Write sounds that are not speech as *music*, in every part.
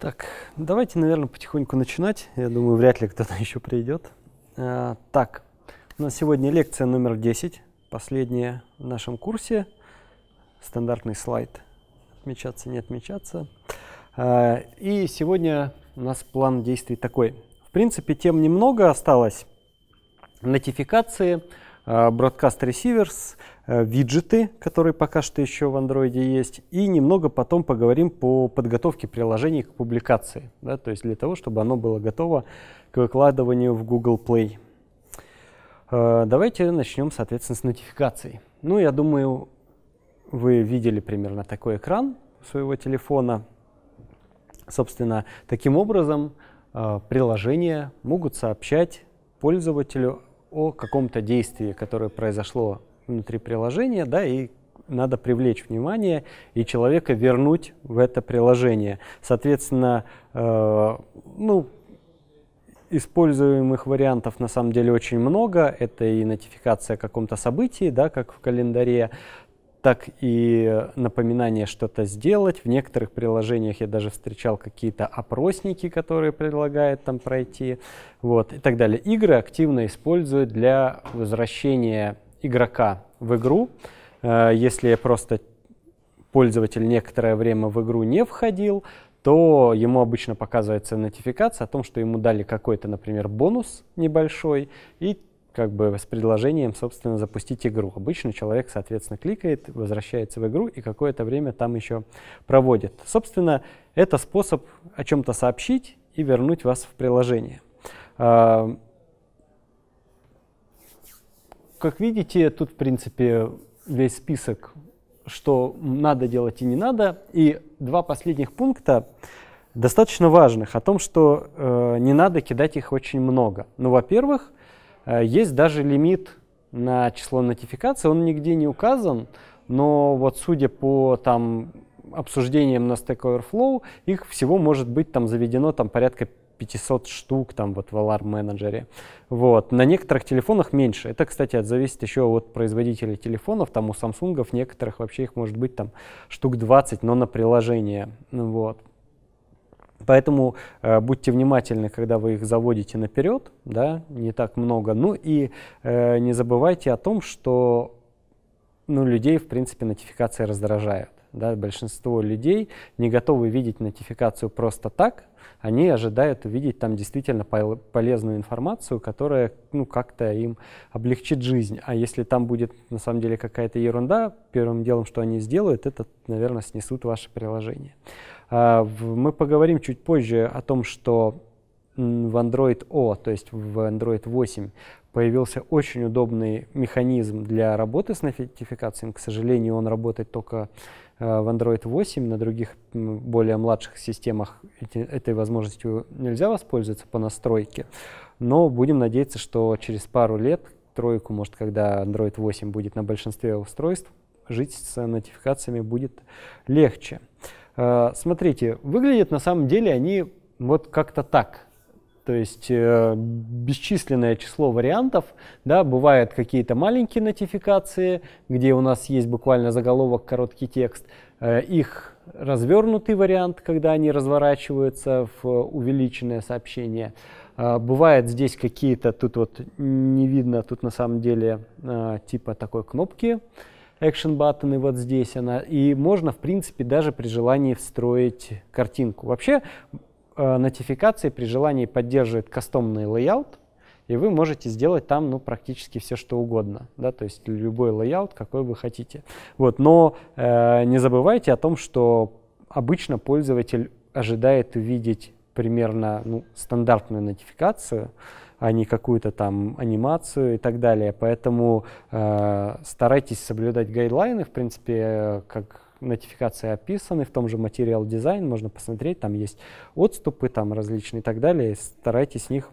Так, давайте, наверное, потихоньку начинать. Я думаю, вряд ли кто-то *laughs* еще придет. А, так, у нас сегодня лекция номер 10, последняя в нашем курсе. Стандартный слайд. Отмечаться, не отмечаться. А, и сегодня у нас план действий такой. В принципе, тем немного осталось. Нотификации, бродкаст-ресиверс, Э, виджеты, которые пока что еще в Android есть, и немного потом поговорим по подготовке приложений к публикации, да, то есть для того, чтобы оно было готово к выкладыванию в Google Play. Э, давайте начнем, соответственно, с нотификаций. Ну, я думаю, вы видели примерно такой экран своего телефона. Собственно, таким образом э, приложения могут сообщать пользователю о каком-то действии, которое произошло внутри приложения, да, и надо привлечь внимание и человека вернуть в это приложение. Соответственно, э, ну, используемых вариантов на самом деле очень много. Это и нотификация о каком-то событии, да, как в календаре, так и напоминание что-то сделать. В некоторых приложениях я даже встречал какие-то опросники, которые предлагают там пройти, вот, и так далее. Игры активно используют для возвращения игрока в игру. Э, если просто пользователь некоторое время в игру не входил, то ему обычно показывается нотификация о том, что ему дали какой-то, например, бонус небольшой, и как бы с предложением, собственно, запустить игру. Обычно человек, соответственно, кликает, возвращается в игру и какое-то время там еще проводит. Собственно, это способ о чем-то сообщить и вернуть вас в приложение. Э, как видите, тут, в принципе, весь список, что надо делать и не надо. И два последних пункта достаточно важных о том, что э, не надо кидать их очень много. Ну, во-первых, э, есть даже лимит на число нотификаций, он нигде не указан, но вот судя по там обсуждениям на Stack Overflow, их всего может быть там заведено там порядка 500 штук там вот в Alarm менеджере. Вот. На некоторых телефонах меньше. Это, кстати, зависит еще от производителей телефонов. Там у Samsung некоторых вообще их может быть там штук 20, но на приложение. Вот. Поэтому э, будьте внимательны, когда вы их заводите наперед, да, не так много. Ну и э, не забывайте о том, что ну, людей, в принципе, нотификации раздражают. Да, большинство людей не готовы видеть нотификацию просто так, они ожидают увидеть там действительно полезную информацию, которая ну, как-то им облегчит жизнь. А если там будет на самом деле какая-то ерунда, первым делом, что они сделают, это, наверное, снесут ваше приложение. А, мы поговорим чуть позже о том, что в Android O, то есть в Android 8, появился очень удобный механизм для работы с нотификациями. К сожалению, он работает только Э, в Android 8 на других более младших системах эти, этой возможностью нельзя воспользоваться по настройке. Но будем надеяться, что через пару лет, тройку, может, когда Android 8 будет на большинстве устройств, жить с нотификациями будет легче. Э, смотрите, выглядят на самом деле они вот как-то так. То есть э, бесчисленное число вариантов, да, бывают какие-то маленькие нотификации, где у нас есть буквально заголовок, короткий текст, э, их развернутый вариант, когда они разворачиваются в увеличенное сообщение. Э, бывают здесь какие-то, тут вот не видно, тут на самом деле э, типа такой кнопки, Action Button, и вот здесь она. И можно, в принципе, даже при желании встроить картинку. Вообще, Э, нотификации при желании поддерживает кастомный лейаут, и вы можете сделать там ну, практически все, что угодно. Да? То есть любой лейаут, какой вы хотите. Вот. Но э, не забывайте о том, что обычно пользователь ожидает увидеть примерно ну, стандартную нотификацию, а не какую-то там анимацию и так далее. Поэтому э, старайтесь соблюдать гайдлайны, в принципе, э, как нотификации описаны, в том же материал дизайн можно посмотреть, там есть отступы там различные и так далее, и старайтесь с них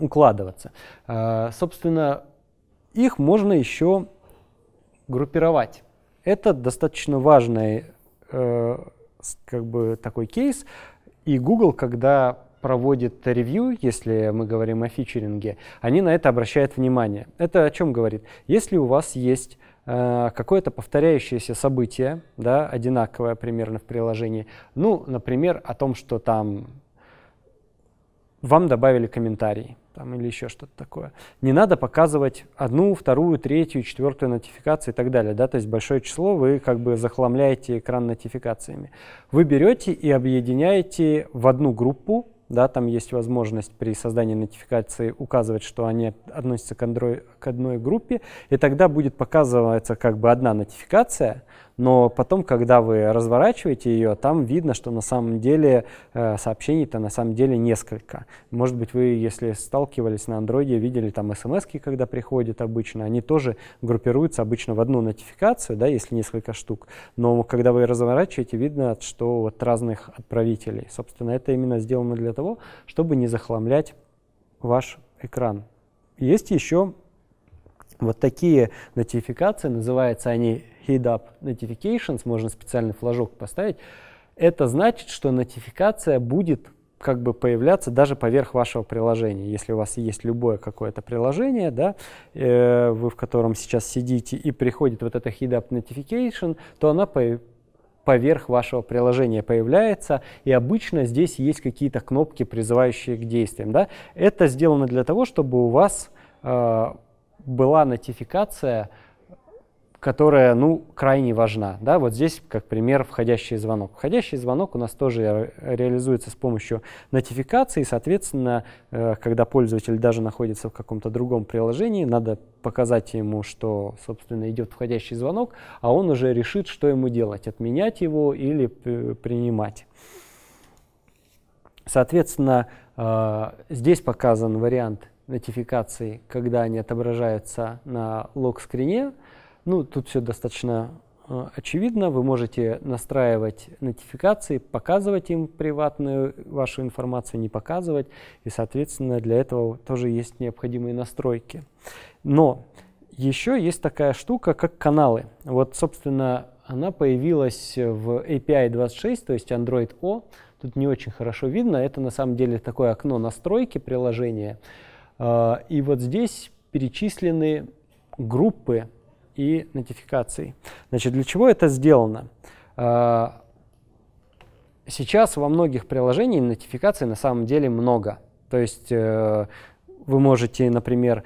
укладываться. А, собственно, их можно еще группировать. Это достаточно важный э, как бы такой кейс. И Google, когда проводит ревью, если мы говорим о фичеринге, они на это обращают внимание. Это о чем говорит? Если у вас есть Э, какое-то повторяющееся событие, да, одинаковое примерно в приложении. Ну, например, о том, что там вам добавили комментарий там, или еще что-то такое. Не надо показывать одну, вторую, третью, четвертую нотификации и так далее. Да? То есть большое число вы как бы захламляете экран нотификациями. Вы берете и объединяете в одну группу да, там есть возможность при создании нотификации указывать, что они относятся к, Android, к одной группе, и тогда будет показываться как бы одна нотификация, но потом, когда вы разворачиваете ее, там видно, что на самом деле э, сообщений-то на самом деле несколько. Может быть, вы, если сталкивались на андроиде, видели там смс когда приходят обычно, они тоже группируются обычно в одну нотификацию, да, если несколько штук, но когда вы разворачиваете, видно, что от разных отправителей. Собственно, это именно сделано для того, чтобы не захламлять ваш экран. Есть еще вот такие нотификации, называются они head-up notifications, можно специальный флажок поставить, это значит, что нотификация будет как бы появляться даже поверх вашего приложения. Если у вас есть любое какое-то приложение, да, э, вы в котором сейчас сидите, и приходит вот эта head-up notification, то она по поверх вашего приложения появляется, и обычно здесь есть какие-то кнопки, призывающие к действиям. Да? Это сделано для того, чтобы у вас э, была нотификация, которая, ну, крайне важна. Да, вот здесь как пример входящий звонок. Входящий звонок у нас тоже реализуется с помощью нотификации, соответственно, э, когда пользователь даже находится в каком-то другом приложении, надо показать ему, что, собственно, идет входящий звонок, а он уже решит, что ему делать, отменять его или э, принимать. Соответственно, э, здесь показан вариант нотификации, когда они отображаются на лог-скрине, ну, тут все достаточно э, очевидно. Вы можете настраивать нотификации, показывать им приватную вашу информацию, не показывать. И, соответственно, для этого тоже есть необходимые настройки. Но еще есть такая штука, как каналы. Вот, собственно, она появилась в API 26, то есть Android O. Тут не очень хорошо видно. Это на самом деле такое окно настройки приложения. Э, и вот здесь перечислены группы и нотификаций. Значит, для чего это сделано? А, сейчас во многих приложениях нотификаций на самом деле много. То есть э, вы можете, например,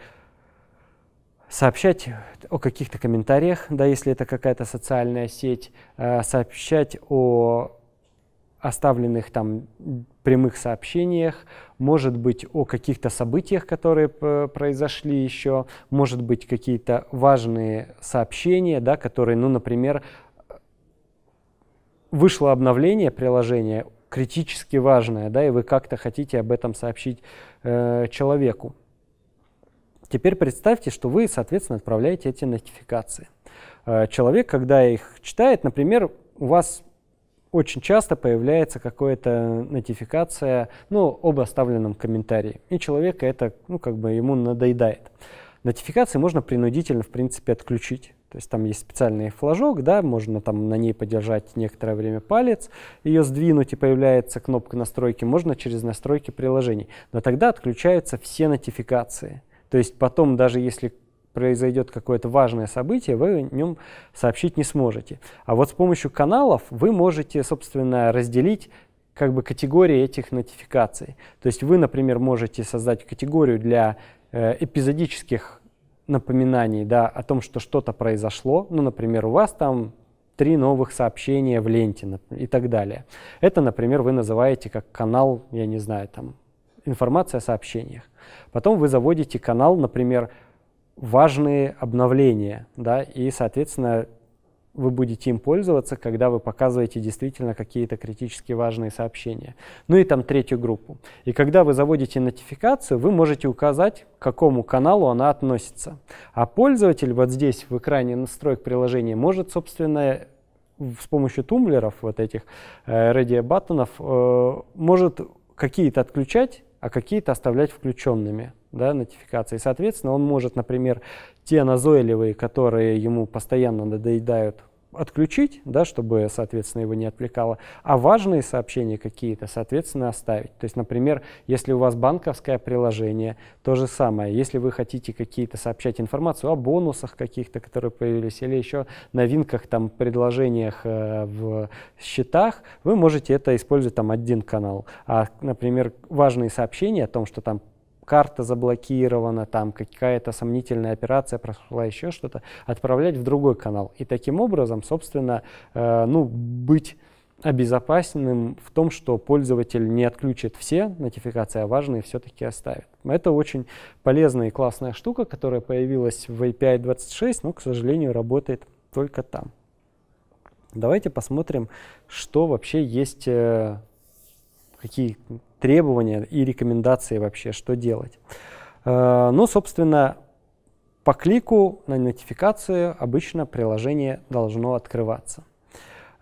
сообщать о каких-то комментариях, да, если это какая-то социальная сеть, э, сообщать о оставленных там прямых сообщениях, может быть, о каких-то событиях, которые произошли еще, может быть, какие-то важные сообщения, да, которые, ну, например, вышло обновление приложения, критически важное, да, и вы как-то хотите об этом сообщить э, человеку. Теперь представьте, что вы, соответственно, отправляете эти нотификации. Э, человек, когда их читает, например, у вас очень часто появляется какая-то нотификация ну, об оставленном комментарии. И человека это ну, как бы ему надоедает. Нотификации можно принудительно, в принципе, отключить. То есть там есть специальный флажок, да, можно там на ней подержать некоторое время палец, ее сдвинуть и появляется кнопка настройки, можно через настройки приложений. Но тогда отключаются все нотификации. То есть потом даже если произойдет какое-то важное событие, вы о нем сообщить не сможете. А вот с помощью каналов вы можете, собственно, разделить как бы категории этих нотификаций. То есть вы, например, можете создать категорию для э, эпизодических напоминаний да, о том, что что-то произошло. Ну, например, у вас там три новых сообщения в ленте и так далее. Это, например, вы называете как канал, я не знаю, там, информация о сообщениях. Потом вы заводите канал, например, важные обновления, да, и, соответственно, вы будете им пользоваться, когда вы показываете действительно какие-то критически важные сообщения. Ну и там третью группу. И когда вы заводите нотификацию, вы можете указать, к какому каналу она относится. А пользователь вот здесь в экране настроек приложения может, собственно, с помощью тумблеров, вот этих э, radio-баттонов, э, может какие-то отключать а какие-то оставлять включенными да, нотификации. Соответственно, он может, например, те назойливые, которые ему постоянно надоедают отключить, да, чтобы, соответственно, его не отвлекало, а важные сообщения какие-то, соответственно, оставить. То есть, например, если у вас банковское приложение, то же самое. Если вы хотите какие-то сообщать информацию о бонусах каких-то, которые появились, или еще новинках, там, предложениях э, в счетах, вы можете это использовать там один канал. А, например, важные сообщения о том, что там карта заблокирована, там какая-то сомнительная операция прошла, еще что-то, отправлять в другой канал. И таким образом, собственно, э, ну, быть обезопасенным в том, что пользователь не отключит все нотификации, а важные все-таки оставит. Это очень полезная и классная штука, которая появилась в API 26, но, к сожалению, работает только там. Давайте посмотрим, что вообще есть, э, какие требования и рекомендации вообще, что делать. Э, ну, собственно, по клику на нотификацию обычно приложение должно открываться.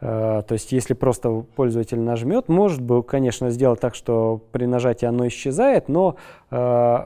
Э, то есть, если просто пользователь нажмет, может быть, конечно, сделать так, что при нажатии оно исчезает, но э,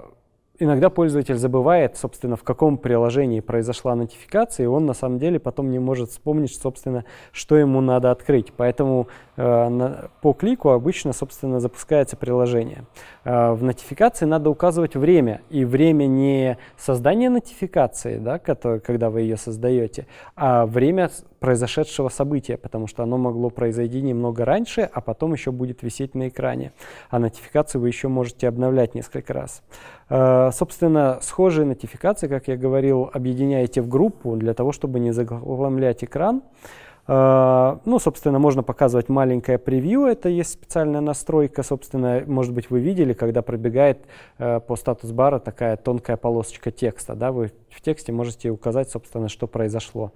иногда пользователь забывает, собственно, в каком приложении произошла нотификация, и он на самом деле потом не может вспомнить, собственно, что ему надо открыть. Поэтому э, на, по клику обычно, собственно, запускается приложение. Э, в нотификации надо указывать время, и время не создания нотификации, да, который, когда вы ее создаете, а время произошедшего события, потому что оно могло произойти немного раньше, а потом еще будет висеть на экране. А нотификации вы еще можете обновлять несколько раз. Э, собственно, схожие нотификации, как я говорил, объединяете в группу для того, чтобы не захламлять экран. Э, ну, собственно, можно показывать маленькое превью. Это есть специальная настройка. Собственно, может быть, вы видели, когда пробегает э, по статус-бара такая тонкая полосочка текста. Да? Вы в тексте можете указать, собственно, что произошло.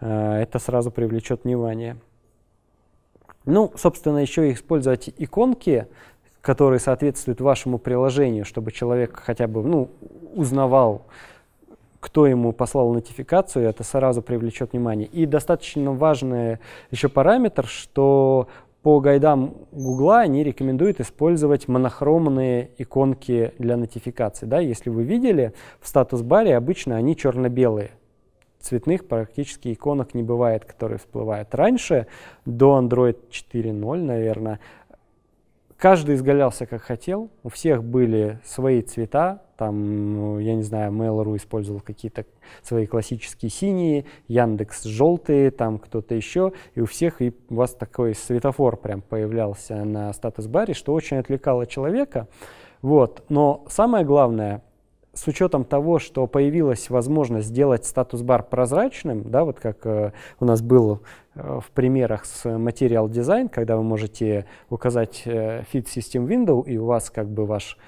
Э, это сразу привлечет внимание. Ну, собственно, еще использовать иконки, которые соответствуют вашему приложению, чтобы человек хотя бы ну, узнавал, кто ему послал нотификацию, это сразу привлечет внимание. И достаточно важный еще параметр, что по гайдам Гугла они рекомендуют использовать монохромные иконки для нотификации. Да? Если вы видели, в статус-баре обычно они черно-белые. Цветных практически иконок не бывает, которые всплывают. Раньше, до Android 4.0, наверное, каждый изгалялся как хотел, у всех были свои цвета, там, ну, я не знаю, Mail.ru использовал какие-то свои классические синие, Яндекс желтые, там кто-то еще, и у всех и у вас такой светофор прям появлялся на статус-баре, что очень отвлекало человека. Вот. Но самое главное, с учетом того, что появилась возможность сделать статус-бар прозрачным, да, вот как э, у нас было э, в примерах с материал Design, когда вы можете указать э, Fit System Window, и у вас как бы ваш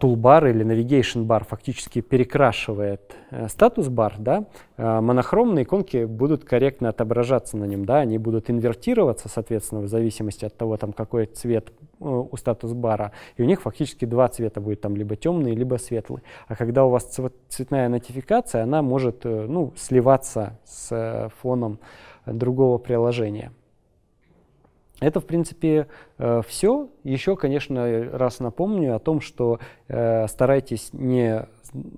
тулбар или navigation бар фактически перекрашивает э, статус бар, да, а, монохромные иконки будут корректно отображаться на нем, да, они будут инвертироваться, соответственно, в зависимости от того, там, какой цвет э, у статус бара, и у них фактически два цвета будет, там, либо темный, либо светлый. А когда у вас цветная нотификация, она может, э, ну, сливаться с фоном другого приложения. Это, в принципе, э, все. Еще, конечно, раз напомню о том, что э, старайтесь не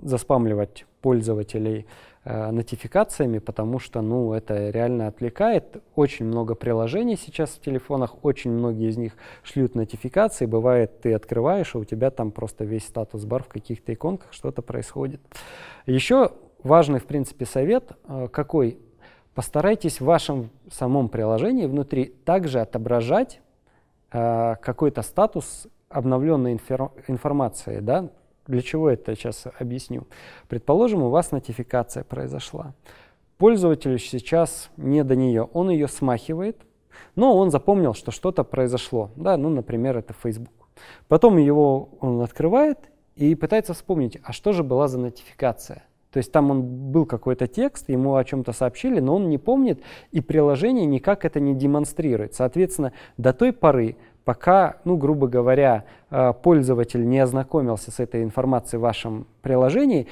заспамливать пользователей э, нотификациями, потому что, ну, это реально отвлекает. Очень много приложений сейчас в телефонах, очень многие из них шлют нотификации. Бывает, ты открываешь, а у тебя там просто весь статус-бар в каких-то иконках, что-то происходит. Еще важный, в принципе, совет, какой Постарайтесь в вашем самом приложении внутри также отображать э, какой-то статус обновленной информации. Да? Для чего это сейчас объясню? Предположим, у вас нотификация произошла. Пользователю сейчас не до нее, он ее смахивает, но он запомнил, что что-то произошло. Да? Ну, например, это Facebook. Потом его он открывает и пытается вспомнить, а что же была за нотификация – то есть там он был какой-то текст, ему о чем-то сообщили, но он не помнит, и приложение никак это не демонстрирует. Соответственно, до той поры, пока, ну, грубо говоря, э, пользователь не ознакомился с этой информацией в вашем приложении,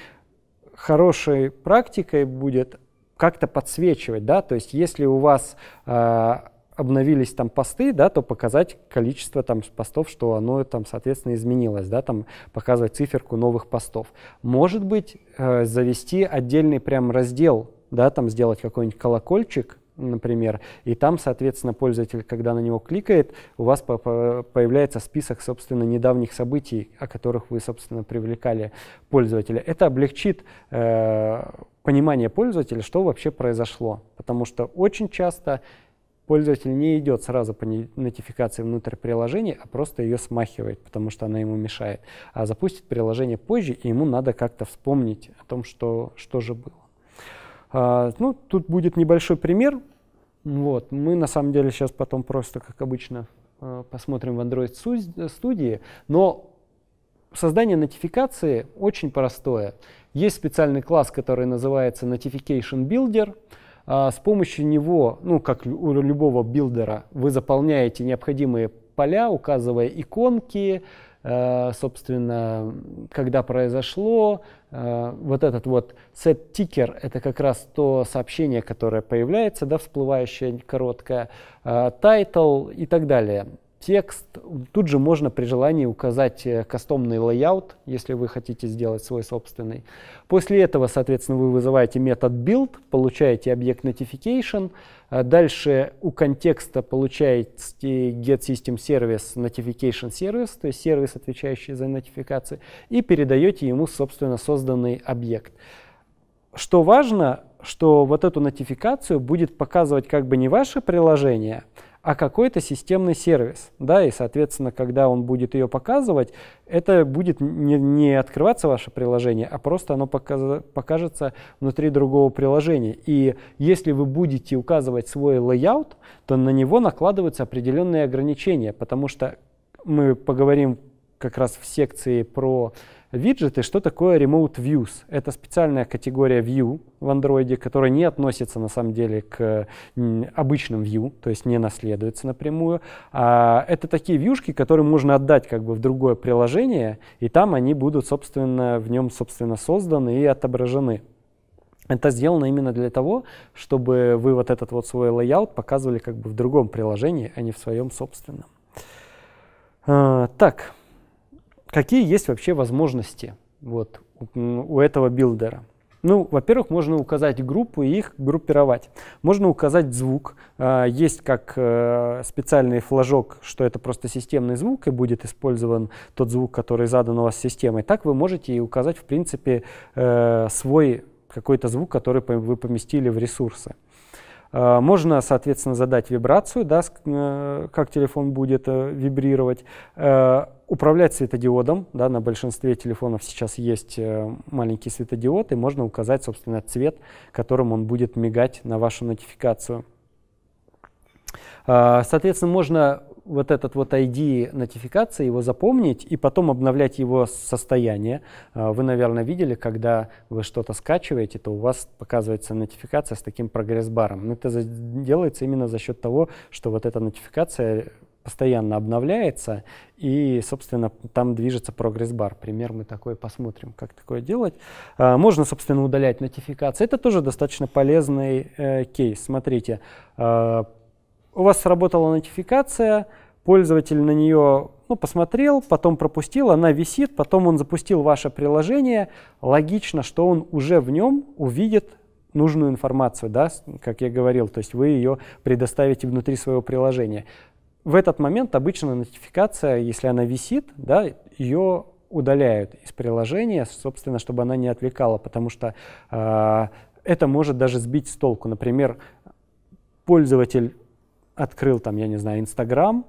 хорошей практикой будет как-то подсвечивать, да, то есть если у вас э, обновились там посты, да, то показать количество там постов, что оно там, соответственно, изменилось, да, там показывать циферку новых постов. Может быть, э, завести отдельный прям раздел, да, там сделать какой-нибудь колокольчик, например, и там, соответственно, пользователь, когда на него кликает, у вас по -по появляется список, собственно, недавних событий, о которых вы, собственно, привлекали пользователя. Это облегчит э, понимание пользователя, что вообще произошло, потому что очень часто пользователь не идет сразу по нотификации внутрь приложения, а просто ее смахивает, потому что она ему мешает. А запустит приложение позже, и ему надо как-то вспомнить о том, что, что же было. А, ну, тут будет небольшой пример. Вот. Мы на самом деле сейчас потом просто, как обычно, э, посмотрим в Android студии, но создание нотификации очень простое. Есть специальный класс, который называется Notification Builder. А, с помощью него, ну, как у любого билдера, вы заполняете необходимые поля, указывая иконки, э, собственно, когда произошло. Э, вот этот вот set-тикер ticker, это как раз то сообщение, которое появляется, да, всплывающее короткое, title э, и так далее текст. Тут же можно при желании указать э, кастомный лейаут, если вы хотите сделать свой собственный. После этого, соответственно, вы вызываете метод build, получаете объект notification, а дальше у контекста получаете get system service, notification service, то есть сервис, отвечающий за нотификации, и передаете ему, собственно, созданный объект. Что важно, что вот эту нотификацию будет показывать как бы не ваше приложение, а какой-то системный сервис. Да, и, соответственно, когда он будет ее показывать, это будет не, не открываться ваше приложение, а просто оно показ, покажется внутри другого приложения. И если вы будете указывать свой layout, то на него накладываются определенные ограничения, потому что мы поговорим как раз в секции про Виджеты, что такое Remote Views? Это специальная категория View в Android, которая не относится на самом деле к обычным View, то есть не наследуется напрямую. А это такие вьюшки, которые можно отдать как бы в другое приложение, и там они будут, собственно, в нем, собственно, созданы и отображены. Это сделано именно для того, чтобы вы вот этот вот свой лейаут показывали как бы в другом приложении, а не в своем собственном. А, так, Какие есть вообще возможности вот, у, у этого билдера? Ну, во-первых, можно указать группу и их группировать. Можно указать звук. А, есть как э, специальный флажок, что это просто системный звук и будет использован тот звук, который задан у вас системой. Так вы можете и указать, в принципе, э, свой какой-то звук, который вы поместили в ресурсы. А, можно, соответственно, задать вибрацию, да, э, как телефон будет вибрировать Управлять светодиодом, да, на большинстве телефонов сейчас есть э, маленький светодиод, и можно указать, собственно, цвет, которым он будет мигать на вашу нотификацию. А, соответственно, можно вот этот вот ID нотификации, его запомнить и потом обновлять его состояние. А, вы, наверное, видели, когда вы что-то скачиваете, то у вас показывается нотификация с таким прогресс-баром. это делается именно за счет того, что вот эта нотификация постоянно обновляется, и, собственно, там движется прогресс-бар. Пример мы такой посмотрим, как такое делать. А, можно, собственно, удалять нотификации. Это тоже достаточно полезный э, кейс. Смотрите, э, у вас сработала нотификация, пользователь на нее ну, посмотрел, потом пропустил, она висит, потом он запустил ваше приложение. Логично, что он уже в нем увидит нужную информацию, да, как я говорил, то есть вы ее предоставите внутри своего приложения в этот момент обычно нотификация, если она висит, да, ее удаляют из приложения, собственно, чтобы она не отвлекала, потому что э, это может даже сбить с толку. Например, пользователь открыл там, я не знаю, Инстаграм,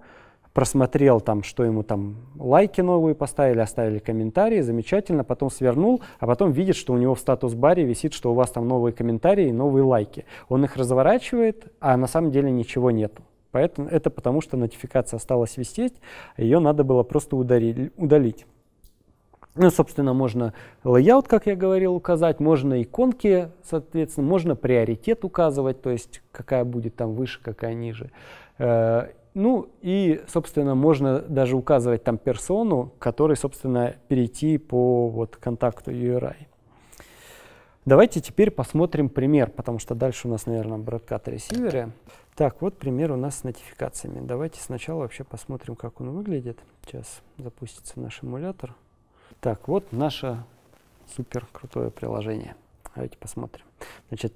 просмотрел там, что ему там лайки новые поставили, оставили комментарии, замечательно, потом свернул, а потом видит, что у него в статус-баре висит, что у вас там новые комментарии, новые лайки. Он их разворачивает, а на самом деле ничего нету. Поэтому это потому, что нотификация осталась висеть, ее надо было просто ударить, удалить. Ну, собственно, можно layout, как я говорил, указать, можно иконки, соответственно, можно приоритет указывать, то есть какая будет там выше, какая ниже. Э, ну и, собственно, можно даже указывать там персону, который, собственно, перейти по вот контакту URI. Давайте теперь посмотрим пример, потому что дальше у нас, наверное, бродкат ресиверы. Так, вот пример у нас с нотификациями. Давайте сначала вообще посмотрим, как он выглядит. Сейчас запустится наш эмулятор. Так, вот наше супер крутое приложение. Давайте посмотрим. Значит,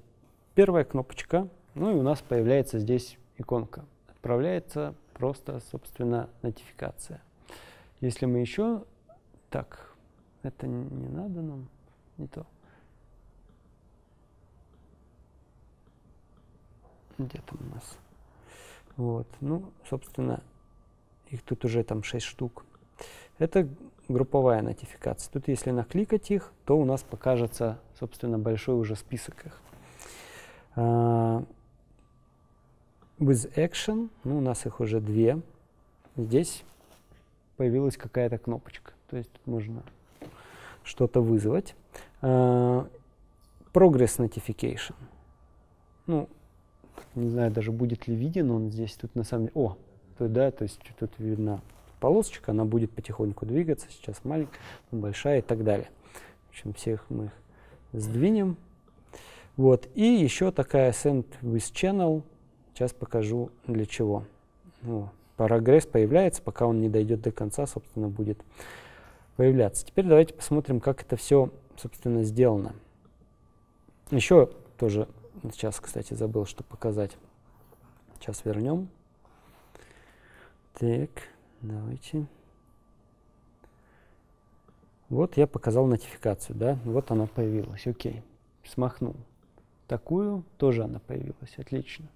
первая кнопочка, ну и у нас появляется здесь иконка. Отправляется просто, собственно, нотификация. Если мы еще... Так, это не надо нам, не то. где там у нас. Вот. Ну, собственно, их тут уже там 6 штук. Это групповая нотификация. Тут если накликать их, то у нас покажется, собственно, большой уже список их. А, with action, ну, у нас их уже две. Здесь появилась какая-то кнопочка, то есть можно что-то вызвать. А, progress notification. Ну, не знаю даже, будет ли виден он здесь. Тут на самом деле... О, то, да, то есть тут видна полосочка, она будет потихоньку двигаться. Сейчас маленькая, большая и так далее. В общем, всех мы их сдвинем. Вот. И еще такая send with channel. Сейчас покажу для чего. Ну, прогресс появляется, пока он не дойдет до конца, собственно, будет появляться. Теперь давайте посмотрим, как это все, собственно, сделано. Еще тоже Сейчас, кстати, забыл, что показать. Сейчас вернем. Так, давайте. Вот я показал нотификацию, да, вот она появилась, окей, смахнул. Такую тоже она появилась, отлично.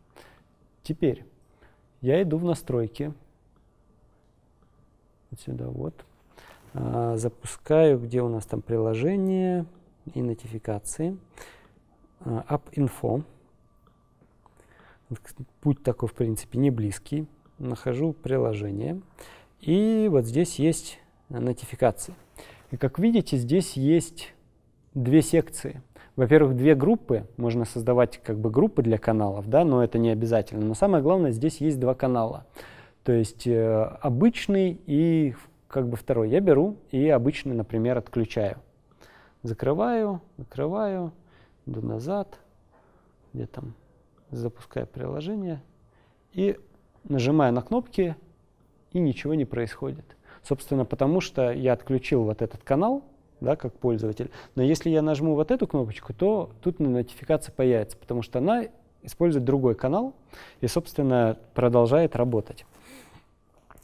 Теперь я иду в настройки, вот сюда вот, а, запускаю, где у нас там приложение и нотификации. AppInfo. А, путь такой, в принципе, не близкий. Нахожу приложение. И вот здесь есть нотификации. И как видите, здесь есть две секции. Во-первых, две группы. Можно создавать как бы группы для каналов, да, но это не обязательно. Но самое главное, здесь есть два канала. То есть э, обычный и как бы второй. Я беру и обычный, например, отключаю. Закрываю, закрываю, до назад, где там запускаю приложение и нажимаю на кнопки, и ничего не происходит. Собственно, потому что я отключил вот этот канал, да, как пользователь. Но если я нажму вот эту кнопочку, то тут нотификация появится, потому что она использует другой канал и, собственно, продолжает работать.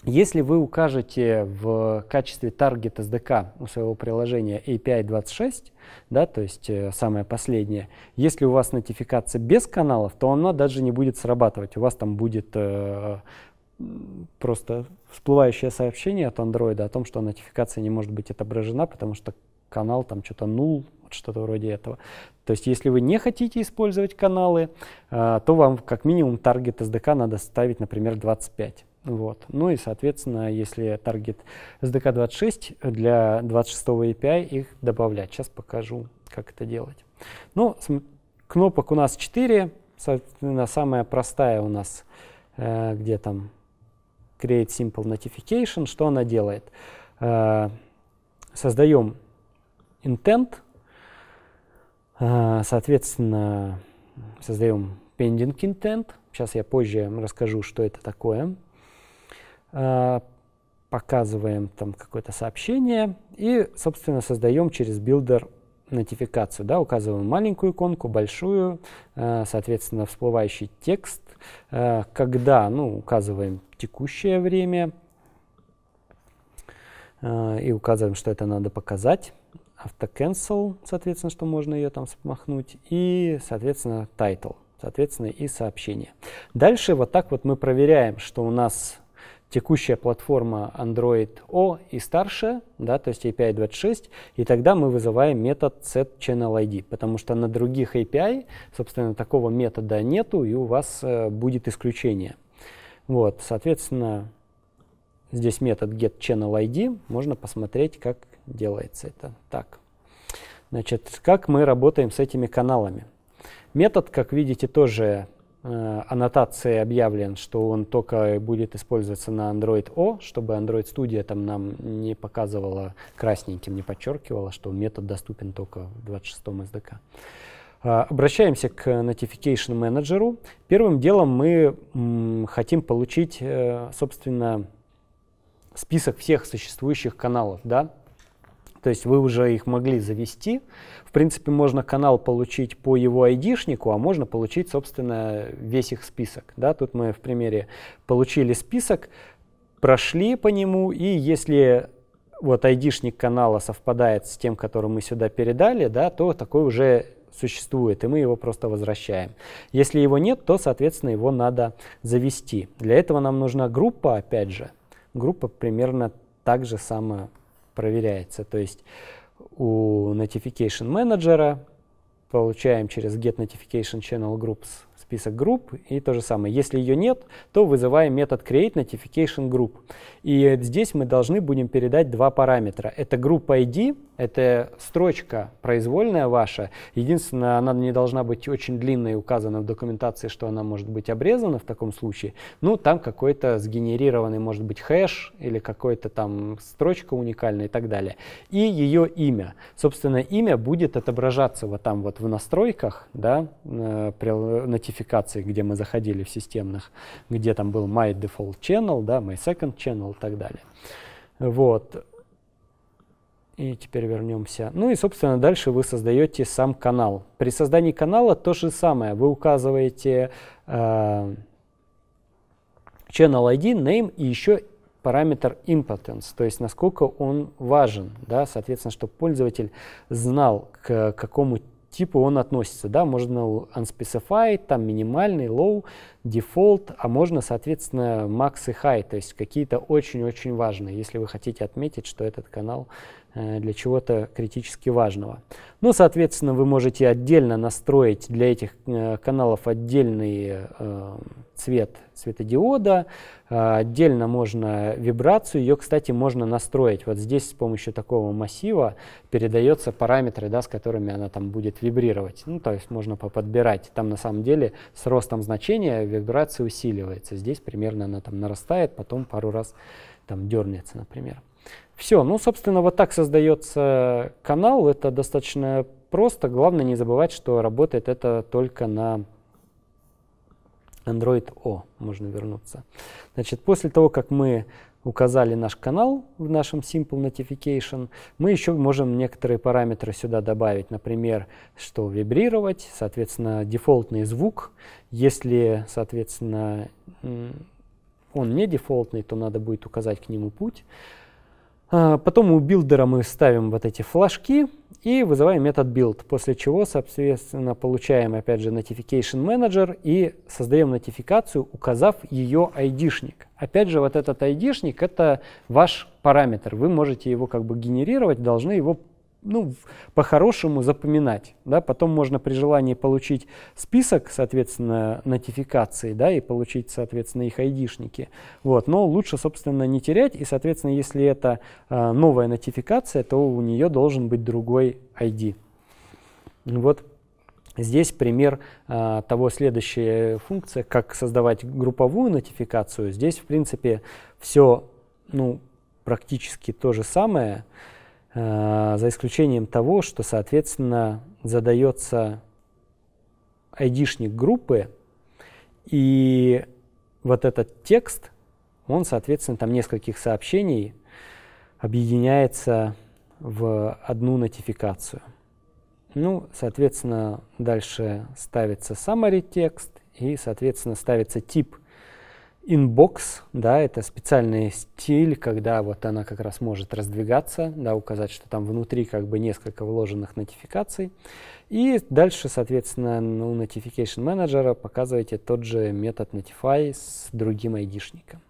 Если вы укажете в качестве таргета SDK у своего приложения API 26, да, то есть э, самое последнее, если у вас нотификация без каналов, то она даже не будет срабатывать. У вас там будет э, просто всплывающее сообщение от Android о том, что нотификация не может быть отображена, потому что канал там что-то нул, вот что-то вроде этого. То есть если вы не хотите использовать каналы, э, то вам как минимум таргет SDK надо ставить, например, 25. Вот. Ну и, соответственно, если таргет SDK26 для 26 API их добавлять. Сейчас покажу, как это делать. Ну, кнопок у нас 4. Соответственно, самая простая у нас, э, где там Create Simple Notification. Что она делает? Э, создаем intent. Э, соответственно, создаем pending intent. Сейчас я позже расскажу, что это такое. Э, показываем там какое-то сообщение и, собственно, создаем через builder нотификацию, да, указываем маленькую иконку, большую, э, соответственно, всплывающий текст, э, когда, ну, указываем текущее время и указываем, что это надо показать, автокэнсел, соответственно, что можно ее там смахнуть, и, соответственно, тайтл, соответственно, и сообщение. Дальше вот так вот мы проверяем, что у нас текущая платформа Android O и старше, да, то есть API 26, и тогда мы вызываем метод setChannelID, потому что на других API, собственно, такого метода нету, и у вас э, будет исключение. Вот, соответственно, здесь метод getChannelID, можно посмотреть, как делается это так. Значит, как мы работаем с этими каналами. Метод, как видите, тоже Э, аннотации объявлен, что он только будет использоваться на Android O, чтобы Android Studio там нам не показывала красненьким, не подчеркивала, что метод доступен только в 26-м SDK. Э, обращаемся к Notification Manager. Первым делом мы хотим получить, э, собственно, список всех существующих каналов, да, то есть вы уже их могли завести. В принципе, можно канал получить по его айдишнику, а можно получить, собственно, весь их список. Да? Тут мы в примере получили список, прошли по нему, и если вот айдишник канала совпадает с тем, который мы сюда передали, да, то такой уже существует, и мы его просто возвращаем. Если его нет, то, соответственно, его надо завести. Для этого нам нужна группа, опять же. Группа примерно так же самая проверяется. То есть у notification менеджера получаем через get notification channel groups список групп. И то же самое, если ее нет, то вызываем метод create notification group И здесь мы должны будем передать два параметра. Это группа ID, это строчка произвольная ваша. Единственное, она не должна быть очень длинной, указана в документации, что она может быть обрезана в таком случае. Ну, там какой-то сгенерированный, может быть, хэш или какой-то там строчка уникальная и так далее. И ее имя. Собственно, имя будет отображаться вот там вот в настройках, да, э, при notification спецификации, где мы заходили в системных, где там был my default channel, да, my second channel и так далее. Вот. И теперь вернемся. Ну и, собственно, дальше вы создаете сам канал. При создании канала то же самое. Вы указываете э, channel ID, name и еще параметр impotence, то есть насколько он важен. Да? Соответственно, чтобы пользователь знал, к какому типу он относится. Да? Можно unspecified, там минимальный, low, default, а можно, соответственно, max и high, то есть какие-то очень-очень важные, если вы хотите отметить, что этот канал Э, для чего-то критически важного. Ну, соответственно, вы можете отдельно настроить для этих э, каналов отдельный э, цвет светодиода, отдельно можно вибрацию, ее, кстати, можно настроить. Вот здесь с помощью такого массива передаются параметры, да, с которыми она там будет вибрировать. Ну, то есть можно поподбирать. Там на самом деле с ростом значения вибрация усиливается. Здесь примерно она там нарастает, потом пару раз там дернется, например. Все, ну, собственно, вот так создается канал. Это достаточно просто. Главное не забывать, что работает это только на Android O. Можно вернуться. Значит, после того, как мы указали наш канал в нашем Simple Notification, мы еще можем некоторые параметры сюда добавить. Например, что вибрировать, соответственно, дефолтный звук. Если, соответственно, он не дефолтный, то надо будет указать к нему путь. А, потом у билдера мы ставим вот эти флажки и вызываем метод build, после чего, соответственно, получаем, опять же, notification manager и создаем нотификацию, указав ее айдишник. Опять же, вот этот айдишник — это ваш параметр. Вы можете его как бы генерировать, должны его ну, по-хорошему запоминать. Да? Потом можно при желании получить список, соответственно, нотификаций, да, и получить, соответственно, их айдишники. Вот. Но лучше, собственно, не терять, и, соответственно, если это э, новая нотификация, то у нее должен быть другой ID. Вот. Здесь пример э, того следующая функция, как создавать групповую нотификацию. Здесь, в принципе, все ну, практически то же самое. Э, Э, за исключением того, что, соответственно, задается айдишник группы, и вот этот текст, он, соответственно, там нескольких сообщений объединяется в одну нотификацию. Ну, соответственно, дальше ставится summary текст, и, соответственно, ставится тип – Inbox, да, это специальный стиль, когда вот она как раз может раздвигаться, да, указать, что там внутри как бы несколько вложенных нотификаций. И дальше, соответственно, у ну, Notification менеджера показываете тот же метод Notify с другим айдишником.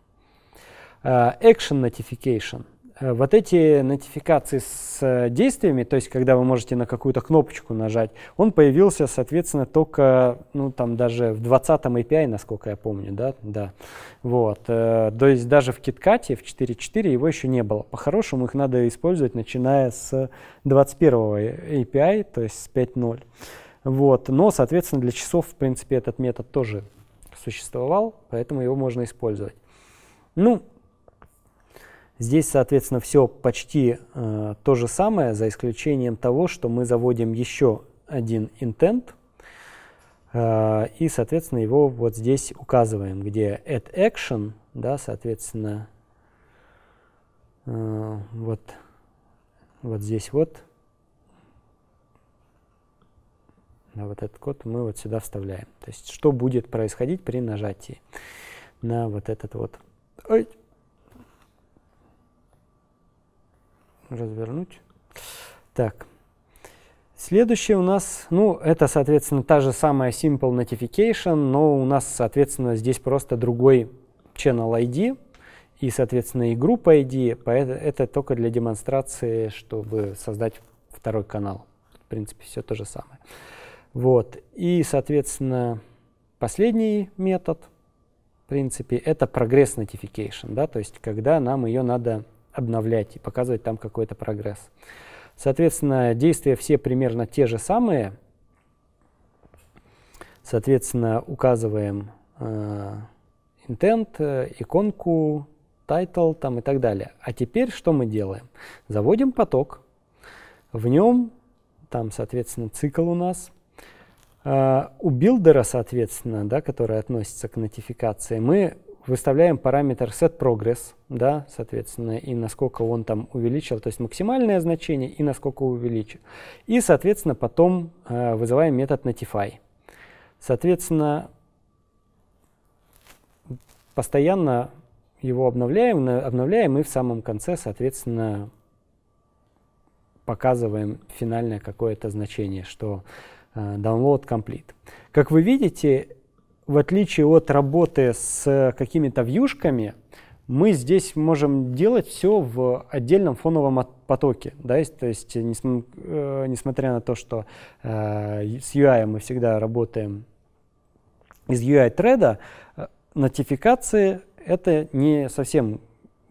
А, action Notification — Э, вот эти нотификации с э, действиями, то есть когда вы можете на какую-то кнопочку нажать, он появился, соответственно, только, ну, там даже в 20-м API, насколько я помню, да, да. Вот, э, то есть даже в KitKat в 4.4 его еще не было. По-хорошему их надо использовать, начиная с 21-го API, то есть с 5.0. Вот, но, соответственно, для часов, в принципе, этот метод тоже существовал, поэтому его можно использовать. Ну, Здесь, соответственно, все почти э, то же самое, за исключением того, что мы заводим еще один intent, э, и, соответственно, его вот здесь указываем, где add action, да, соответственно, э, вот, вот здесь вот, да, вот этот код мы вот сюда вставляем. То есть, что будет происходить при нажатии на вот этот вот... Ой! развернуть. Так. Следующее у нас, ну, это, соответственно, та же самая Simple Notification, но у нас, соответственно, здесь просто другой Channel ID и, соответственно, и группа ID. Поэтому это только для демонстрации, чтобы создать второй канал. В принципе, все то же самое. Вот. И, соответственно, последний метод, в принципе, это прогресс notification, да, то есть когда нам ее надо обновлять и показывать там какой-то прогресс. Соответственно, действия все примерно те же самые. Соответственно, указываем э, intent, э, иконку, title там, и так далее. А теперь что мы делаем? Заводим поток. В нем, там, соответственно, цикл у нас. Э, у билдера, соответственно, да, который относится к нотификации, мы выставляем параметр setProgress, да, соответственно, и насколько он там увеличил, то есть максимальное значение и насколько увеличил. И, соответственно, потом э, вызываем метод notify. Соответственно, постоянно его обновляем, обновляем и в самом конце, соответственно, показываем финальное какое-то значение, что э, download complete. Как вы видите, в отличие от работы с какими-то вьюшками, мы здесь можем делать все в отдельном фоновом потоке. Да? То есть, э, э, несмотря на то, что э, с UI мы всегда работаем из UI-треда, нотификации — это не совсем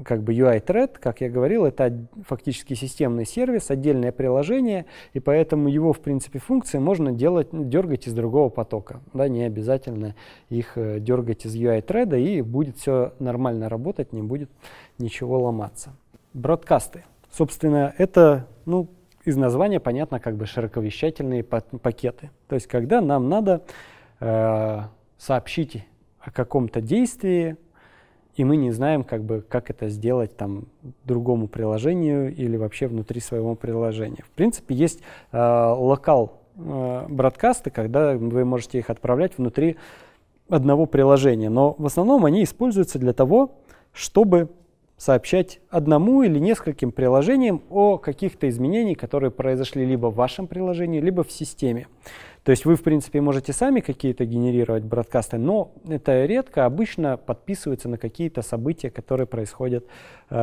как бы UI Thread, как я говорил, это фактически системный сервис, отдельное приложение, и поэтому его, в принципе, функции можно делать, дергать из другого потока. Да, не обязательно их э, дергать из UI Thread, и будет все нормально работать, не будет ничего ломаться. Бродкасты. Собственно, это, ну, из названия понятно, как бы широковещательные пакеты. То есть, когда нам надо э, сообщить о каком-то действии, и мы не знаем, как, бы, как это сделать там, другому приложению или вообще внутри своего приложения. В принципе, есть э, локал э, бродкасты, когда вы можете их отправлять внутри одного приложения, но в основном они используются для того, чтобы сообщать одному или нескольким приложениям о каких-то изменениях, которые произошли либо в вашем приложении, либо в системе. То есть вы, в принципе, можете сами какие-то генерировать бродкасты, но это редко, обычно подписывается на какие-то события, которые происходят э,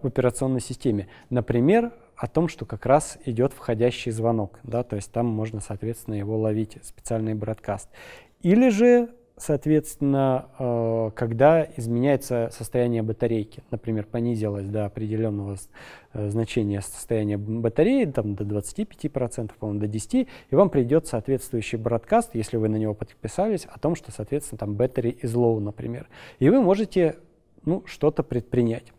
в операционной системе. Например, о том, что как раз идет входящий звонок, да, то есть там можно, соответственно, его ловить, специальный бродкаст. Или же соответственно, э, когда изменяется состояние батарейки. Например, понизилось до определенного э, значения состояния батареи, там, до 25%, по-моему, до 10%, и вам придет соответствующий бродкаст, если вы на него подписались, о том, что, соответственно, там battery is low, например. И вы можете ну, что-то предпринять.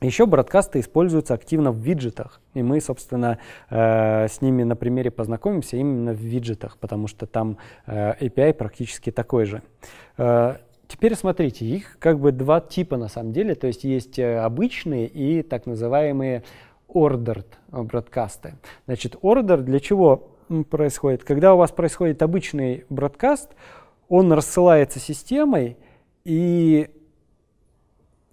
Еще бродкасты используются активно в виджетах, и мы, собственно, э, с ними на примере познакомимся именно в виджетах, потому что там э, API практически такой же. Э, теперь смотрите, их как бы два типа на самом деле, то есть есть э, обычные и так называемые ordered бродкасты. Значит, order для чего происходит? Когда у вас происходит обычный бродкаст, он рассылается системой, и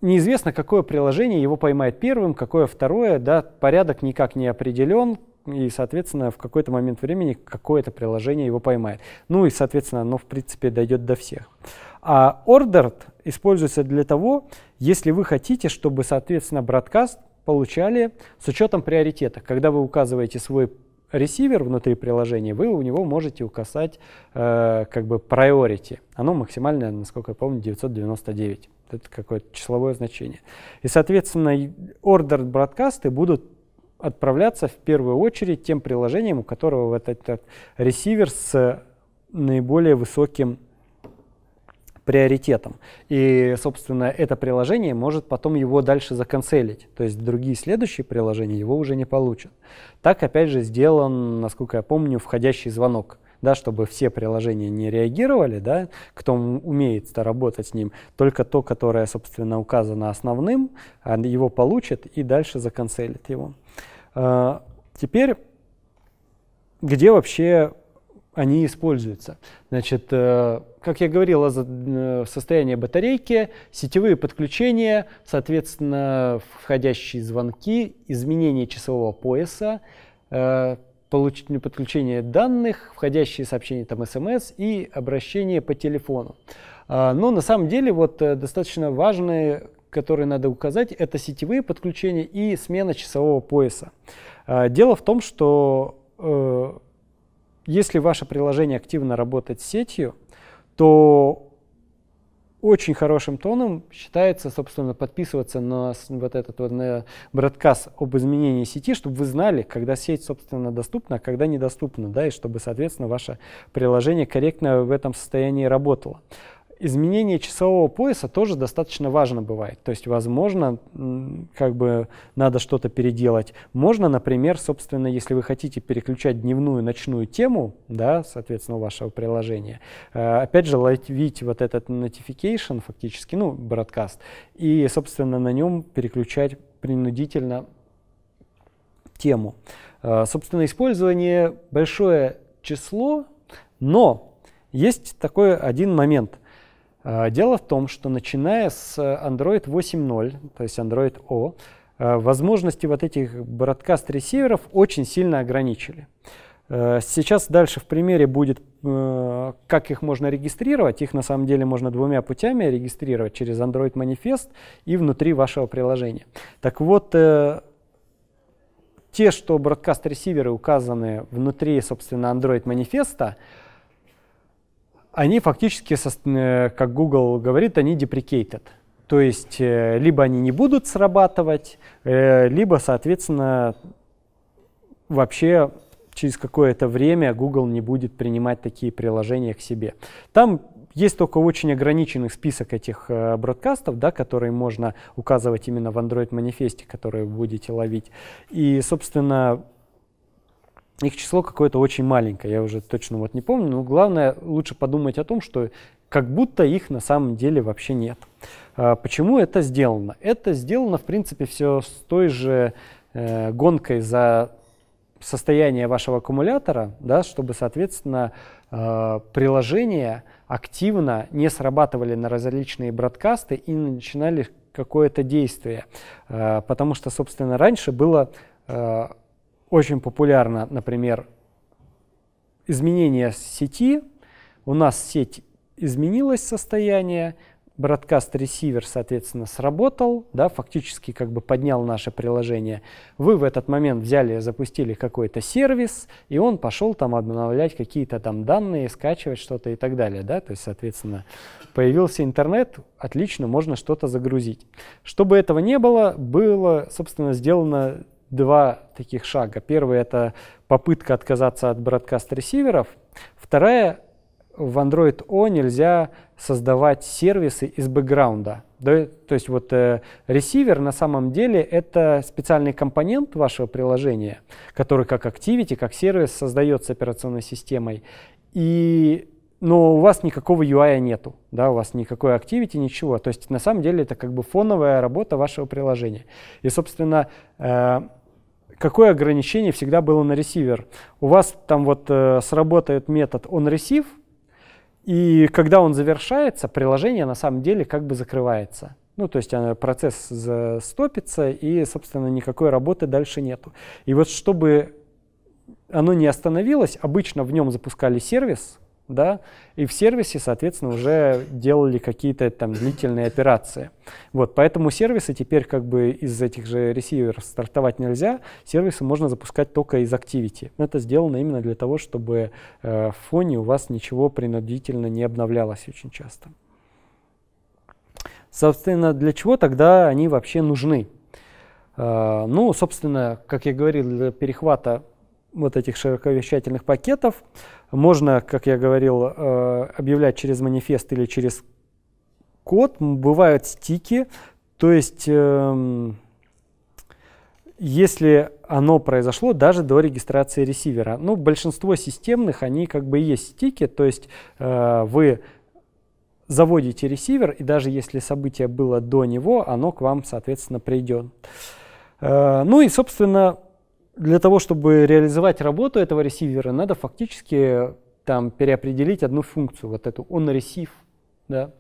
неизвестно, какое приложение его поймает первым, какое второе, да, порядок никак не определен, и, соответственно, в какой-то момент времени какое-то приложение его поймает. Ну и, соответственно, оно, в принципе, дойдет до всех. А ordered используется для того, если вы хотите, чтобы, соответственно, бродкаст получали с учетом приоритета. Когда вы указываете свой ресивер внутри приложения, вы у него можете указать э, как бы priority. Оно максимальное, насколько я помню, 999 это какое-то числовое значение. И, соответственно, ордер бродкасты будут отправляться в первую очередь тем приложением, у которого вот этот ресивер с наиболее высоким приоритетом. И, собственно, это приложение может потом его дальше законселить. То есть другие следующие приложения его уже не получат. Так, опять же, сделан, насколько я помню, входящий звонок да, чтобы все приложения не реагировали, да, кто умеет работать с ним, только то, которое, собственно, указано основным, а его получит и дальше законселит его. А, теперь, где вообще они используются. Значит, э, как я говорил, э, состояние батарейки, сетевые подключения, соответственно, входящие звонки, изменение часового пояса, э, получ... подключение данных, входящие сообщения, там, смс эм и обращение по телефону. А, но на самом деле вот э, достаточно важные, которые надо указать, это сетевые подключения и смена часового пояса. А, дело в том, что э, если ваше приложение активно работает с сетью, то очень хорошим тоном считается, собственно, подписываться на вот этот вот на бродкаст об изменении сети, чтобы вы знали, когда сеть, собственно, доступна, а когда недоступна, да, и чтобы, соответственно, ваше приложение корректно в этом состоянии работало изменение часового пояса тоже достаточно важно бывает. То есть, возможно, как бы надо что-то переделать. Можно, например, собственно, если вы хотите переключать дневную, ночную тему, да, соответственно, вашего приложения, э, опять же, ловить вот этот notification фактически, ну, бродкаст, и, собственно, на нем переключать принудительно тему. Э, собственно, использование большое число, но есть такой один момент – Э, дело в том, что начиная с э, Android 8.0, то есть Android O, э, возможности вот этих бродкаст-ресиверов очень сильно ограничили. Сейчас дальше в примере будет, как их можно регистрировать. Их на самом деле можно двумя путями регистрировать через Android Manifest и внутри вашего приложения. Так вот, те, что бродкаст-ресиверы указаны внутри, собственно, Android Manifest, они фактически, э, как Google говорит, они deprecated. То есть э, либо они не будут срабатывать, э, либо, соответственно, вообще через какое-то время Google не будет принимать такие приложения к себе. Там есть только очень ограниченный список этих э, бродкастов, да, которые можно указывать именно в Android манифесте, которые вы будете ловить. И, собственно, их число какое-то очень маленькое, я уже точно вот не помню, но главное лучше подумать о том, что как будто их на самом деле вообще нет. А, почему это сделано? Это сделано, в принципе, все с той же э, гонкой за состояние вашего аккумулятора, да, чтобы, соответственно, а, приложения активно не срабатывали на различные бродкасты и начинали какое-то действие. А, потому что, собственно, раньше было очень популярно, например, изменение сети. У нас сеть изменилась состояние, бродкаст ресивер, соответственно, сработал, да, фактически как бы поднял наше приложение. Вы в этот момент взяли, запустили какой-то сервис, и он пошел там обновлять какие-то там данные, скачивать что-то и так далее, да, то есть, соответственно, появился интернет, отлично, можно что-то загрузить. Чтобы этого не было, было, собственно, сделано два таких шага. Первый — это попытка отказаться от бродкаст-ресиверов. Вторая — в Android O нельзя создавать сервисы из бэкграунда. Да, то есть вот э, ресивер на самом деле это специальный компонент вашего приложения, который как Activity, как сервис создается операционной системой. И но у вас никакого UI нету, да, у вас никакой activity, ничего. То есть на самом деле это как бы фоновая работа вашего приложения. И, собственно, э, какое ограничение всегда было на ресивер. У вас там вот э, сработает метод onReceive, и когда он завершается, приложение на самом деле как бы закрывается. Ну, то есть э, процесс застопится, и, собственно, никакой работы дальше нету. И вот чтобы оно не остановилось, обычно в нем запускали сервис, да, и в сервисе, соответственно, уже делали какие-то там длительные операции. Вот, поэтому сервисы теперь как бы из этих же ресиверов стартовать нельзя, сервисы можно запускать только из Activity. Это сделано именно для того, чтобы э, в фоне у вас ничего принудительно не обновлялось очень часто. Собственно, для чего тогда они вообще нужны? Э, ну, собственно, как я говорил, для перехвата вот этих широковещательных пакетов – можно, как я говорил, э, объявлять через манифест или через код. Бывают стики, то есть эм, если оно произошло даже до регистрации ресивера. Ну, большинство системных, они как бы есть стики, то есть э, вы заводите ресивер, и даже если событие было до него, оно к вам, соответственно, придет. Э, ну и, собственно, для того, чтобы реализовать работу этого ресивера, надо фактически там переопределить одну функцию, вот эту on receive, да.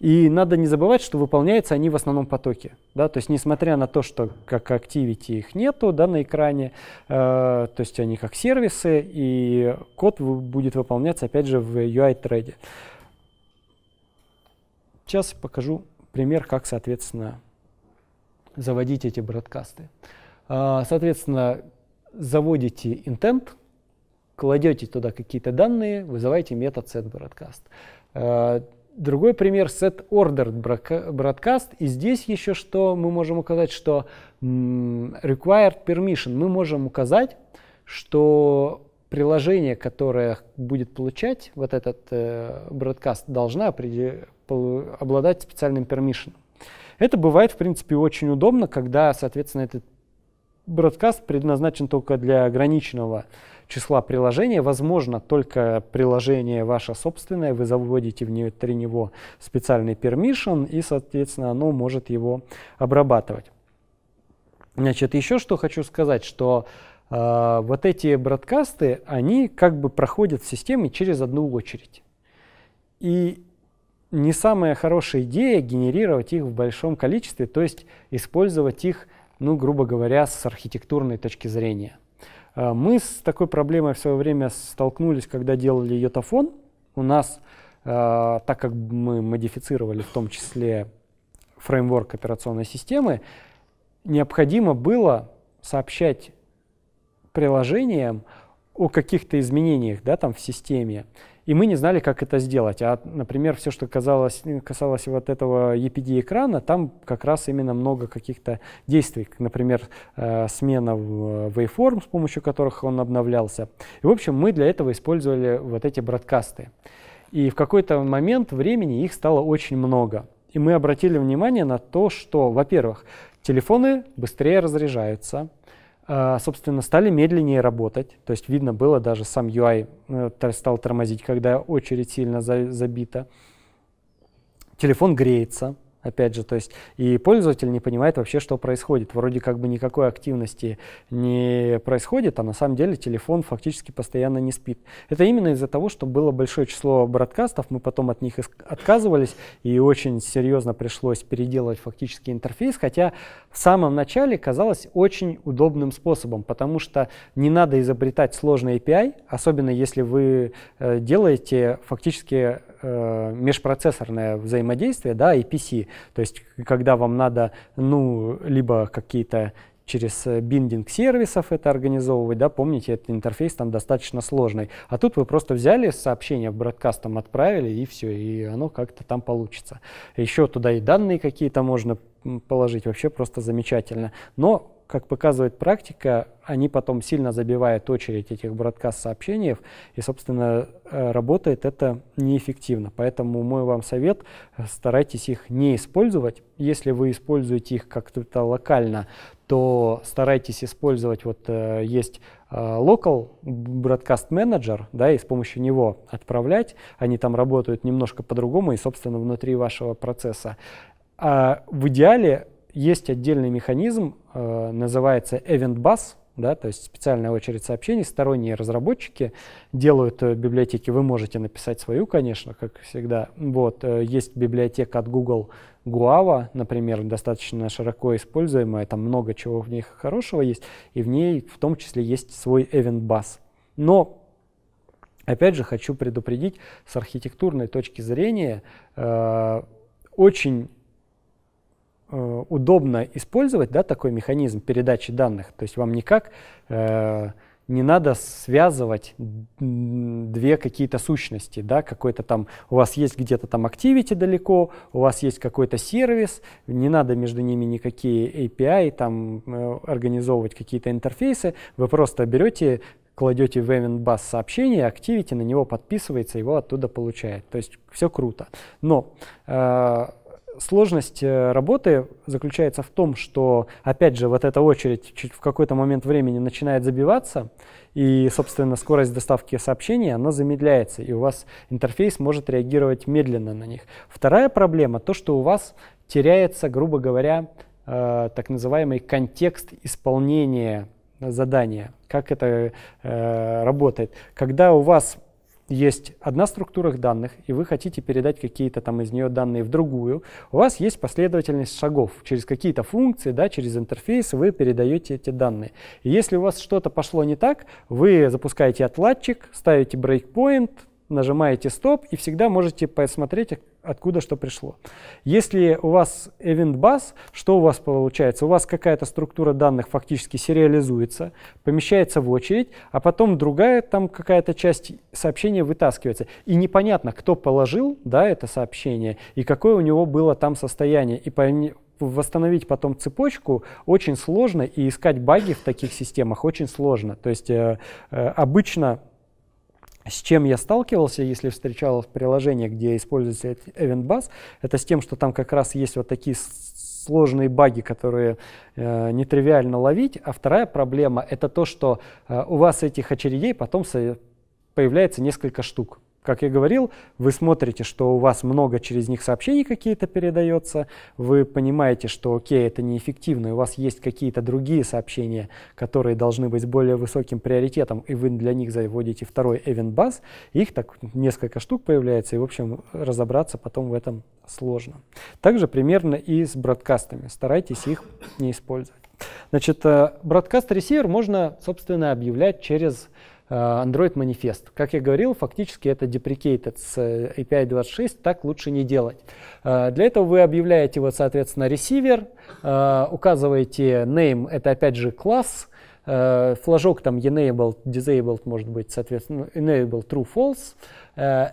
И надо не забывать, что выполняются они в основном потоке. Да? То есть несмотря на то, что как Activity их нету да, на экране, э, то есть они как сервисы, и код будет выполняться опять же в UI-треде. Сейчас покажу пример, как, соответственно, заводить эти бродкасты. А, соответственно, заводите intent, кладете туда какие-то данные, вызываете метод setBroadcast. А, другой пример set order broadcast. И здесь еще что мы можем указать, что required permission. Мы можем указать, что приложение, которое будет получать вот этот э, broadcast, должна обладать специальным permission. Это бывает, в принципе, очень удобно, когда, соответственно, этот Бродкаст предназначен только для ограниченного числа приложений. Возможно, только приложение ваше собственное, вы заводите внутри него специальный permission, и, соответственно, оно может его обрабатывать. Значит, еще что хочу сказать, что э, вот эти бродкасты, они как бы проходят в системе через одну очередь. И не самая хорошая идея генерировать их в большом количестве, то есть использовать их ну, грубо говоря, с архитектурной точки зрения. Э, мы с такой проблемой в свое время столкнулись, когда делали йотафон. У нас, э, так как мы модифицировали в том числе фреймворк операционной системы, необходимо было сообщать приложениям о каких-то изменениях да, там, в системе. И мы не знали, как это сделать. А, например, все, что казалось, э, касалось вот этого EPD-экрана, там как раз именно много каких-то действий. Например, э, смена э, waveform, с помощью которых он обновлялся. И, в общем, мы для этого использовали вот эти бродкасты. И в какой-то момент времени их стало очень много. И мы обратили внимание на то, что, во-первых, телефоны быстрее разряжаются – а, собственно, стали медленнее работать. То есть видно было, даже сам UI э, стал тормозить, когда очередь сильно забита. Телефон греется. Опять же, то есть и пользователь не понимает вообще, что происходит. Вроде как бы никакой активности не происходит, а на самом деле телефон фактически постоянно не спит. Это именно из-за того, что было большое число бродкастов, мы потом от них отказывались, и очень серьезно пришлось переделывать фактически интерфейс, хотя в самом начале казалось очень удобным способом, потому что не надо изобретать сложный API, особенно если вы э, делаете фактически э, межпроцессорное взаимодействие, да, IPC, то есть когда вам надо, ну, либо какие-то через э, биндинг сервисов это организовывать, да, помните, этот интерфейс там достаточно сложный. А тут вы просто взяли сообщение в бродкастом отправили, и все, и оно как-то там получится. Еще туда и данные какие-то можно положить, вообще просто замечательно. Но как показывает практика, они потом сильно забивают очередь этих бродкаст-сообщений, и, собственно, э, работает это неэффективно. Поэтому мой вам совет, старайтесь их не использовать. Если вы используете их как-то локально, то старайтесь использовать, вот э, есть Local Broadcast Manager, да, и с помощью него отправлять. Они там работают немножко по-другому и, собственно, внутри вашего процесса. А в идеале есть отдельный механизм, э, называется Event Bus, да, то есть специальная очередь сообщений, сторонние разработчики делают э, библиотеки, вы можете написать свою, конечно, как всегда. Вот, э, есть библиотека от Google Guava, например, достаточно широко используемая, там много чего в ней хорошего есть, и в ней в том числе есть свой Event Bus. Но Опять же, хочу предупредить, с архитектурной точки зрения э, очень Э, удобно использовать да, такой механизм передачи данных. То есть вам никак э, не надо связывать две какие-то сущности, да, какой-то там, у вас есть где-то там activity далеко, у вас есть какой-то сервис, не надо между ними никакие API, там, э, организовывать какие-то интерфейсы, вы просто берете кладете в Event Bus сообщение, Activity на него подписывается, его оттуда получает. То есть все круто. Но э, сложность э, работы заключается в том, что, опять же, вот эта очередь чуть в какой-то момент времени начинает забиваться, и, собственно, скорость доставки сообщений, она замедляется, и у вас интерфейс может реагировать медленно на них. Вторая проблема — то, что у вас теряется, грубо говоря, э, так называемый контекст исполнения задания. Как это э, работает? Когда у вас есть одна структура данных, и вы хотите передать какие-то там из нее данные в другую, у вас есть последовательность шагов. Через какие-то функции, да, через интерфейс вы передаете эти данные. И если у вас что-то пошло не так, вы запускаете отладчик, ставите брейкпоинт, нажимаете стоп и всегда можете посмотреть, откуда что пришло. Если у вас event bus, что у вас получается? У вас какая-то структура данных фактически сериализуется, помещается в очередь, а потом другая там какая-то часть сообщения вытаскивается. И непонятно, кто положил да, это сообщение и какое у него было там состояние. И восстановить потом цепочку очень сложно, и искать баги в таких системах очень сложно. То есть э, э обычно с чем я сталкивался, если встречал приложение, где используется Event Bus, это с тем, что там как раз есть вот такие сложные баги, которые э, нетривиально ловить. А вторая проблема — это то, что э, у вас этих очередей потом появляется несколько штук как я говорил, вы смотрите, что у вас много через них сообщений какие-то передается, вы понимаете, что окей, это неэффективно, и у вас есть какие-то другие сообщения, которые должны быть более высоким приоритетом, и вы для них заводите второй event bus, их так несколько штук появляется, и, в общем, разобраться потом в этом сложно. Также примерно и с бродкастами, старайтесь их не использовать. Значит, бродкаст-ресивер э, можно, собственно, объявлять через Э, Android манифест. Как я говорил, фактически это deprecated с э, API 26, так лучше не делать. Э, для этого вы объявляете, вот, соответственно, ресивер, указываете name, это опять же класс, флажок там enabled, disabled может быть, соответственно, ну, enable true, false,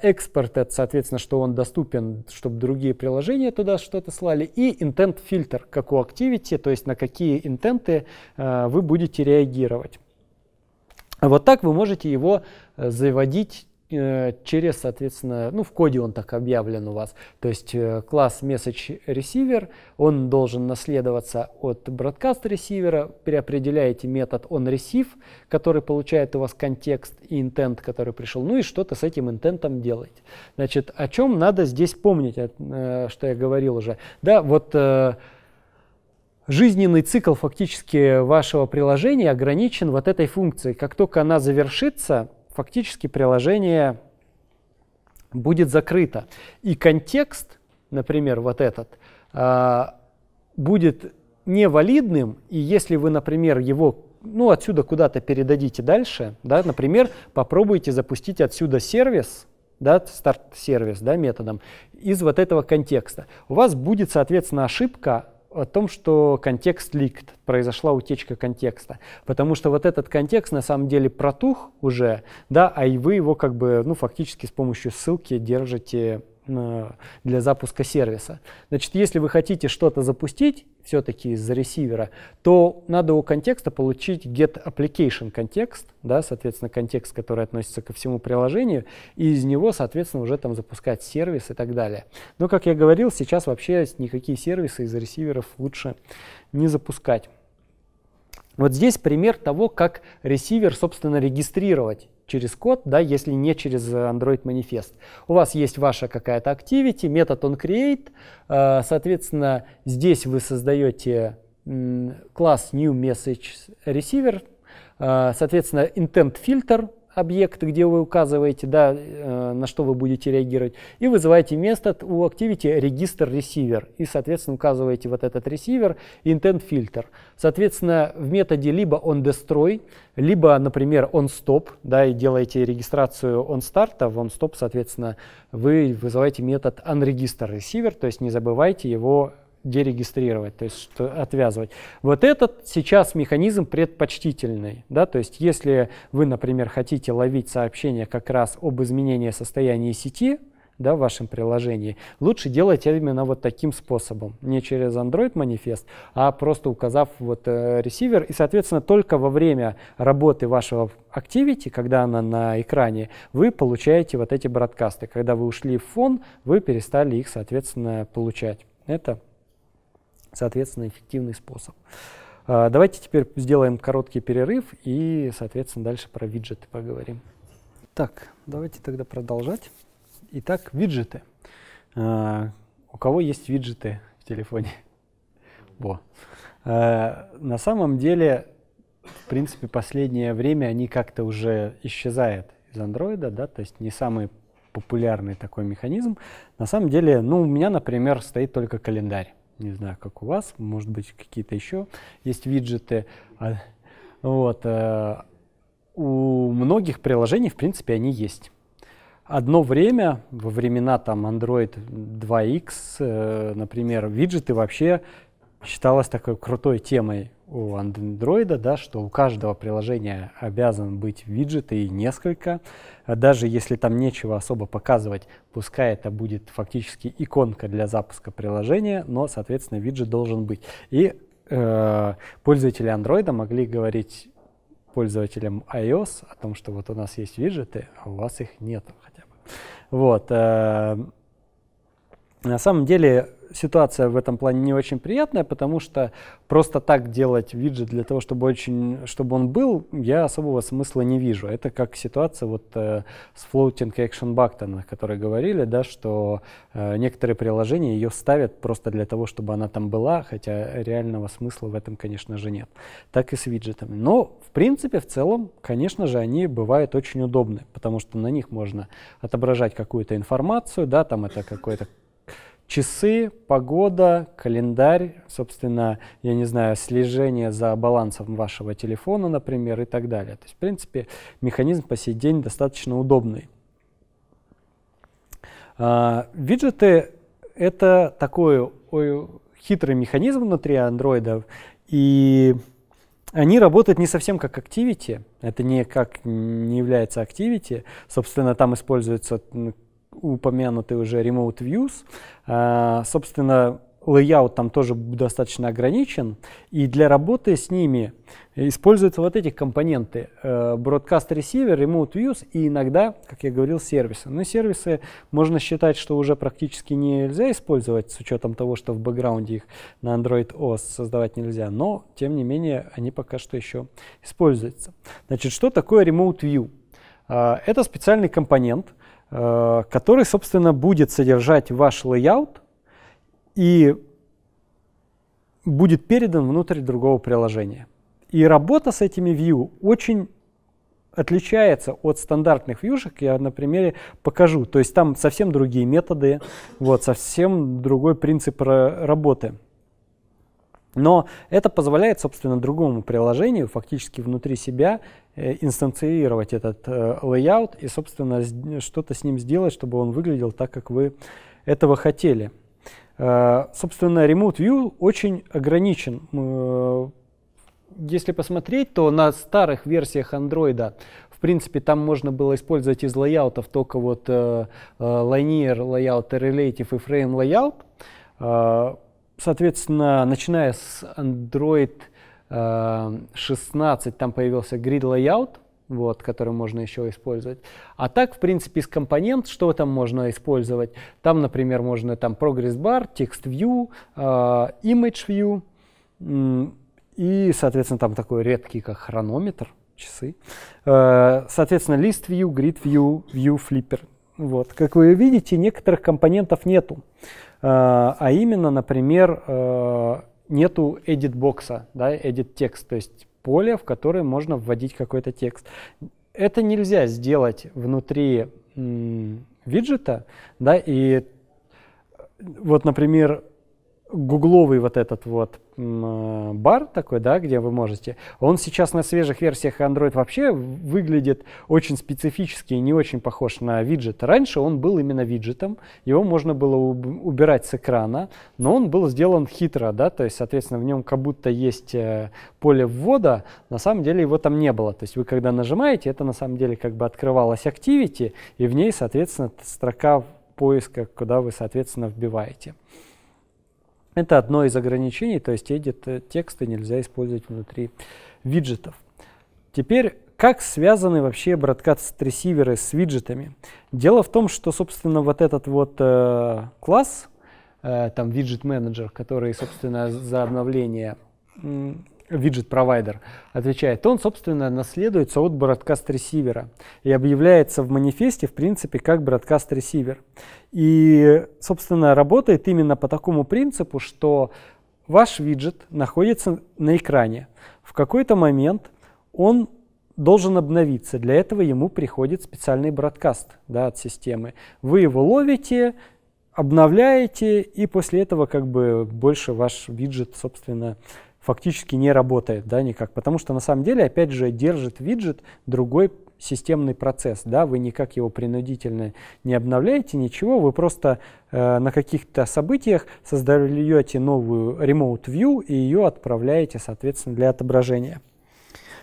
экспорт это, соответственно, что он доступен, чтобы другие приложения туда что-то слали, и intent фильтр, как у activity, то есть на какие интенты вы будете реагировать. Вот так вы можете его э, заводить э, через, соответственно, ну, в коде он так объявлен у вас. То есть э, класс message receiver, он должен наследоваться от broadcast ресивера. Переопределяете метод onReceive, который получает у вас контекст и intent, который пришел. Ну и что-то с этим интентом делать. Значит, о чем надо здесь помнить, что я говорил уже. Да, вот жизненный цикл фактически вашего приложения ограничен вот этой функцией. Как только она завершится, фактически приложение будет закрыто. И контекст, например, вот этот, а, будет невалидным, и если вы, например, его ну, отсюда куда-то передадите дальше, да, например, попробуйте запустить отсюда сервис, да, старт-сервис да, методом из вот этого контекста. У вас будет, соответственно, ошибка о том, что контекст ликт, произошла утечка контекста. Потому что вот этот контекст на самом деле протух уже, да, а и вы его как бы, ну, фактически с помощью ссылки держите Э, для запуска сервиса. Значит, если вы хотите что-то запустить все-таки из-за ресивера, то надо у контекста получить get application контекст, да, соответственно, контекст, который относится ко всему приложению, и из него, соответственно, уже там запускать сервис и так далее. Но, как я говорил, сейчас вообще никакие сервисы из ресиверов лучше не запускать. Вот здесь пример того, как ресивер, собственно, регистрировать через код, да, если не через э, Android манифест. У вас есть ваша какая-то activity, метод он create, э, соответственно, здесь вы создаете класс new message receiver, э, соответственно, intent filter, объект, где вы указываете, да, э, на что вы будете реагировать, и вызываете место у Activity регистр ресивер, и, соответственно, указываете вот этот ресивер intent фильтр. Соответственно, в методе либо on destroy, либо, например, on stop, да, и делаете регистрацию on start, а в on stop, соответственно, вы вызываете метод unregister receiver, то есть не забывайте его дерегистрировать, то есть что, отвязывать. Вот этот сейчас механизм предпочтительный. Да? То есть если вы, например, хотите ловить сообщение как раз об изменении состояния сети, да, в вашем приложении, лучше делать именно вот таким способом. Не через Android-манифест, а просто указав вот э, ресивер. И, соответственно, только во время работы вашего Activity, когда она на экране, вы получаете вот эти бродкасты. Когда вы ушли в фон, вы перестали их, соответственно, получать. Это соответственно, эффективный способ. А, давайте теперь сделаем короткий перерыв и, соответственно, дальше про виджеты поговорим. Так, давайте тогда продолжать. Итак, виджеты. А, у кого есть виджеты в телефоне? *laughs* Во. А, на самом деле, в принципе, последнее время они как-то уже исчезают из андроида, да, то есть не самый популярный такой механизм. На самом деле, ну, у меня, например, стоит только календарь не знаю, как у вас, может быть, какие-то еще есть виджеты. А, вот. Э, у многих приложений, в принципе, они есть. Одно время, во времена там Android 2X, э, например, виджеты вообще считалось такой крутой темой у андроида, да, что у каждого приложения обязан быть виджеты и несколько. А даже если там нечего особо показывать, пускай это будет фактически иконка для запуска приложения, но, соответственно, виджет должен быть. И э, пользователи андроида могли говорить пользователям iOS о том, что вот у нас есть виджеты, а у вас их нет хотя бы. Вот. Э, на самом деле ситуация в этом плане не очень приятная, потому что просто так делать виджет для того, чтобы, очень, чтобы он был, я особого смысла не вижу. Это как ситуация вот э, с floating action button, о которой говорили, да, что э, некоторые приложения ее ставят просто для того, чтобы она там была, хотя реального смысла в этом, конечно же, нет. Так и с виджетами. Но, в принципе, в целом, конечно же, они бывают очень удобны, потому что на них можно отображать какую-то информацию, да, там это какой-то часы, погода, календарь, собственно, я не знаю, слежение за балансом вашего телефона, например, и так далее. То есть, в принципе, механизм по сей день достаточно удобный. А, виджеты — это такой ой, хитрый механизм внутри андроидов, и они работают не совсем как Activity, это не как не является Activity, собственно, там используется ну, упомянутый уже Remote Views. А, собственно, лейаут там тоже достаточно ограничен, и для работы с ними используются вот эти компоненты э, Broadcast Receiver, Remote Views и иногда, как я говорил, сервисы. Но сервисы можно считать, что уже практически нельзя использовать с учетом того, что в бэкграунде их на Android OS создавать нельзя, но тем не менее они пока что еще используются. Значит, что такое Remote View? А, это специальный компонент, Э, который, собственно, будет содержать ваш layout и будет передан внутрь другого приложения. И работа с этими view очень отличается от стандартных вьюшек, я на примере покажу. То есть там совсем другие методы, вот, совсем другой принцип работы. Но это позволяет, собственно, другому приложению фактически внутри себя э, инстанциировать этот э, layout и, собственно, что-то с ним сделать, чтобы он выглядел так, как вы этого хотели. Э, собственно, Remote View очень ограничен. Э, если посмотреть, то на старых версиях Android в принципе, там можно было использовать из лайаутов только вот э, э, Linear Layout, Relative и Frame Layout. Э, соответственно, начиная с Android 16, э, там появился Grid Layout, вот, который можно еще использовать. А так, в принципе, из компонент, что там можно использовать? Там, например, можно там Progress Bar, Text View, э, Image View и, соответственно, там такой редкий, как хронометр, часы. Э, соответственно, List View, Grid View, View Flipper. Вот. Как вы видите, некоторых компонентов нету. Э, а именно, например, э, нету edit-бокса, да, edit-текст, то есть поле, в которое можно вводить какой-то текст. Это нельзя сделать внутри виджета, да, и вот, например, гугловый вот этот вот Э, бар такой, да, где вы можете. Он сейчас на свежих версиях Android вообще выглядит очень специфически и не очень похож на виджет. Раньше он был именно виджетом, его можно было убирать с экрана, но он был сделан хитро, да, то есть, соответственно, в нем как будто есть э, поле ввода, на самом деле его там не было. То есть вы когда нажимаете, это на самом деле как бы открывалось Activity, и в ней, соответственно, строка поиска, куда вы, соответственно, вбиваете. Это одно из ограничений, то есть эти тексты нельзя использовать внутри виджетов. Теперь, как связаны вообще бродкаст-ресиверы с виджетами? Дело в том, что, собственно, вот этот вот э, класс, э, там, виджет-менеджер, который, собственно, за обновление виджет-провайдер отвечает, он, собственно, наследуется от бродкаст-ресивера и объявляется в манифесте, в принципе, как бродкаст-ресивер. И, собственно, работает именно по такому принципу, что ваш виджет находится на экране. В какой-то момент он должен обновиться. Для этого ему приходит специальный бродкаст да, от системы. Вы его ловите, обновляете, и после этого как бы больше ваш виджет, собственно, фактически не работает да, никак, потому что на самом деле, опять же, держит виджет другой системный процесс, да, вы никак его принудительно не обновляете, ничего, вы просто э, на каких-то событиях создаете новую remote view и ее отправляете, соответственно, для отображения.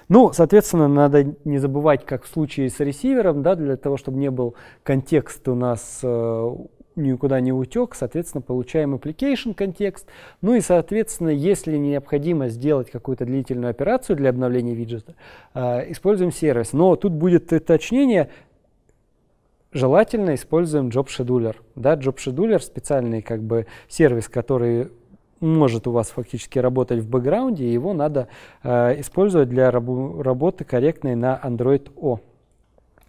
Ну, соответственно, надо не забывать, как в случае с ресивером, да, для того, чтобы не был контекст у нас э, никуда не утек, соответственно, получаем application контекст. Ну и, соответственно, если необходимо сделать какую-то длительную операцию для обновления виджета, а, используем сервис. Но тут будет уточнение, желательно используем Job Scheduler. Да, Job Scheduler — специальный как бы сервис, который может у вас фактически работать в бэкграунде, и его надо э, использовать для рабо работы корректной на Android O.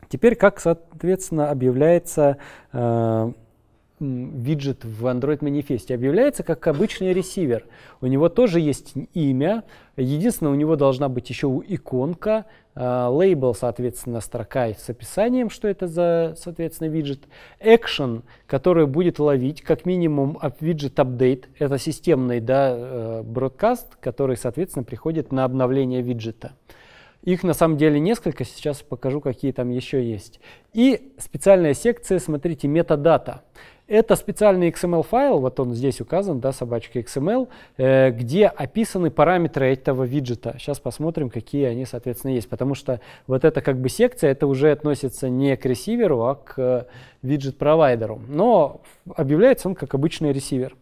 Теперь как, соответственно, объявляется э, виджет в Android манифесте объявляется как обычный ресивер. У него тоже есть имя. Единственное, у него должна быть еще иконка, э, лейбл, соответственно, строка с описанием, что это за, соответственно, виджет. Action, который будет ловить как минимум виджет update. Это системный да, э, бродкаст, который, соответственно, приходит на обновление виджета. Их на самом деле несколько, сейчас покажу, какие там еще есть. И специальная секция, смотрите, метадата. Это специальный XML-файл, вот он здесь указан, да, собачка XML, э, где описаны параметры этого виджета. Сейчас посмотрим, какие они, соответственно, есть. Потому что вот эта как бы секция, это уже относится не к ресиверу, а к виджет-провайдеру. Но объявляется он как обычный ресивер.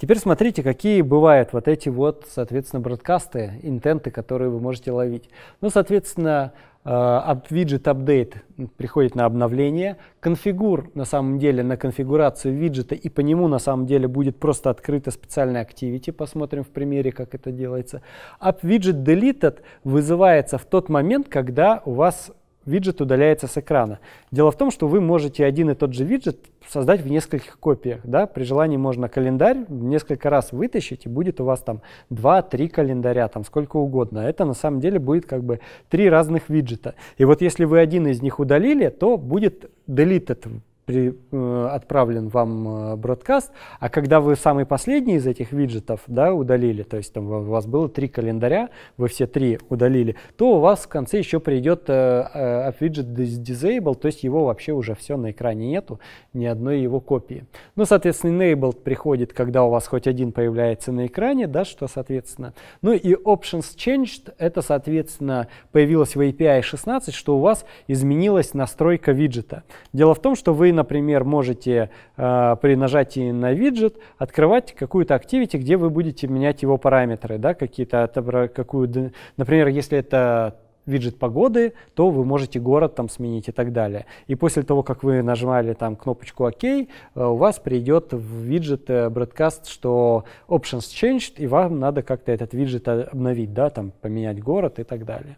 Теперь смотрите, какие бывают вот эти вот, соответственно, бродкасты, интенты, которые вы можете ловить. Ну, соответственно, э, виджет uh, апдейт приходит на обновление. Конфигур, на самом деле, на конфигурацию виджета, и по нему, на самом деле, будет просто открыта специальная activity. Посмотрим в примере, как это делается. App widget deleted вызывается в тот момент, когда у вас виджет удаляется с экрана. Дело в том, что вы можете один и тот же виджет создать в нескольких копиях. Да? При желании можно календарь несколько раз вытащить, и будет у вас там 2-3 календаря, там сколько угодно. А это на самом деле будет как бы три разных виджета. И вот если вы один из них удалили, то будет deleted при, э, отправлен вам э, бродкаст, а когда вы самый последний из этих виджетов да, удалили, то есть там у вас было три календаря, вы все три удалили, то у вас в конце еще придет э, э виджет disable, то есть его вообще уже все на экране нету, ни одной его копии. Ну, соответственно, enabled приходит, когда у вас хоть один появляется на экране, да, что соответственно. Ну и options changed, это, соответственно, появилось в API 16, что у вас изменилась настройка виджета. Дело в том, что вы на например, можете э, при нажатии на виджет открывать какую-то активити, где вы будете менять его параметры, да, какие-то, какую, например, если это виджет погоды, то вы можете город там сменить и так далее. И после того, как вы нажимали там кнопочку ОК, э, у вас придет в виджет э, broadcast, что options changed, и вам надо как-то этот виджет обновить, да, там поменять город и так далее.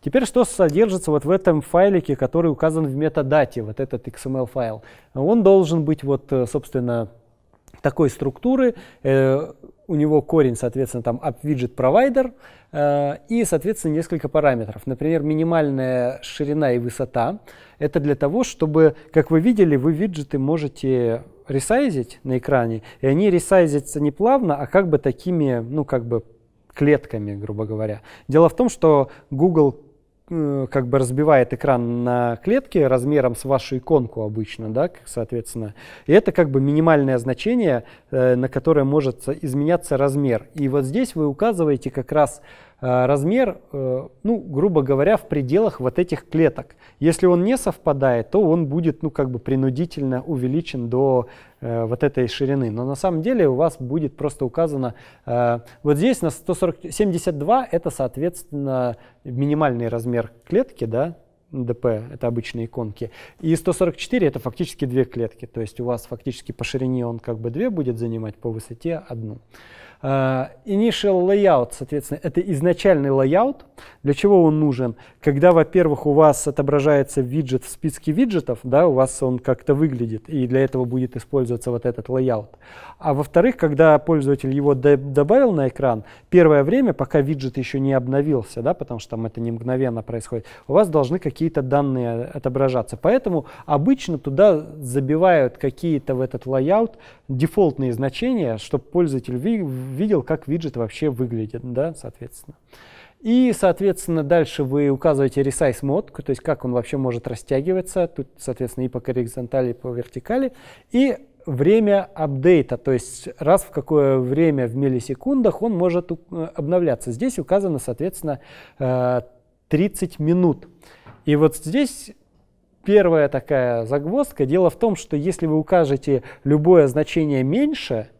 Теперь что содержится вот в этом файлике, который указан в метадате, вот этот XML файл? Он должен быть вот, э, собственно, такой структуры. Э, у него корень, соответственно, там app provider э, и, соответственно, несколько параметров. Например, минимальная ширина и высота. Это для того, чтобы, как вы видели, вы виджеты можете ресайзить на экране, и они ресайзятся не плавно, а как бы такими, ну, как бы клетками, грубо говоря. Дело в том, что Google Э, как бы разбивает экран на клетки размером с вашу иконку обычно, да, соответственно. И это как бы минимальное значение, э, на которое может изменяться размер. И вот здесь вы указываете как раз Э, размер, э, ну, грубо говоря, в пределах вот этих клеток. Если он не совпадает, то он будет, ну, как бы принудительно увеличен до э, вот этой ширины. Но на самом деле у вас будет просто указано, вот здесь на 140, 72 это, соответственно, минимальный размер клетки, да, ДП, это обычные иконки. И 144 это фактически две клетки, то есть у вас фактически по ширине он как бы две будет занимать, по высоте одну. Э, initial layout, соответственно, это изначальный layout. Для чего он нужен? Когда, во-первых, у вас отображается виджет в списке виджетов, да, у вас он как-то выглядит, и для этого будет использоваться вот этот layout. А во-вторых, когда пользователь его добавил на экран, первое время, пока виджет еще не обновился, да, потому что там это не мгновенно происходит, у вас должны какие-то данные отображаться. Поэтому обычно туда забивают какие-то в этот layout дефолтные значения, чтобы пользователь видел, как виджет вообще выглядит, да, соответственно. И, соответственно, дальше вы указываете resize мод, то есть как он вообще может растягиваться, тут, соответственно, и по горизонтали, и по вертикали, и время апдейта, то есть раз в какое время в миллисекундах он может э, обновляться. Здесь указано, соответственно, 30 э, минут. И вот здесь первая такая загвоздка. Дело в том, что если вы укажете любое значение меньше,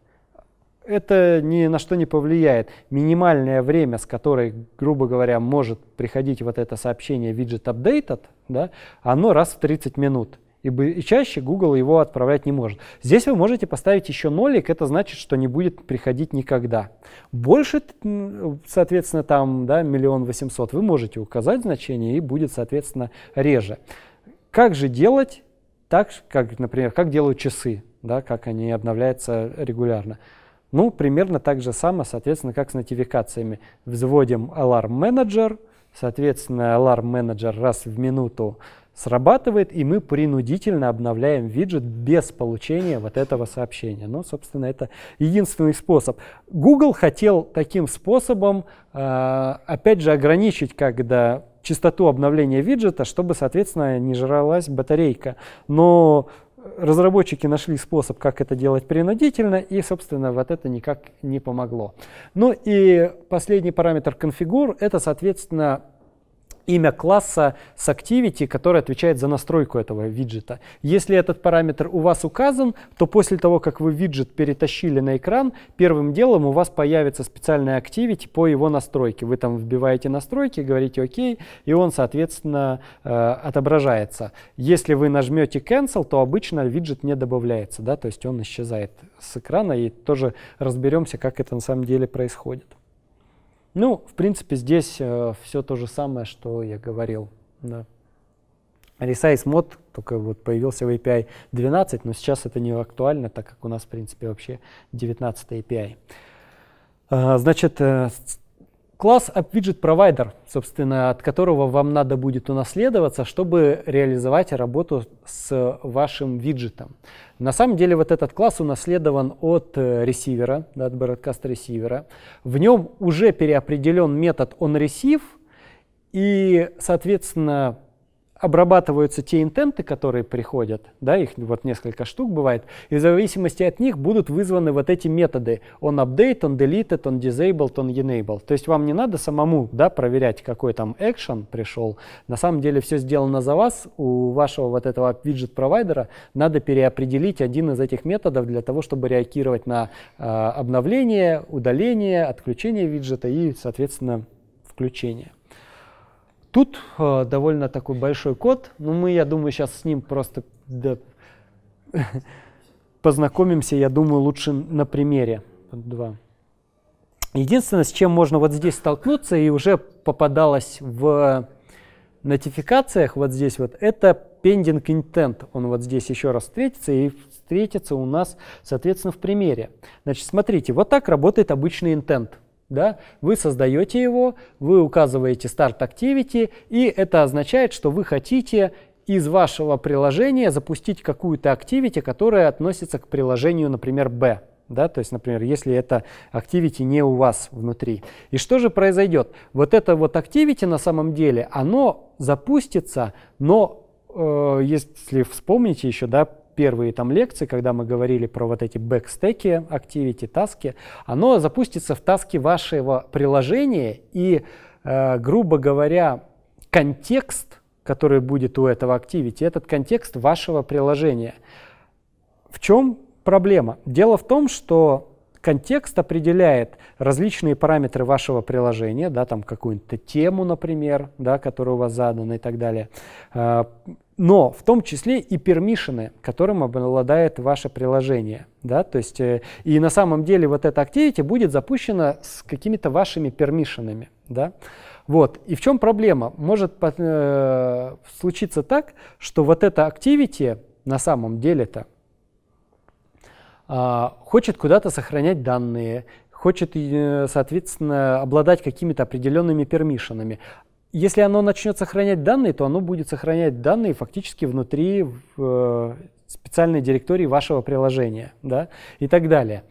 это ни на что не повлияет. Минимальное время, с которой, грубо говоря, может приходить вот это сообщение виджет updated, да, оно раз в 30 минут. и чаще Google его отправлять не может. Здесь вы можете поставить еще нолик, это значит, что не будет приходить никогда. Больше, соответственно, там да, миллион восемьсот вы можете указать значение и будет, соответственно, реже. Как же делать так, как, например, как делают часы, да, как они обновляются регулярно? Ну, примерно так же самое, соответственно, как с нотификациями. Взводим аларм Manager, соответственно, аларм Manager раз в минуту срабатывает, и мы принудительно обновляем виджет без получения вот этого сообщения. Ну, собственно, это единственный способ. Google хотел таким способом, а, опять же, ограничить, когда частоту обновления виджета, чтобы, соответственно, не жралась батарейка. Но разработчики нашли способ, как это делать принудительно, и, собственно, вот это никак не помогло. Ну и последний параметр конфигур – это, соответственно, имя класса с Activity, который отвечает за настройку этого виджета. Если этот параметр у вас указан, то после того, как вы виджет перетащили на экран, первым делом у вас появится специальная Activity по его настройке. Вы там вбиваете настройки, говорите ОК, и он, соответственно, э, отображается. Если вы нажмете Cancel, то обычно виджет не добавляется, да, то есть он исчезает с экрана, и тоже разберемся, как это на самом деле происходит. Ну, в принципе, здесь э, все то же самое, что я говорил. Да. Resize мод только вот появился в API 12, но сейчас это не актуально, так как у нас, в принципе, вообще 19 API. Э, значит, э, класс AppWidget Provider, собственно, от которого вам надо будет унаследоваться, чтобы реализовать работу с вашим виджетом. На самом деле вот этот класс унаследован от э, ресивера, от Broadcast ресивера. В нем уже переопределен метод onReceive, и, соответственно, обрабатываются те интенты, которые приходят, да, их вот несколько штук бывает, и в зависимости от них будут вызваны вот эти методы on update, on delete, on disabled, on enable. То есть вам не надо самому, да, проверять, какой там action пришел. На самом деле все сделано за вас, у вашего вот этого виджет-провайдера надо переопределить один из этих методов для того, чтобы реагировать на э, обновление, удаление, отключение виджета и, соответственно, включение. Тут э, довольно такой большой код, но ну, мы, я думаю, сейчас с ним просто да, *laughs* познакомимся, я думаю, лучше на примере. Два. Единственное, с чем можно вот здесь столкнуться, и уже попадалось в нотификациях, вот здесь вот, это pending intent. Он вот здесь еще раз встретится, и встретится у нас, соответственно, в примере. Значит, смотрите, вот так работает обычный intent – да? Вы создаете его, вы указываете Start Activity, и это означает, что вы хотите из вашего приложения запустить какую-то activity, которая относится к приложению, например, B. Да, то есть, например, если это activity не у вас внутри. И что же произойдет? Вот это вот activity на самом деле, оно запустится, но э, если вспомните еще, да, первые там лекции, когда мы говорили про вот эти бэкстеки, активити, таски, оно запустится в таске вашего приложения, и, э, грубо говоря, контекст, который будет у этого активити, этот контекст вашего приложения. В чем проблема? Дело в том, что контекст определяет различные параметры вашего приложения, да, там какую-то тему, например, да, которая у вас задана и так далее. А, но в том числе и пермишины, которым обладает ваше приложение. Да? То есть, э, и на самом деле вот эта activity будет запущена с какими-то вашими пермишинами. Да? Вот. И в чем проблема? Может э, случиться так, что вот эта activity на самом деле-то а, хочет куда-то сохранять данные, хочет, э, соответственно, обладать какими-то определенными пермишенами. Если оно начнет сохранять данные, то оно будет сохранять данные фактически внутри в э, специальной директории вашего приложения да, и так далее.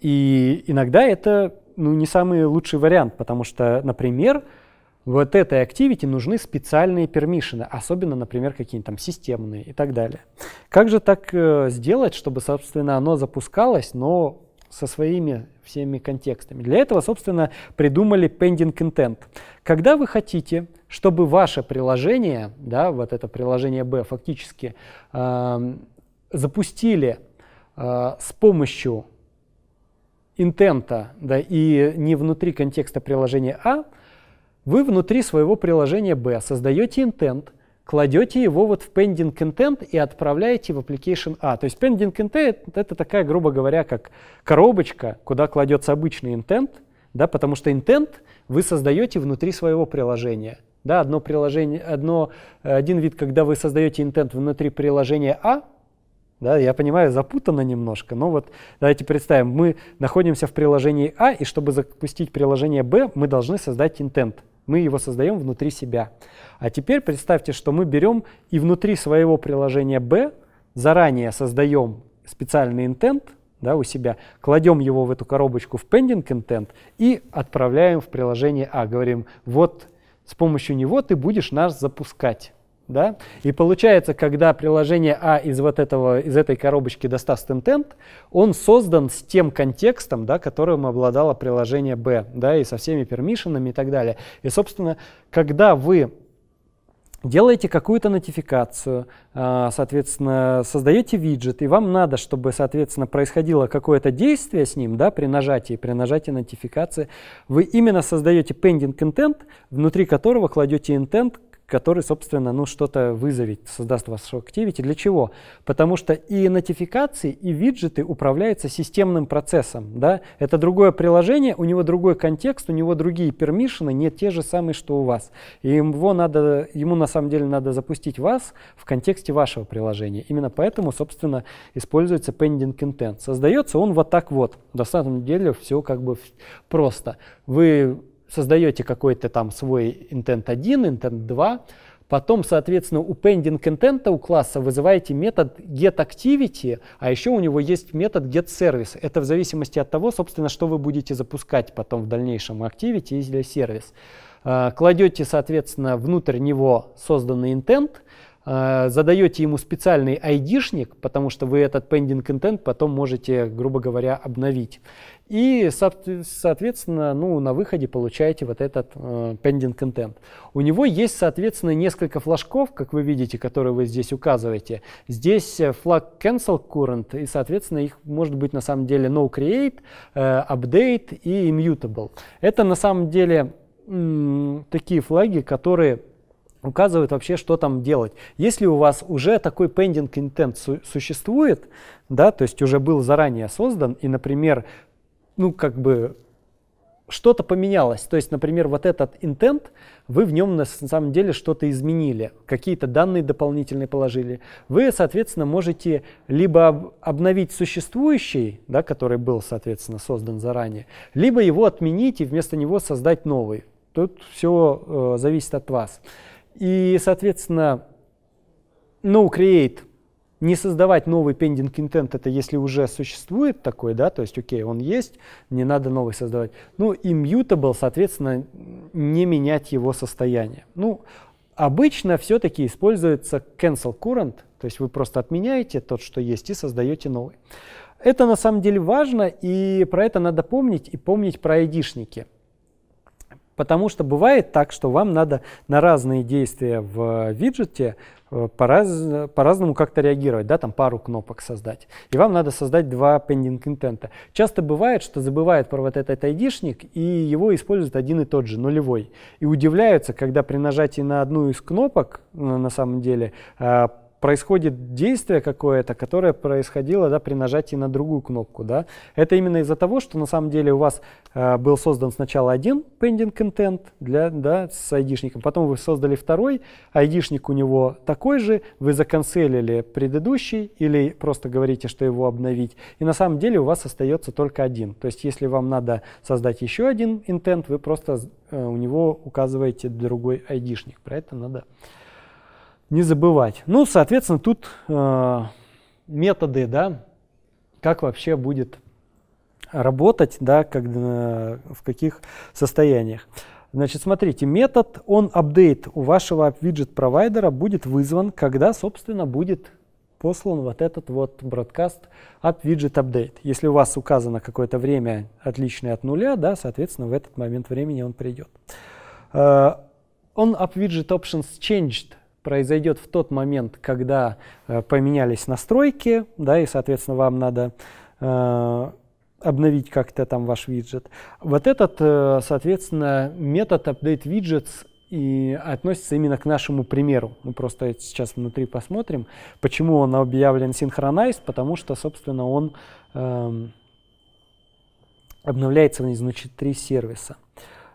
И иногда это ну, не самый лучший вариант, потому что, например, вот этой activity нужны специальные пермишины, особенно, например, какие-нибудь там системные и так далее. Как же так э, сделать, чтобы, собственно, оно запускалось, но со своими всеми контекстами? Для этого, собственно, придумали pending intent. Когда вы хотите, чтобы ваше приложение, да, вот это приложение B фактически, э, запустили э, с помощью интента да, и не внутри контекста приложения А, вы внутри своего приложения B создаете intent, кладете его вот в pending intent и отправляете в application A. То есть pending intent — это такая, грубо говоря, как коробочка, куда кладется обычный intent, да, потому что intent вы создаете внутри своего приложения. Да, одно приложение, одно, один вид, когда вы создаете intent внутри приложения А, да, я понимаю, запутано немножко, но вот давайте представим, мы находимся в приложении А, и чтобы запустить приложение Б, мы должны создать intent. Мы его создаем внутри себя. А теперь представьте, что мы берем и внутри своего приложения B заранее создаем специальный интент да, у себя, кладем его в эту коробочку в pending intent и отправляем в приложение А. Говорим, вот с помощью него ты будешь нас запускать. Да? И получается, когда приложение А из вот этого, из этой коробочки даст intent, он создан с тем контекстом, да, которым обладало приложение Б, да, и со всеми пермишенами и так далее. И, собственно, когда вы делаете какую-то нотификацию, а, соответственно, создаете виджет, и вам надо, чтобы, соответственно, происходило какое-то действие с ним, да, при нажатии, при нажатии нотификации, вы именно создаете pending intent, внутри которого кладете intent, который, собственно, ну, что-то вызовет, создаст у вас Activity. Для чего? Потому что и нотификации, и виджеты управляются системным процессом. Да? Это другое приложение, у него другой контекст, у него другие пермишины, не те же самые, что у вас. И его надо, ему на самом деле надо запустить вас в контексте вашего приложения. Именно поэтому, собственно, используется pending intent. Создается он вот так вот. На самом деле все как бы просто. Вы создаете какой-то там свой intent 1, intent 2, Потом, соответственно, у pending интента у класса вызываете метод getActivity, а еще у него есть метод getService. Это в зависимости от того, собственно, что вы будете запускать потом в дальнейшем activity или сервис. Э, кладете, соответственно, внутрь него созданный intent Э, задаете ему специальный айдишник, потому что вы этот pending intent потом можете, грубо говоря, обновить. И, соответственно, ну, на выходе получаете вот этот э, pending intent. У него есть, соответственно, несколько флажков, как вы видите, которые вы здесь указываете. Здесь э, флаг cancel current, и, соответственно, их может быть на самом деле no create, update и immutable. Это на самом деле такие флаги, которые указывает вообще, что там делать. Если у вас уже такой pending intent су существует, да, то есть уже был заранее создан, и, например, ну, как бы что-то поменялось. То есть, например, вот этот intent, вы в нем на самом деле что-то изменили, какие-то данные дополнительные положили. Вы, соответственно, можете либо обновить существующий, да, который был, соответственно, создан заранее, либо его отменить и вместо него создать новый. Тут все э, зависит от вас. И, соответственно, no create, не создавать новый pending content, это если уже существует такой, да, то есть, окей, okay, он есть, не надо новый создавать. Ну, и mutable, соответственно, не менять его состояние. Ну, обычно все-таки используется cancel current, то есть вы просто отменяете тот, что есть, и создаете новый. Это на самом деле важно, и про это надо помнить, и помнить про айдишники. Потому что бывает так, что вам надо на разные действия в виджете э, по-разному по как-то реагировать, да, там пару кнопок создать. И вам надо создать два pending интента. Часто бывает, что забывает про вот этот айдишник, и его использует один и тот же, нулевой. И удивляются, когда при нажатии на одну из кнопок, э, на самом деле, а, происходит действие какое-то, которое происходило да, при нажатии на другую кнопку. Да? Это именно из-за того, что на самом деле у вас э, был создан сначала один pending content для, да, с айдишником, потом вы создали второй, айдишник у него такой же, вы законселили предыдущий или просто говорите, что его обновить, и на самом деле у вас остается только один. То есть если вам надо создать еще один intent, вы просто э, у него указываете другой айдишник. Про это надо не забывать. Ну, соответственно, тут э, методы, да, как вообще будет работать, да, как, э, в каких состояниях. Значит, смотрите, метод он update у вашего виджет провайдера будет вызван, когда, собственно, будет послан вот этот вот бродкаст app widget update. Если у вас указано какое-то время отличное от нуля, да, соответственно, в этот момент времени он придет. Uh, э, on widget options changed произойдет в тот момент, когда э, поменялись настройки, да, и, соответственно, вам надо э, обновить как-то там ваш виджет. Вот этот, э, соответственно, метод update widgets и относится именно к нашему примеру. Мы просто сейчас внутри посмотрим, почему он объявлен Synchronize, потому что, собственно, он э, обновляется вниз, значит, три сервиса.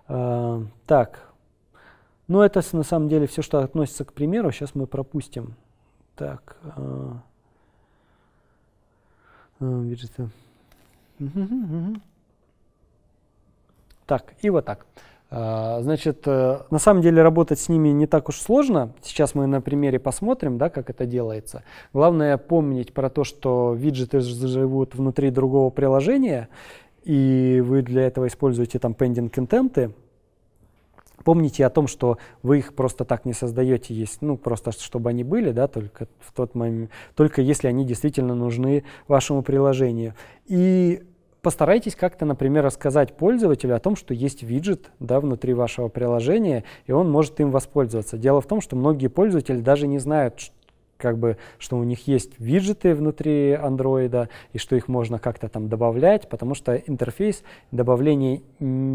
Э, так, но ну, это на самом деле все, что относится к примеру. Сейчас мы пропустим. Так. А, а, виджеты. Так, и вот так. А, значит, э, на самом деле работать с ними не так уж сложно. Сейчас мы на примере посмотрим, да, как это делается. Главное помнить про то, что виджеты живут внутри другого приложения, и вы для этого используете там pending контенты, Помните о том, что вы их просто так не создаете, есть, ну, просто чтобы они были, да, только в тот момент, только если они действительно нужны вашему приложению. И постарайтесь как-то, например, рассказать пользователю о том, что есть виджет да, внутри вашего приложения, и он может им воспользоваться. Дело в том, что многие пользователи даже не знают, как бы, что у них есть виджеты внутри андроида, и что их можно как-то там добавлять, потому что интерфейс добавления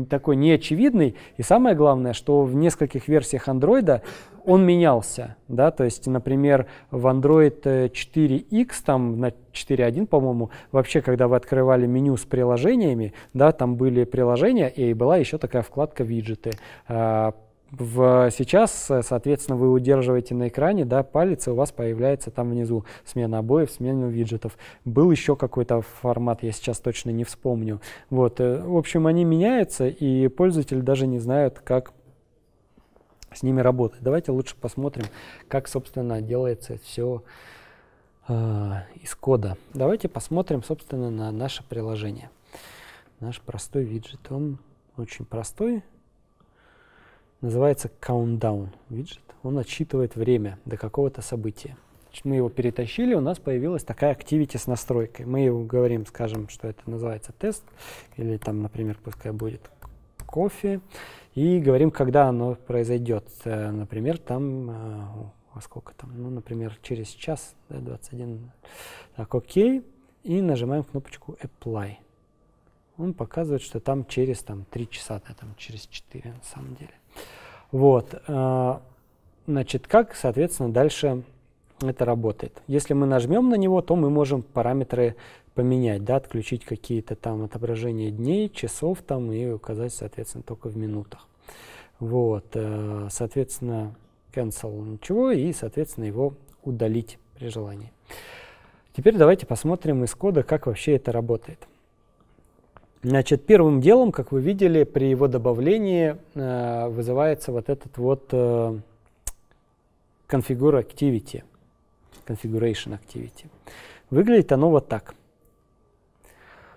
такой неочевидный. И самое главное, что в нескольких версиях андроида он менялся, да, то есть, например, в Android 4X, э, там на 4.1, по-моему, вообще, когда вы открывали меню с приложениями, да, там были приложения, и была еще такая вкладка виджеты. А, в, сейчас, э, соответственно, вы удерживаете на экране, да, палец, и у вас появляется там внизу смена обоев, смена виджетов. Был еще какой-то формат, я сейчас точно не вспомню. Вот, э, в общем, они меняются, и пользователь даже не знает, как с ними работать. Давайте лучше посмотрим, как, собственно, делается все э, из кода. Давайте посмотрим, собственно, на наше приложение. Наш простой виджет. Он очень простой, называется countdown виджет. Он отсчитывает время до какого-то события. мы его перетащили, у нас появилась такая activity с настройкой. Мы его говорим, скажем, что это называется тест, или там, например, пускай будет кофе, и говорим, когда оно произойдет. Э, например, там, э, во сколько там, ну, например, через час, да, 21. Так, окей, и нажимаем кнопочку apply. Он показывает, что там через там, 3 часа, да, там через 4 на самом деле. Вот. Э, значит, как, соответственно, дальше это работает? Если мы нажмем на него, то мы можем параметры поменять, да, отключить какие-то там отображения дней, часов там и указать, соответственно, только в минутах. Вот, э, соответственно, cancel ничего и, соответственно, его удалить при желании. Теперь давайте посмотрим из кода, как вообще это работает. Значит, первым делом, как вы видели, при его добавлении э, вызывается вот этот вот э, configure activity, configuration activity. Выглядит оно вот так.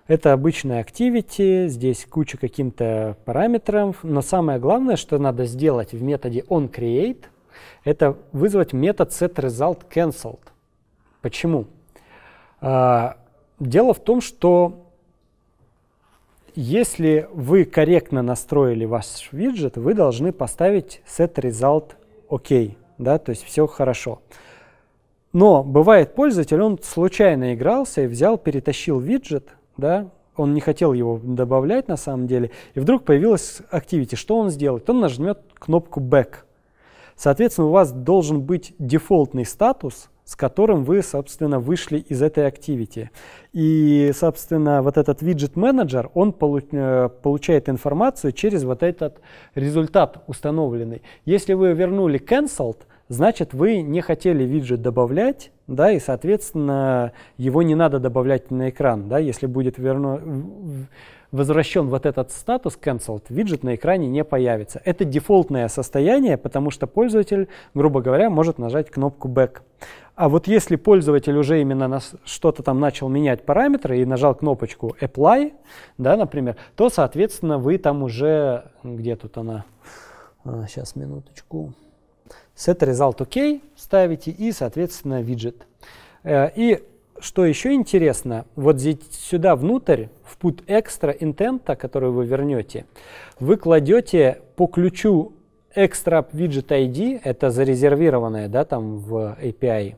Это обычная activity, здесь куча каким-то параметров, но самое главное, что надо сделать в методе onCreate, это вызвать метод setResult cancelled. Почему? Э, дело в том, что если вы корректно настроили ваш виджет, вы должны поставить set result OK, да, то есть все хорошо. Но бывает пользователь, он случайно игрался и взял, перетащил виджет, да, он не хотел его добавлять на самом деле, и вдруг появилась Activity. Что он сделает? Он нажмет кнопку Back. Соответственно, у вас должен быть дефолтный статус – с которым вы, собственно, вышли из этой активити. И, собственно, вот этот виджет-менеджер, он э, получает информацию через вот этот результат установленный. Если вы вернули Cancelled, значит, вы не хотели виджет добавлять, да, и, соответственно, его не надо добавлять на экран, да, если будет верну возвращен вот этот статус Cancelled, виджет на экране не появится. Это дефолтное состояние, потому что пользователь, грубо говоря, может нажать кнопку back. А вот если пользователь уже именно что-то там начал менять параметры и нажал кнопочку Apply, да, например, то, соответственно, вы там уже, где тут она, сейчас, а, минуточку, Set Result OK ставите и, соответственно, виджет. Э, и что еще интересно, вот здесь, сюда внутрь, в put extra интента, который вы вернете, вы кладете по ключу extra widget ID, это зарезервированное да, там в API,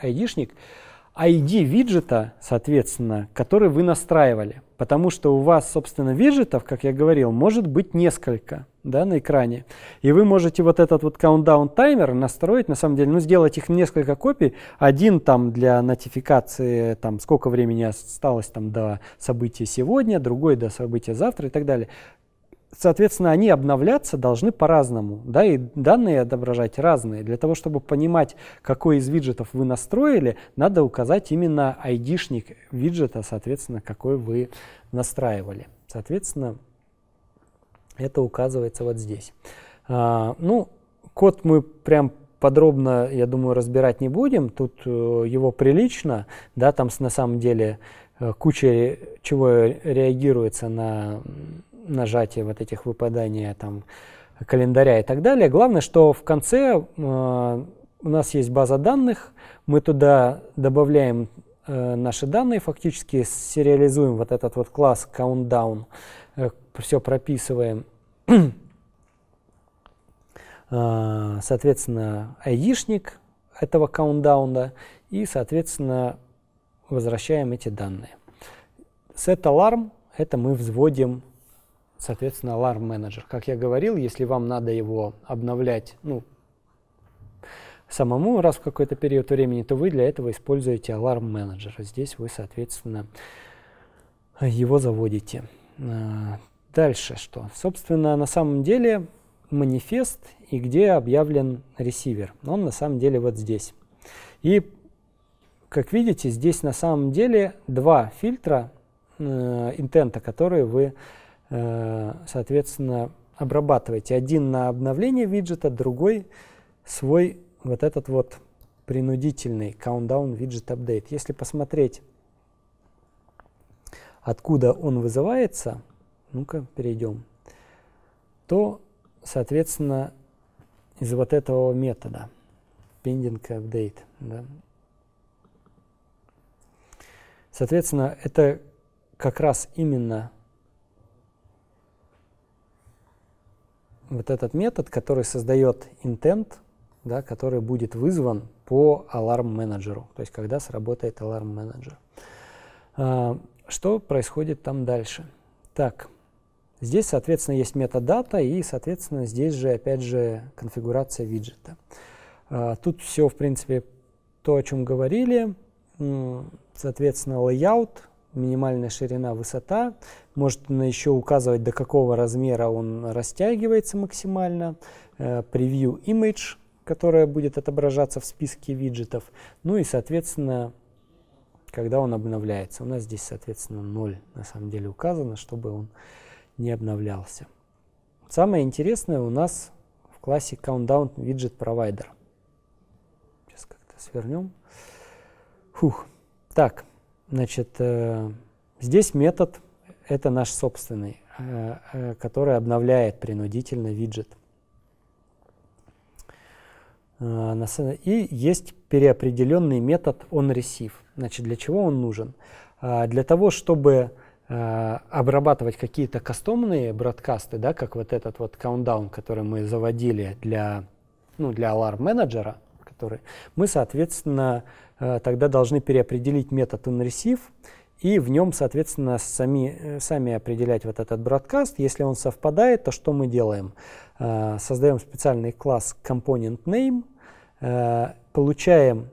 ID-шник, ID виджета, соответственно, который вы настраивали. Потому что у вас, собственно, виджетов, как я говорил, может быть несколько да, на экране. И вы можете вот этот вот countdown таймер настроить, на самом деле, ну, сделать их несколько копий. Один там для нотификации, там, сколько времени осталось там до события сегодня, другой до события завтра и так далее соответственно, они обновляться должны по-разному, да, и данные отображать разные. Для того, чтобы понимать, какой из виджетов вы настроили, надо указать именно ID-шник виджета, соответственно, какой вы настраивали. Соответственно, это указывается вот здесь. А, ну, код мы прям подробно, я думаю, разбирать не будем. Тут э, его прилично, да, там на самом деле э, куча чего реагируется на нажатия вот этих выпадания там, календаря и так далее. Главное, что в конце э, у нас есть база данных, мы туда добавляем э, наши данные, фактически сериализуем вот этот вот класс countdown, э, все прописываем. *clears throat* Э, соответственно, айдишник этого countdownа и, соответственно, возвращаем эти данные. Set alarm – это мы взводим соответственно, Alarm Manager. Как я говорил, если вам надо его обновлять ну, самому раз в какой-то период времени, то вы для этого используете Alarm Manager. Здесь вы, соответственно, его заводите. А, дальше что? Собственно, на самом деле манифест и где объявлен ресивер. Он на самом деле вот здесь. И, как видите, здесь на самом деле два фильтра э, интента, которые вы Э, соответственно, обрабатываете. Один на обновление виджета, другой свой вот этот вот принудительный countdown виджет update. Если посмотреть, откуда он вызывается, ну-ка перейдем, то, соответственно, из вот этого метода pending update. Да. Соответственно, это как раз именно вот этот метод, который создает intent, да, который будет вызван по аларм-менеджеру, то есть когда сработает аларм-менеджер. А, что происходит там дальше? Так, здесь, соответственно, есть метадата и, соответственно, здесь же, опять же, конфигурация виджета. А, тут все, в принципе, то, о чем говорили. Соответственно, layout, минимальная ширина, высота. может Можно еще указывать, до какого размера он растягивается максимально. Э, превью image, которая будет отображаться в списке виджетов. Ну и, соответственно, когда он обновляется. У нас здесь, соответственно, 0 на самом деле указано, чтобы он не обновлялся. Самое интересное у нас в классе Countdown Widget Provider. Сейчас как-то свернем. Фух. Так, Значит, э, здесь метод — это наш собственный, э, э, который обновляет принудительно виджет. И есть переопределенный метод onReceive. Значит, для чего он нужен? Для того, чтобы обрабатывать какие-то кастомные бродкасты, да, как вот этот вот countdown, который мы заводили для, ну, для аларм-менеджера — структуры, мы, соответственно, э, тогда должны переопределить метод onReceive и в нем, соответственно, сами, э, сами определять вот этот бродкаст. Если он совпадает, то что мы делаем? Э, создаем специальный класс component name, получаем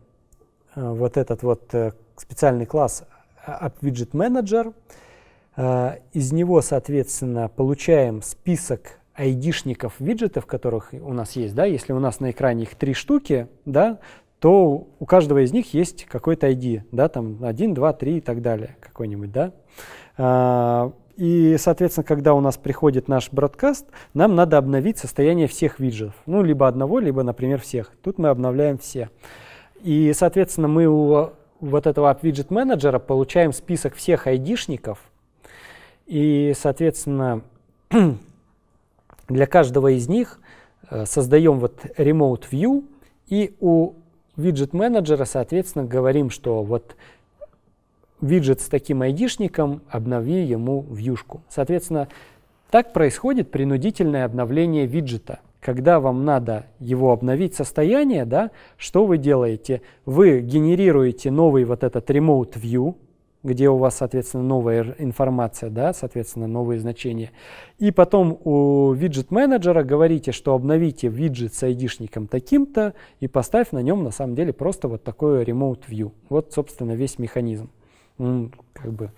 вот этот вот специальный класс AppWidgetManager, из него, соответственно, получаем список айдишников виджетов, которых у нас есть, да, если у нас на экране их три штуки, да, то у каждого из них есть какой-то ID, да, там 1, 2, 3 и так далее, какой-нибудь, да. А, и, соответственно, когда у нас приходит наш бродкаст, нам надо обновить состояние всех виджетов, ну, либо одного, либо, например, всех. Тут мы обновляем все. И, соответственно, мы у вот этого виджет менеджера получаем список всех айдишников, и, соответственно, *clears throat* Для каждого из них э, создаем вот Remote View и у виджет менеджера, соответственно, говорим, что вот виджет с таким айдишником, обнови ему вьюшку. Соответственно, так происходит принудительное обновление виджета. Когда вам надо его обновить состояние, да, что вы делаете? Вы генерируете новый вот этот remote view, где у вас, соответственно, новая информация, да, соответственно, новые значения. И потом у виджет-менеджера говорите, что обновите виджет с айдишником таким-то и поставь на нем, на самом деле, просто вот такое remote view. Вот, собственно, весь механизм. как бы,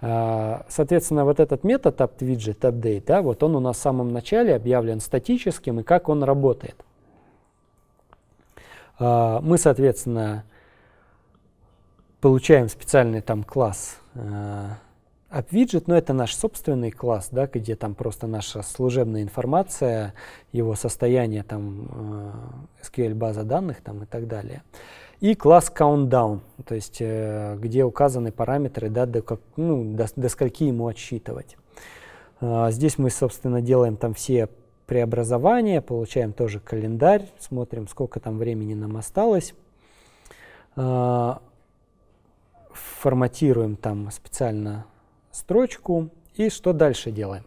а, Соответственно, вот этот метод apt-widget update, да, вот он у нас в самом начале объявлен статическим и как он работает. А, мы, соответственно, получаем специальный там класс AppWidget, э, но это наш собственный класс, да, где там просто наша служебная информация, его состояние, там э, SQL база данных там, и так далее. И класс countdown, то есть э, где указаны параметры, да, до, как, ну, до, до скольки ему отсчитывать. Э, здесь мы, собственно, делаем там все преобразования, получаем тоже календарь, смотрим, сколько там времени нам осталось. Э, форматируем там специально строчку. И что дальше делаем?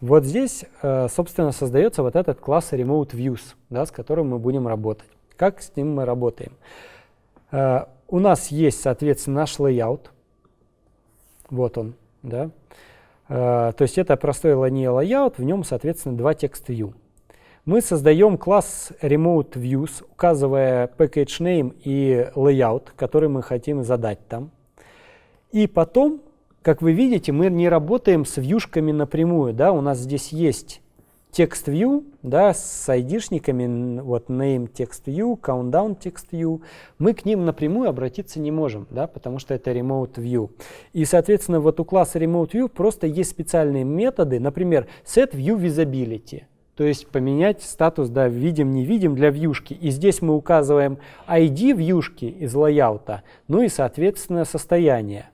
Вот здесь, э, собственно, создается вот этот класс Remote Views, да, с которым мы будем работать. Как с ним мы работаем? Э, у нас есть, соответственно, наш layout. Вот он, да. Э, то есть это простой не layout, в нем, соответственно, два текст view мы создаем класс Remote Views, указывая package name и layout, который мы хотим задать там. И потом, как вы видите, мы не работаем с вьюшками напрямую. Да? У нас здесь есть текст view да, с айдишниками, вот name text view, countdown text view, мы к ним напрямую обратиться не можем, да, потому что это remote view. И, соответственно, вот у класса remote view просто есть специальные методы, например, set view visibility – то есть поменять статус да, видим-невидим для вьюшки. И здесь мы указываем ID вьюшки из лайаута, ну и, соответственно, состояние.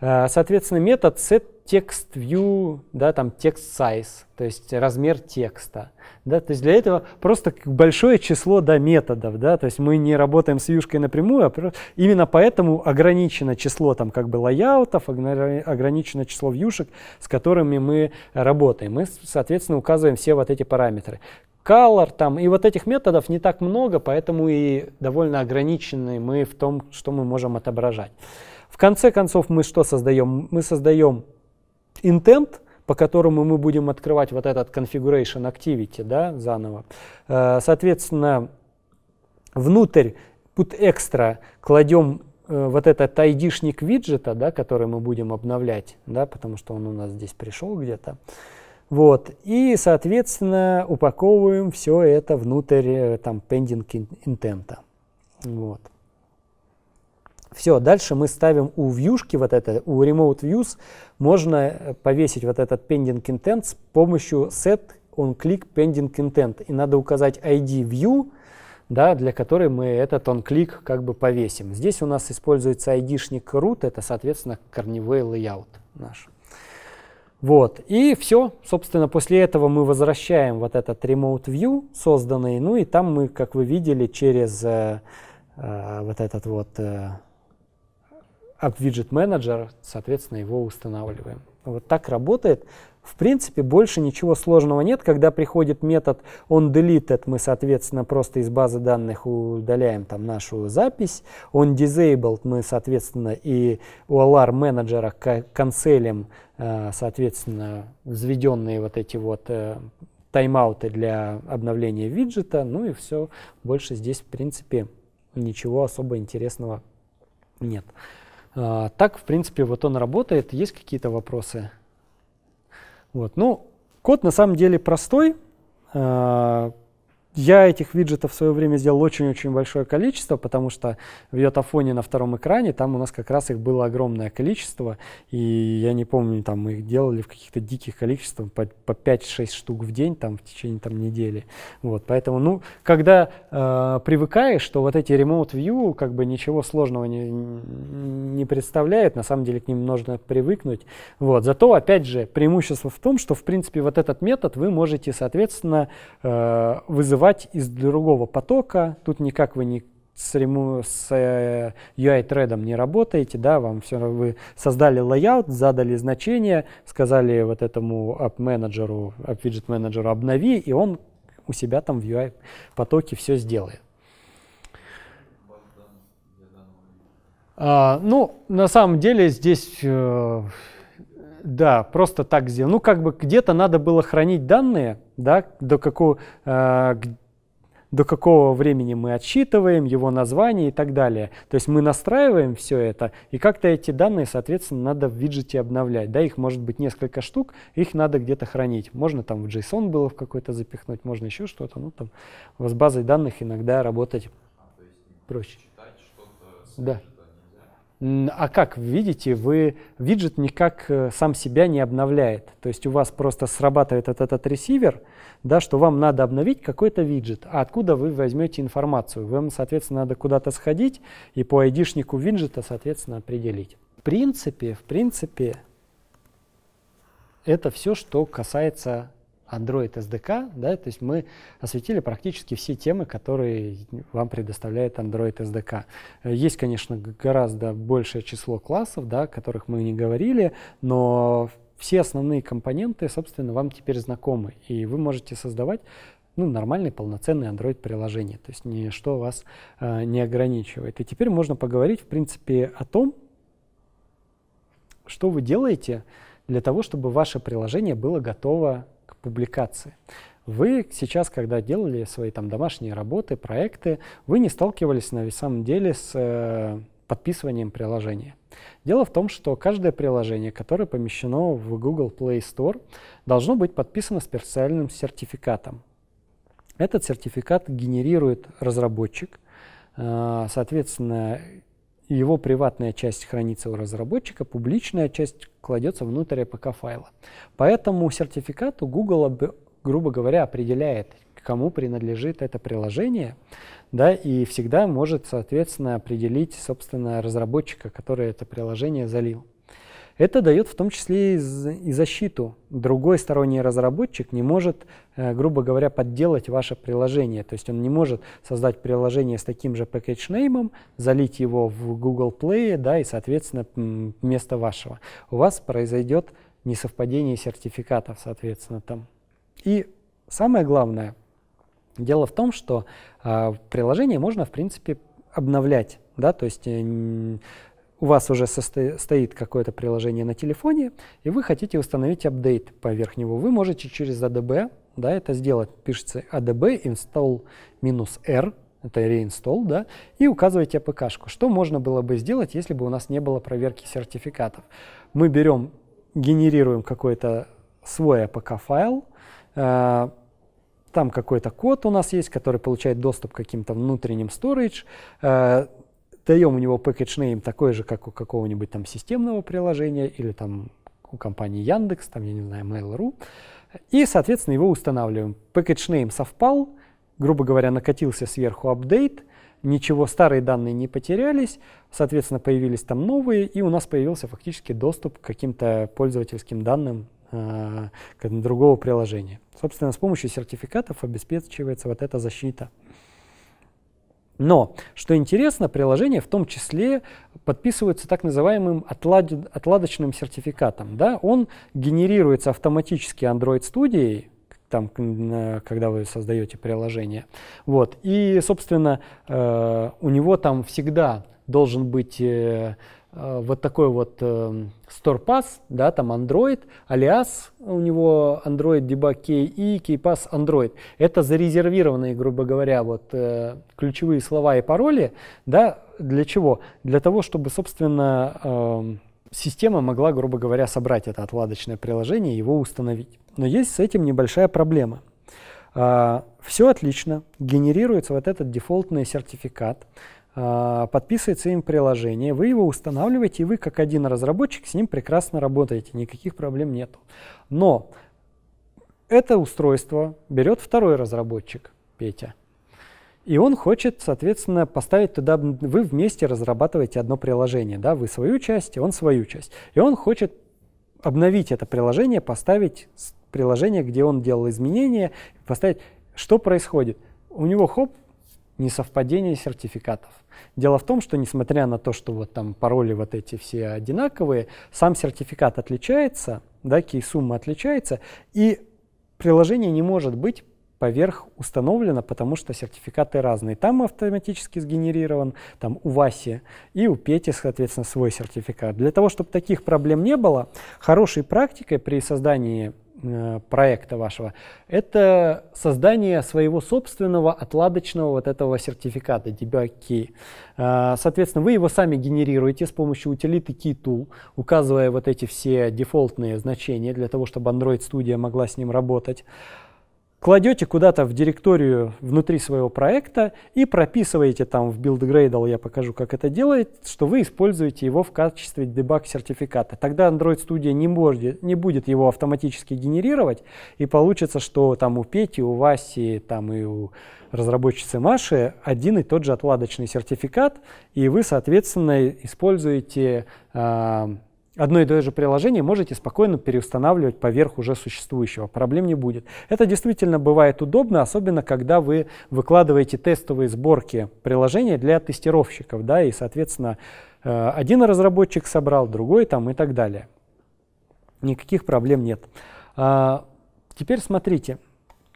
Э, соответственно, метод set text view, да, там text size, то есть размер текста. Да, то есть для этого просто большое число да, методов. Да, то есть мы не работаем с вьюшкой напрямую, а именно поэтому ограничено число там, как бы лайаутов, ограничено число вьюшек, с которыми мы работаем. Мы, соответственно, указываем все вот эти параметры. Color там, и вот этих методов не так много, поэтому и довольно ограничены мы в том, что мы можем отображать конце концов мы что создаем? Мы создаем intent, по которому мы будем открывать вот этот configuration activity да, заново. Э, соответственно, внутрь put extra кладем э, вот этот ID-шник виджета, да, который мы будем обновлять, да, потому что он у нас здесь пришел где-то. Вот. И, соответственно, упаковываем все это внутрь э, там pending интента. Вот. Все, дальше мы ставим у вьюшки вот это, у remote views, можно э, повесить вот этот pending intent с помощью set on click pending intent. И надо указать ID view, да, для которой мы этот on click как бы повесим. Здесь у нас используется ID-шник root, это, соответственно, корневой layout наш. Вот, и все, собственно, после этого мы возвращаем вот этот remote view созданный, ну и там мы, как вы видели, через э, э, вот этот вот э, а виджет менеджер, соответственно, его устанавливаем. Вот так работает. В принципе, больше ничего сложного нет. Когда приходит метод он deleted, мы, соответственно, просто из базы данных удаляем там нашу запись. Он disabled, мы, соответственно, и у OLR менеджера канцелим, э, соответственно, взведенные вот эти вот э, тайм-ауты для обновления виджета. Ну и все. Больше здесь, в принципе, ничего особо интересного нет. А, так, в принципе, вот он работает. Есть какие-то вопросы? Вот. Ну, код на самом деле простой. А, я этих виджетов в свое время сделал очень-очень большое количество, потому что в Йотафоне на втором экране там у нас как раз их было огромное количество, и я не помню, там мы их делали в каких-то диких количествах, по, по 5-6 штук в день там в течение там недели. Вот, поэтому, ну, когда э, привыкаешь, что вот эти Remote View как бы ничего сложного не, не представляет, на самом деле к ним нужно привыкнуть. Вот, зато, опять же, преимущество в том, что, в принципе, вот этот метод вы можете, соответственно, э, вызывать вызывать из другого потока. Тут никак вы не с, с э, UI-тредом не работаете, да, вам все равно вы создали layout, задали значение, сказали вот этому app-менеджеру, app-виджет-менеджеру обнови, и он у себя там в UI-потоке все сделает. А, ну, на самом деле здесь э, да, просто так сделал. Ну, как бы где-то надо было хранить данные, да, до какого, э, до какого времени мы отсчитываем, его название и так далее. То есть мы настраиваем все это, и как-то эти данные, соответственно, надо в виджете обновлять. Да, их может быть несколько штук, их надо где-то хранить. Можно там в JSON было в какой-то запихнуть, можно еще что-то. Ну, там с базой данных иногда работать а, проще. Читать что-то да. А как видите, вы виджет никак э, сам себя не обновляет. То есть у вас просто срабатывает этот, этот ресивер, да, что вам надо обновить какой-то виджет. А откуда вы возьмете информацию? Вам, соответственно, надо куда-то сходить и по ID-шнику виджета, соответственно, определить. В принципе, в принципе, это все, что касается Android SDK, да, то есть мы осветили практически все темы, которые вам предоставляет Android SDK. Есть, конечно, гораздо большее число классов, да, о которых мы не говорили, но все основные компоненты, собственно, вам теперь знакомы, и вы можете создавать ну, нормальное полноценное Android-приложение, то есть ничто вас э, не ограничивает. И теперь можно поговорить, в принципе, о том, что вы делаете для того, чтобы ваше приложение было готово публикации. Вы сейчас, когда делали свои там домашние работы, проекты, вы не сталкивались на самом деле с э, подписыванием приложения. Дело в том, что каждое приложение, которое помещено в Google Play Store, должно быть подписано специальным сертификатом. Этот сертификат генерирует разработчик, э, соответственно, его приватная часть хранится у разработчика, публичная часть кладется внутрь APK файла. Поэтому сертификату Google, грубо говоря, определяет, кому принадлежит это приложение, да, и всегда может, соответственно, определить, собственно, разработчика, который это приложение залил. Это дает в том числе и защиту. Другой сторонний разработчик не может, э, грубо говоря, подделать ваше приложение. То есть он не может создать приложение с таким же package name, залить его в Google Play да, и, соответственно, вместо вашего. У вас произойдет несовпадение сертификатов, соответственно, там. И самое главное, дело в том, что а, приложение можно, в принципе, обновлять, да, то есть э, у вас уже стоит какое-то приложение на телефоне, и вы хотите установить апдейт поверх него. Вы можете через ADB да, это сделать. Пишется ADB install -r, это reinstall, да, и указываете APK-шку. Что можно было бы сделать, если бы у нас не было проверки сертификатов? Мы берем, генерируем какой-то свой APK-файл, э, там какой-то код у нас есть, который получает доступ к каким-то внутренним storage, э, даем у него package name такой же, как у какого-нибудь там системного приложения или там у компании Яндекс, там, я не знаю, Mail.ru, и, соответственно, его устанавливаем. Package name совпал, грубо говоря, накатился сверху апдейт, ничего, старые данные не потерялись, соответственно, появились там новые, и у нас появился фактически доступ к каким-то пользовательским данным э, другого приложения. Собственно, с помощью сертификатов обеспечивается вот эта защита. Но, что интересно, приложения в том числе подписываются так называемым отлад... отладочным сертификатом. Да? Он генерируется автоматически Android Studio, там, когда вы создаете приложение. Вот. И, собственно, э, у него там всегда должен быть э, Э, вот такой вот э, Store Pass, да, там Android, alias у него Android Debug Key и Key Pass Android. Это зарезервированные, грубо говоря, вот э, ключевые слова и пароли, да, для чего? Для того, чтобы, собственно, э, система могла, грубо говоря, собрать это отладочное приложение и его установить. Но есть с этим небольшая проблема. Э, а, все отлично, генерируется вот этот дефолтный сертификат, а, подписывается им приложение, вы его устанавливаете, и вы как один разработчик с ним прекрасно работаете, никаких проблем нет. Но это устройство берет второй разработчик, Петя, и он хочет, соответственно, поставить туда, вы вместе разрабатываете одно приложение, да, вы свою часть, и он свою часть, и он хочет обновить это приложение, поставить приложение, где он делал изменения, поставить, что происходит. У него хоп, несовпадение сертификатов. Дело в том, что несмотря на то, что вот там пароли вот эти все одинаковые, сам сертификат отличается, да, кей-сумма отличается, и приложение не может быть поверх установлено, потому что сертификаты разные. Там автоматически сгенерирован, там у Васи и у Пети, соответственно, свой сертификат. Для того, чтобы таких проблем не было, хорошей практикой при создании Э, проекта вашего, это создание своего собственного отладочного вот этого сертификата debug key. Э, соответственно, вы его сами генерируете с помощью утилиты keytool, указывая вот эти все дефолтные значения для того, чтобы Android Studio могла с ним работать кладете куда-то в директорию внутри своего проекта и прописываете там в BuildGradle, я покажу, как это делает, что вы используете его в качестве дебаг-сертификата. Тогда Android Studio не, может, не будет его автоматически генерировать, и получится, что там у Пети, у Васи, там и у разработчицы Маши один и тот же отладочный сертификат, и вы, соответственно, используете э, одно и то же приложение можете спокойно переустанавливать поверх уже существующего. Проблем не будет. Это действительно бывает удобно, особенно когда вы выкладываете тестовые сборки приложения для тестировщиков, да, и, соответственно, э, один разработчик собрал, другой там и так далее. Никаких проблем нет. А, теперь смотрите,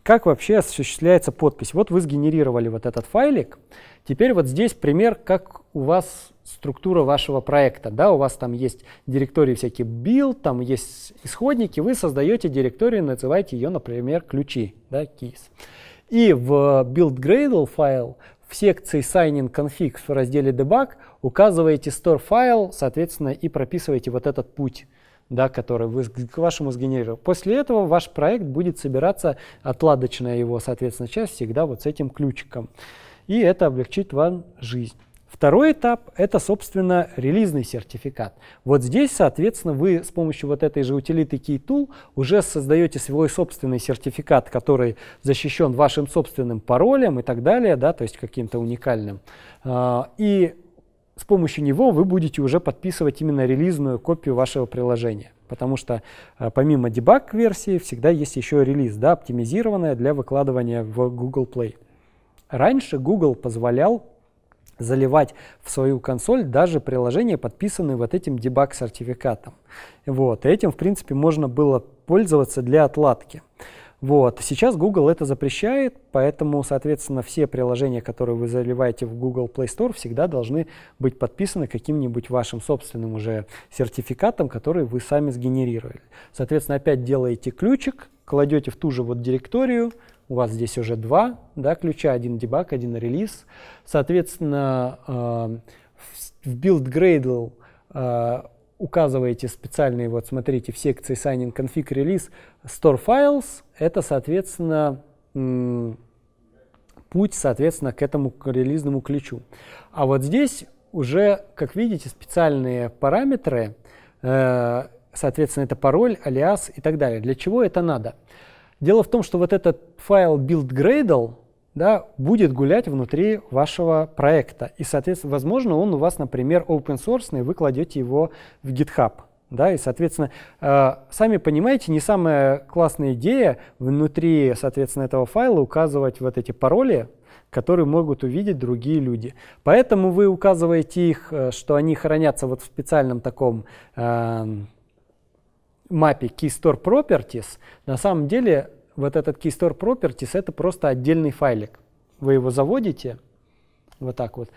как вообще осуществляется подпись? Вот вы сгенерировали вот этот файлик. Теперь вот здесь пример, как у вас структура вашего проекта. Да, у вас там есть директории всякие build, там есть исходники. Вы создаете директорию, называете ее, например, ключи, да, keys. И в build.gradle файл в секции signing config в разделе debug указываете store файл, соответственно, и прописываете вот этот путь да, который вы к вашему сгенерировали. После этого ваш проект будет собираться, отладочная его, соответственно, часть всегда вот с этим ключиком. И это облегчит вам жизнь. Второй этап – это, собственно, релизный сертификат. Вот здесь, соответственно, вы с помощью вот этой же утилиты KeyTool уже создаете свой собственный сертификат, который защищен вашим собственным паролем и так далее, да, то есть каким-то уникальным. А, и с помощью него вы будете уже подписывать именно релизную копию вашего приложения. Потому что э, помимо дебаг-версии всегда есть еще релиз, да, оптимизированная для выкладывания в Google Play. Раньше Google позволял заливать в свою консоль даже приложения, подписанные вот этим дебаг-сертификатом. Вот. И этим, в принципе, можно было пользоваться для отладки. Вот. Сейчас Google это запрещает, поэтому, соответственно, все приложения, которые вы заливаете в Google Play Store, всегда должны быть подписаны каким-нибудь вашим собственным уже сертификатом, который вы сами сгенерировали. Соответственно, опять делаете ключик, кладете в ту же вот директорию, у вас здесь уже два да, ключа, один дебаг, один релиз. Соответственно, э, в build Gradle э, указываете специальные, вот смотрите, в секции Signing Config Release Store Files, это, соответственно, путь, соответственно, к этому релизному ключу. А вот здесь уже, как видите, специальные параметры, э, соответственно, это пароль, алиас и так далее. Для чего это надо? Дело в том, что вот этот файл build.gradle да, будет гулять внутри вашего проекта. И, соответственно, возможно, он у вас, например, open source, и вы кладете его в GitHub. Да, и, соответственно, э, сами понимаете, не самая классная идея внутри, соответственно, этого файла указывать вот эти пароли, которые могут увидеть другие люди. Поэтому вы указываете их, э, что они хранятся вот в специальном таком э, мапе KeyStore Properties. На самом деле вот этот keystore properties — это просто отдельный файлик. Вы его заводите вот так вот.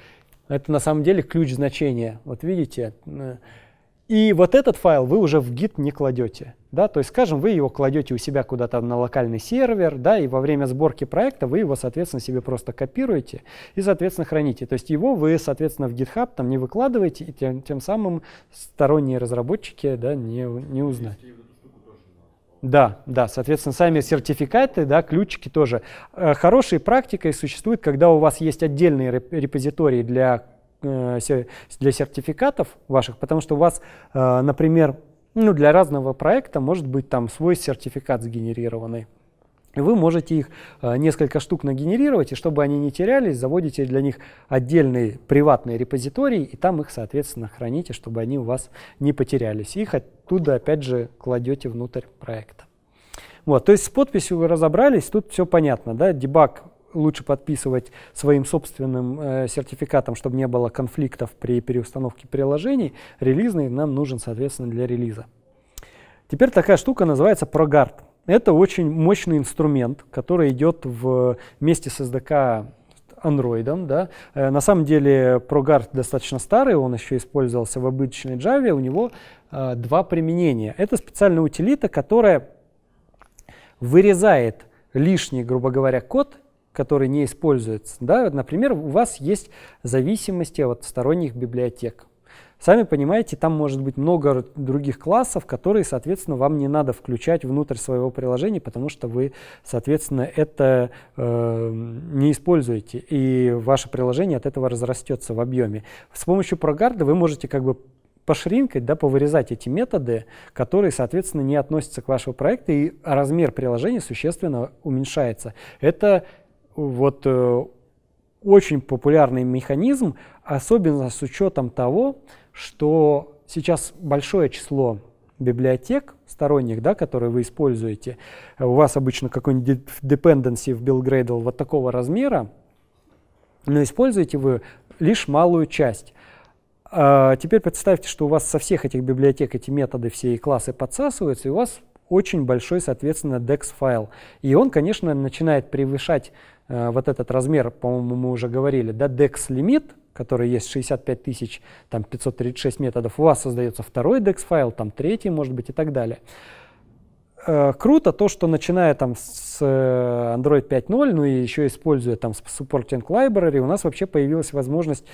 Это на самом деле ключ значения. Вот видите? И вот этот файл вы уже в Git не кладете. Да? То есть, скажем, вы его кладете у себя куда-то на локальный сервер, да, и во время сборки проекта вы его, соответственно, себе просто копируете и, соответственно, храните. То есть его вы, соответственно, в GitHub там не выкладываете, и тем, тем самым сторонние разработчики да, не, не узнают. Да, да, соответственно, сами сертификаты, да, ключики тоже. Э, хорошей практикой существует, когда у вас есть отдельные репозитории для, э, для сертификатов ваших, потому что у вас, э, например, ну, для разного проекта может быть там свой сертификат сгенерированный вы можете их э, несколько штук нагенерировать, и чтобы они не терялись, заводите для них отдельные приватные репозитории, и там их, соответственно, храните, чтобы они у вас не потерялись. Их оттуда, опять же, кладете внутрь проекта. Вот, то есть с подписью вы разобрались, тут все понятно, да, дебаг лучше подписывать своим собственным э, сертификатом, чтобы не было конфликтов при переустановке приложений. Релизный нам нужен, соответственно, для релиза. Теперь такая штука называется ProGuard. Это очень мощный инструмент, который идет в, вместе с SDK андроидом. Да. Э, на самом деле ProGuard достаточно старый, он еще использовался в обычной Java, у него э, два применения. Это специальная утилита, которая вырезает лишний, грубо говоря, код, который не используется. Да. Например, у вас есть зависимости от сторонних библиотек. Сами понимаете, там может быть много других классов, которые, соответственно, вам не надо включать внутрь своего приложения, потому что вы, соответственно, это э, не используете, и ваше приложение от этого разрастется в объеме. С помощью ProGuard вы можете как бы пошринкать, да, повырезать эти методы, которые, соответственно, не относятся к вашему проекту, и размер приложения существенно уменьшается. Это э, вот э, очень популярный механизм, особенно с учетом того, что сейчас большое число библиотек сторонних, да, которые вы используете, у вас обычно какой-нибудь dependency в build.gradle вот такого размера, но используете вы лишь малую часть. А теперь представьте, что у вас со всех этих библиотек эти методы, все и классы подсасываются, и у вас очень большой, соответственно, DEX файл. И он, конечно, начинает превышать Э, вот этот размер, по-моему, мы уже говорили, да, DEX-лимит, который есть 65 тысяч, там 536 методов, у вас создается второй DEX-файл, там третий, может быть, и так далее. Э, круто то, что начиная там с э, Android 5.0, ну и еще используя там Supporting Library, у нас вообще появилась возможность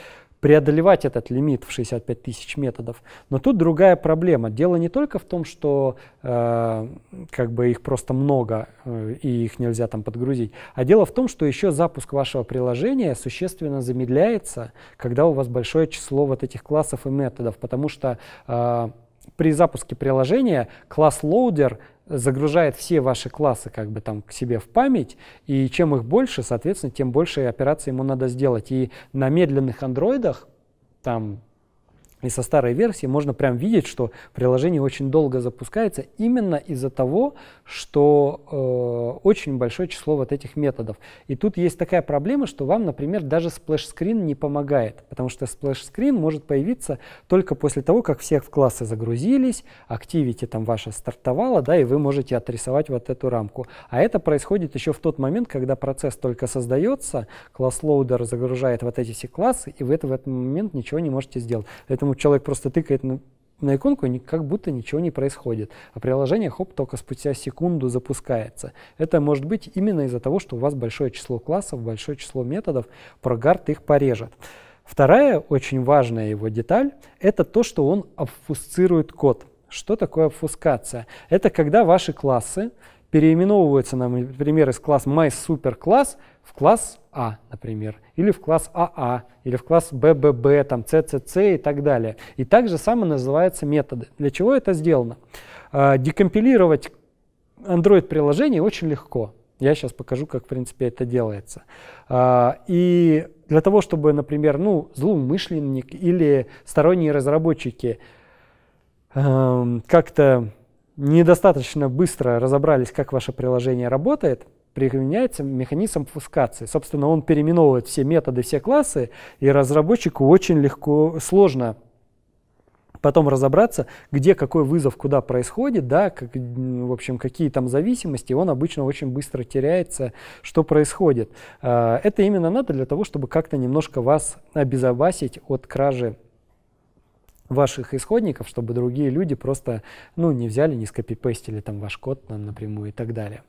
преодолевать этот лимит в 65 тысяч методов. Но тут другая проблема. Дело не только в том, что э, как бы их просто много э, и их нельзя там подгрузить, а дело в том, что еще запуск вашего приложения существенно замедляется, когда у вас большое число вот этих классов и методов, потому что э, при запуске приложения класс loader загружает все ваши классы как бы там к себе в память, и чем их больше, соответственно, тем больше операций ему надо сделать. И на медленных андроидах, там и со старой версии можно прям видеть, что приложение очень долго запускается именно из-за того, что э, очень большое число вот этих методов. И тут есть такая проблема, что вам, например, даже сплэш-скрин не помогает, потому что сплэш-скрин может появиться только после того, как все в классы загрузились, активити там ваша стартовала, да, и вы можете отрисовать вот эту рамку. А это происходит еще в тот момент, когда процесс только создается, класс-лоудер загружает вот эти все классы, и вы это в этот момент ничего не можете сделать. Поэтому человек просто тыкает на, на иконку, и как будто ничего не происходит. А приложение, хоп, только спустя секунду запускается. Это может быть именно из-за того, что у вас большое число классов, большое число методов, прогард их порежет. Вторая очень важная его деталь – это то, что он обфусцирует код. Что такое обфускация? Это когда ваши классы переименовываются, например, из класс MySuperClass в класс А, например, или в класс АА, а, или в класс БББ, там, ЦЦЦ и так далее. И также самое называются методы. Для чего это сделано? А, декомпилировать Android-приложение очень легко. Я сейчас покажу, как, в принципе, это делается. А, и для того, чтобы, например, ну, злоумышленник или сторонние разработчики эм, как-то недостаточно быстро разобрались, как ваше приложение работает, применяется механизм фускации. Собственно, он переименовывает все методы, все классы, и разработчику очень легко, сложно потом разобраться, где какой вызов куда происходит, да, как, в общем, какие там зависимости, он обычно очень быстро теряется, что происходит. А, это именно надо для того, чтобы как-то немножко вас обезопасить от кражи ваших исходников, чтобы другие люди просто, ну, не взяли, не скопипестили там ваш код напрямую и так далее.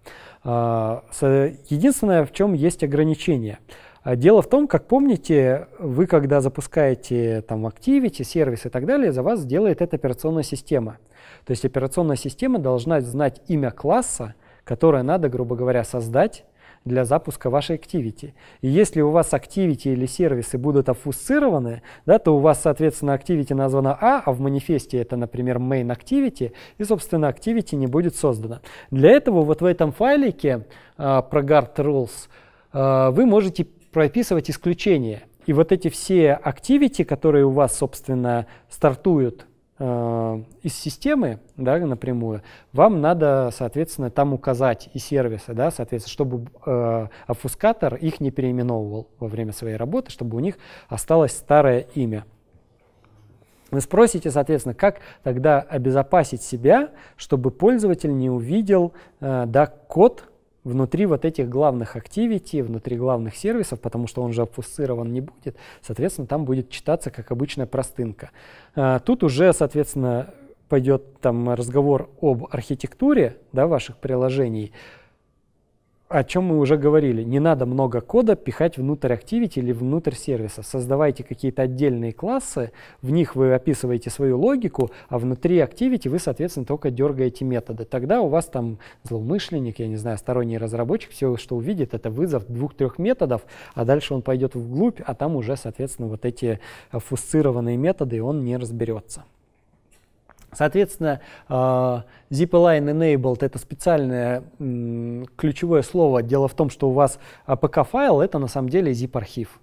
А, единственное, в чем есть ограничение. А, дело в том, как помните, вы когда запускаете там Activity, сервис и так далее, за вас делает эта операционная система. То есть операционная система должна знать имя класса, которое надо, грубо говоря, создать для запуска вашей Activity. И если у вас Activity или сервисы будут офусцированы, да, то у вас, соответственно, Activity названа А, а в манифесте это, например, main Activity, и, собственно, Activity не будет создана. Для этого вот в этом файлике э, про guard rules э, вы можете прописывать исключения. И вот эти все activity, которые у вас, собственно, стартуют Э, из системы да, напрямую, вам надо, соответственно, там указать и сервисы, да, соответственно, чтобы э, обфускатор их не переименовывал во время своей работы, чтобы у них осталось старое имя. Вы спросите, соответственно, как тогда обезопасить себя, чтобы пользователь не увидел э, да, код, внутри вот этих главных activity, внутри главных сервисов, потому что он же обфусцирован не будет, соответственно, там будет читаться как обычная простынка. А, тут уже, соответственно, пойдет там разговор об архитектуре да, ваших приложений, о чем мы уже говорили. Не надо много кода пихать внутрь Activity или внутрь сервиса. Создавайте какие-то отдельные классы, в них вы описываете свою логику, а внутри Activity вы, соответственно, только дергаете методы. Тогда у вас там злоумышленник, я не знаю, сторонний разработчик, все, что увидит, это вызов двух-трех методов, а дальше он пойдет вглубь, а там уже, соответственно, вот эти фусцированные методы, и он не разберется. Соответственно, э, zipline enabled это специальное ключевое слово. Дело в том, что у вас APK э, файл это на самом деле zip архив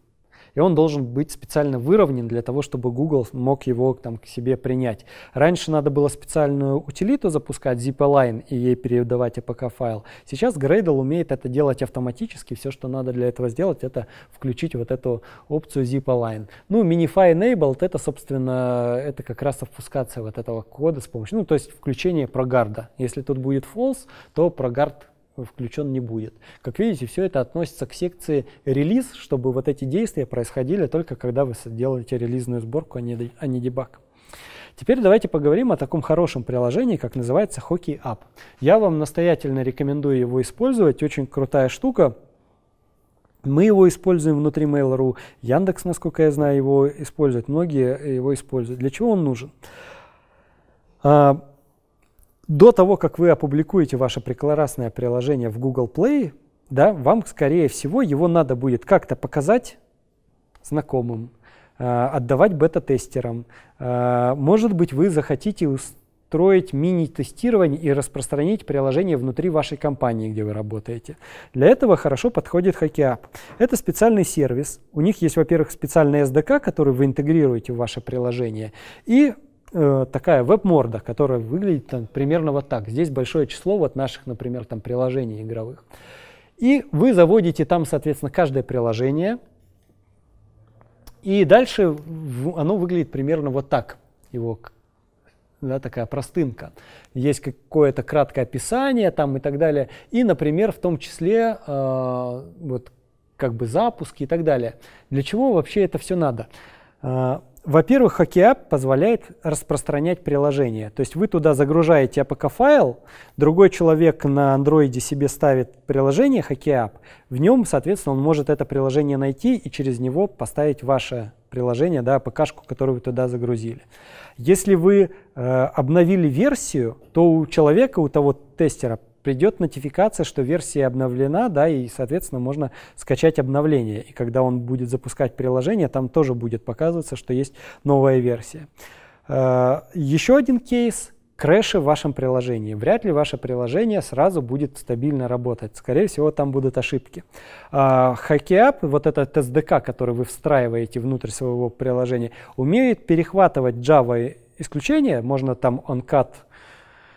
и он должен быть специально выровнен для того, чтобы Google мог его там, к себе принять. Раньше надо было специальную утилиту запускать, zip-align, и ей передавать APK-файл. Сейчас Gradle умеет это делать автоматически. Все, что надо для этого сделать, это включить вот эту опцию zip-align. Ну, Minify Enabled — это, собственно, это как раз обфускация вот этого кода с помощью, ну, то есть включение прогарда. Если тут будет false, то прогард включен не будет. Как видите, все это относится к секции релиз, чтобы вот эти действия происходили только когда вы делаете релизную сборку, а не, а не дебаг. Теперь давайте поговорим о таком хорошем приложении, как называется Hockey App. Я вам настоятельно рекомендую его использовать, очень крутая штука. Мы его используем внутри Mail.ru, Яндекс, насколько я знаю, его использует, многие его используют. Для чего он нужен? А, до того, как вы опубликуете ваше прекрасное приложение в Google Play, да, вам, скорее всего, его надо будет как-то показать знакомым, э, отдавать бета-тестерам. Э, может быть, вы захотите устроить мини-тестирование и распространить приложение внутри вашей компании, где вы работаете. Для этого хорошо подходит HackeyUp. Это специальный сервис. У них есть, во-первых, специальный SDK, который вы интегрируете в ваше приложение, и Э, такая веб-морда, которая выглядит там, примерно вот так. Здесь большое число вот наших, например, там приложений игровых. И вы заводите там, соответственно, каждое приложение. И дальше оно выглядит примерно вот так. Его да, такая простынка. Есть какое-то краткое описание там и так далее. И, например, в том числе э, вот как бы запуски и так далее. Для чего вообще это все надо? Э, во-первых, HockeyApp позволяет распространять приложение. То есть вы туда загружаете APK-файл, другой человек на Android себе ставит приложение HockeyApp, в нем, соответственно, он может это приложение найти и через него поставить ваше приложение, да, APK-шку, которую вы туда загрузили. Если вы э, обновили версию, то у человека, у того тестера придет нотификация, что версия обновлена, да, и, соответственно, можно скачать обновление. И когда он будет запускать приложение, там тоже будет показываться, что есть новая версия. Э, Еще один кейс крэши в вашем приложении. Вряд ли ваше приложение сразу будет стабильно работать. Скорее всего, там будут ошибки. Э, HackyApp, вот этот SDK, который вы встраиваете внутрь своего приложения, умеет перехватывать Java исключения. Можно там on OnCut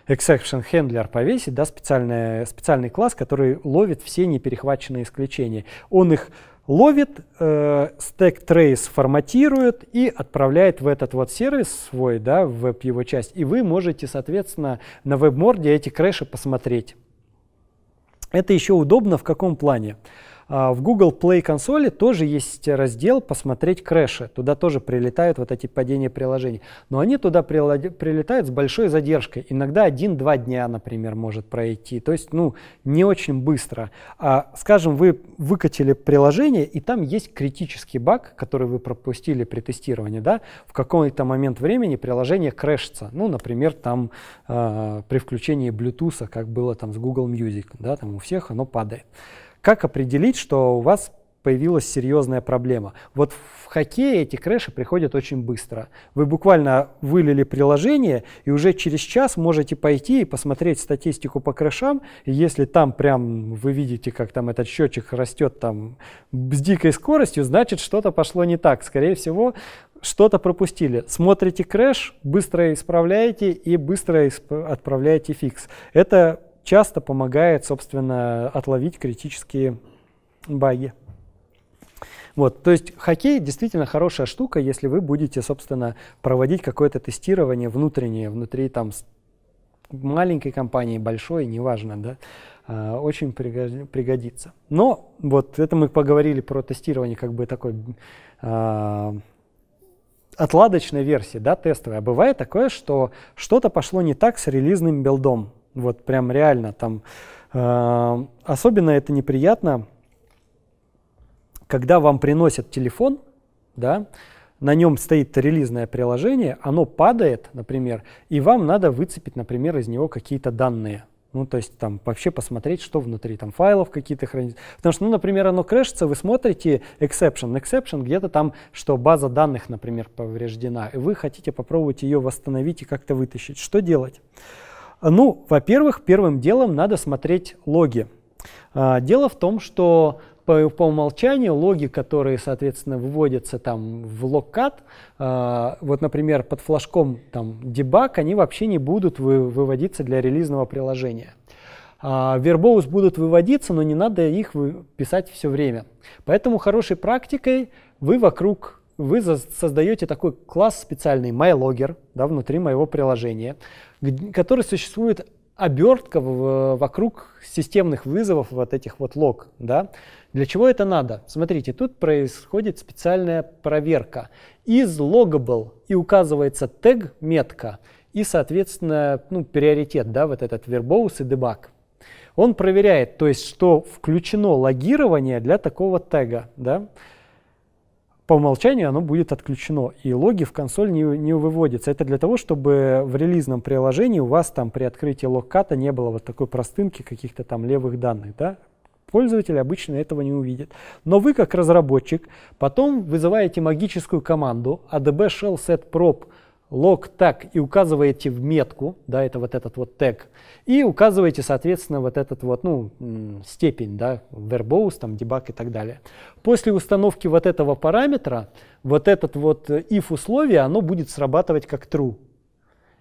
exception handler повесить, да, специальный, специальный класс, который ловит все неперехваченные исключения. Он их ловит, э, stack trace форматирует и отправляет в этот вот сервис свой, да, в веб его часть. И вы можете, соответственно, на веб-морде эти крэши посмотреть. Это еще удобно в каком плане? А, в Google Play консоли тоже есть раздел «Посмотреть крэши». Туда тоже прилетают вот эти падения приложений. Но они туда прилетают с большой задержкой. Иногда один-два дня, например, может пройти. То есть, ну, не очень быстро. А, скажем, вы выкатили приложение, и там есть критический баг, который вы пропустили при тестировании. Да? В какой-то момент времени приложение крэшится. Ну, например, там э, при включении Bluetooth, как было там с Google Music. Да? Там у всех оно падает. Как определить, что у вас появилась серьезная проблема. Вот в хоккее эти крэши приходят очень быстро. Вы буквально вылили приложение, и уже через час можете пойти и посмотреть статистику по крэшам. И если там прям вы видите, как там этот счетчик растет там с дикой скоростью, значит что-то пошло не так. Скорее всего, что-то пропустили. Смотрите крэш, быстро исправляете и быстро исп... отправляете фикс. Это часто помогает, собственно, отловить критические баги. Вот, то есть хоккей действительно хорошая штука, если вы будете, собственно, проводить какое-то тестирование внутреннее, внутри там маленькой компании, большой, неважно, да, а, очень пригодится. Но вот это мы поговорили про тестирование как бы такой а, отладочной версии, да, тестовой. А бывает такое, что что-то пошло не так с релизным билдом, вот прям реально там. Э, особенно это неприятно, когда вам приносят телефон, да, на нем стоит релизное приложение, оно падает, например, и вам надо выцепить, например, из него какие-то данные. Ну, то есть там вообще посмотреть, что внутри, там файлов какие-то хранить. Потому что, ну, например, оно крэшится, вы смотрите exception, exception где-то там, что база данных, например, повреждена, и вы хотите попробовать ее восстановить и как-то вытащить. Что делать? Ну, во-первых, первым делом надо смотреть логи. А, дело в том, что по, по умолчанию логи, которые, соответственно, выводятся там в локат, а, вот, например, под флажком там дебаг, они вообще не будут вы, выводиться для релизного приложения. А, Вербоус будут выводиться, но не надо их писать все время. Поэтому хорошей практикой вы вокруг вы создаете такой класс специальный MyLogger да, внутри моего приложения, который существует обертка в, вокруг системных вызовов вот этих вот лог. Да? Для чего это надо? Смотрите, тут происходит специальная проверка. Из loggable и указывается тег, метка, и, соответственно, ну, приоритет, да, вот этот verbose и debug. Он проверяет, то есть, что включено логирование для такого тега. Да? по умолчанию оно будет отключено, и логи в консоль не, не выводятся. Это для того, чтобы в релизном приложении у вас там при открытии локката не было вот такой простынки каких-то там левых данных, да? Пользователь обычно этого не увидит. Но вы, как разработчик, потом вызываете магическую команду adb shell set prop log tag и указываете в метку, да, это вот этот вот тег, и указываете, соответственно, вот этот вот, ну, степень, да, verbose, там, debug и так далее. После установки вот этого параметра, вот этот вот э, if условие, оно будет срабатывать как true.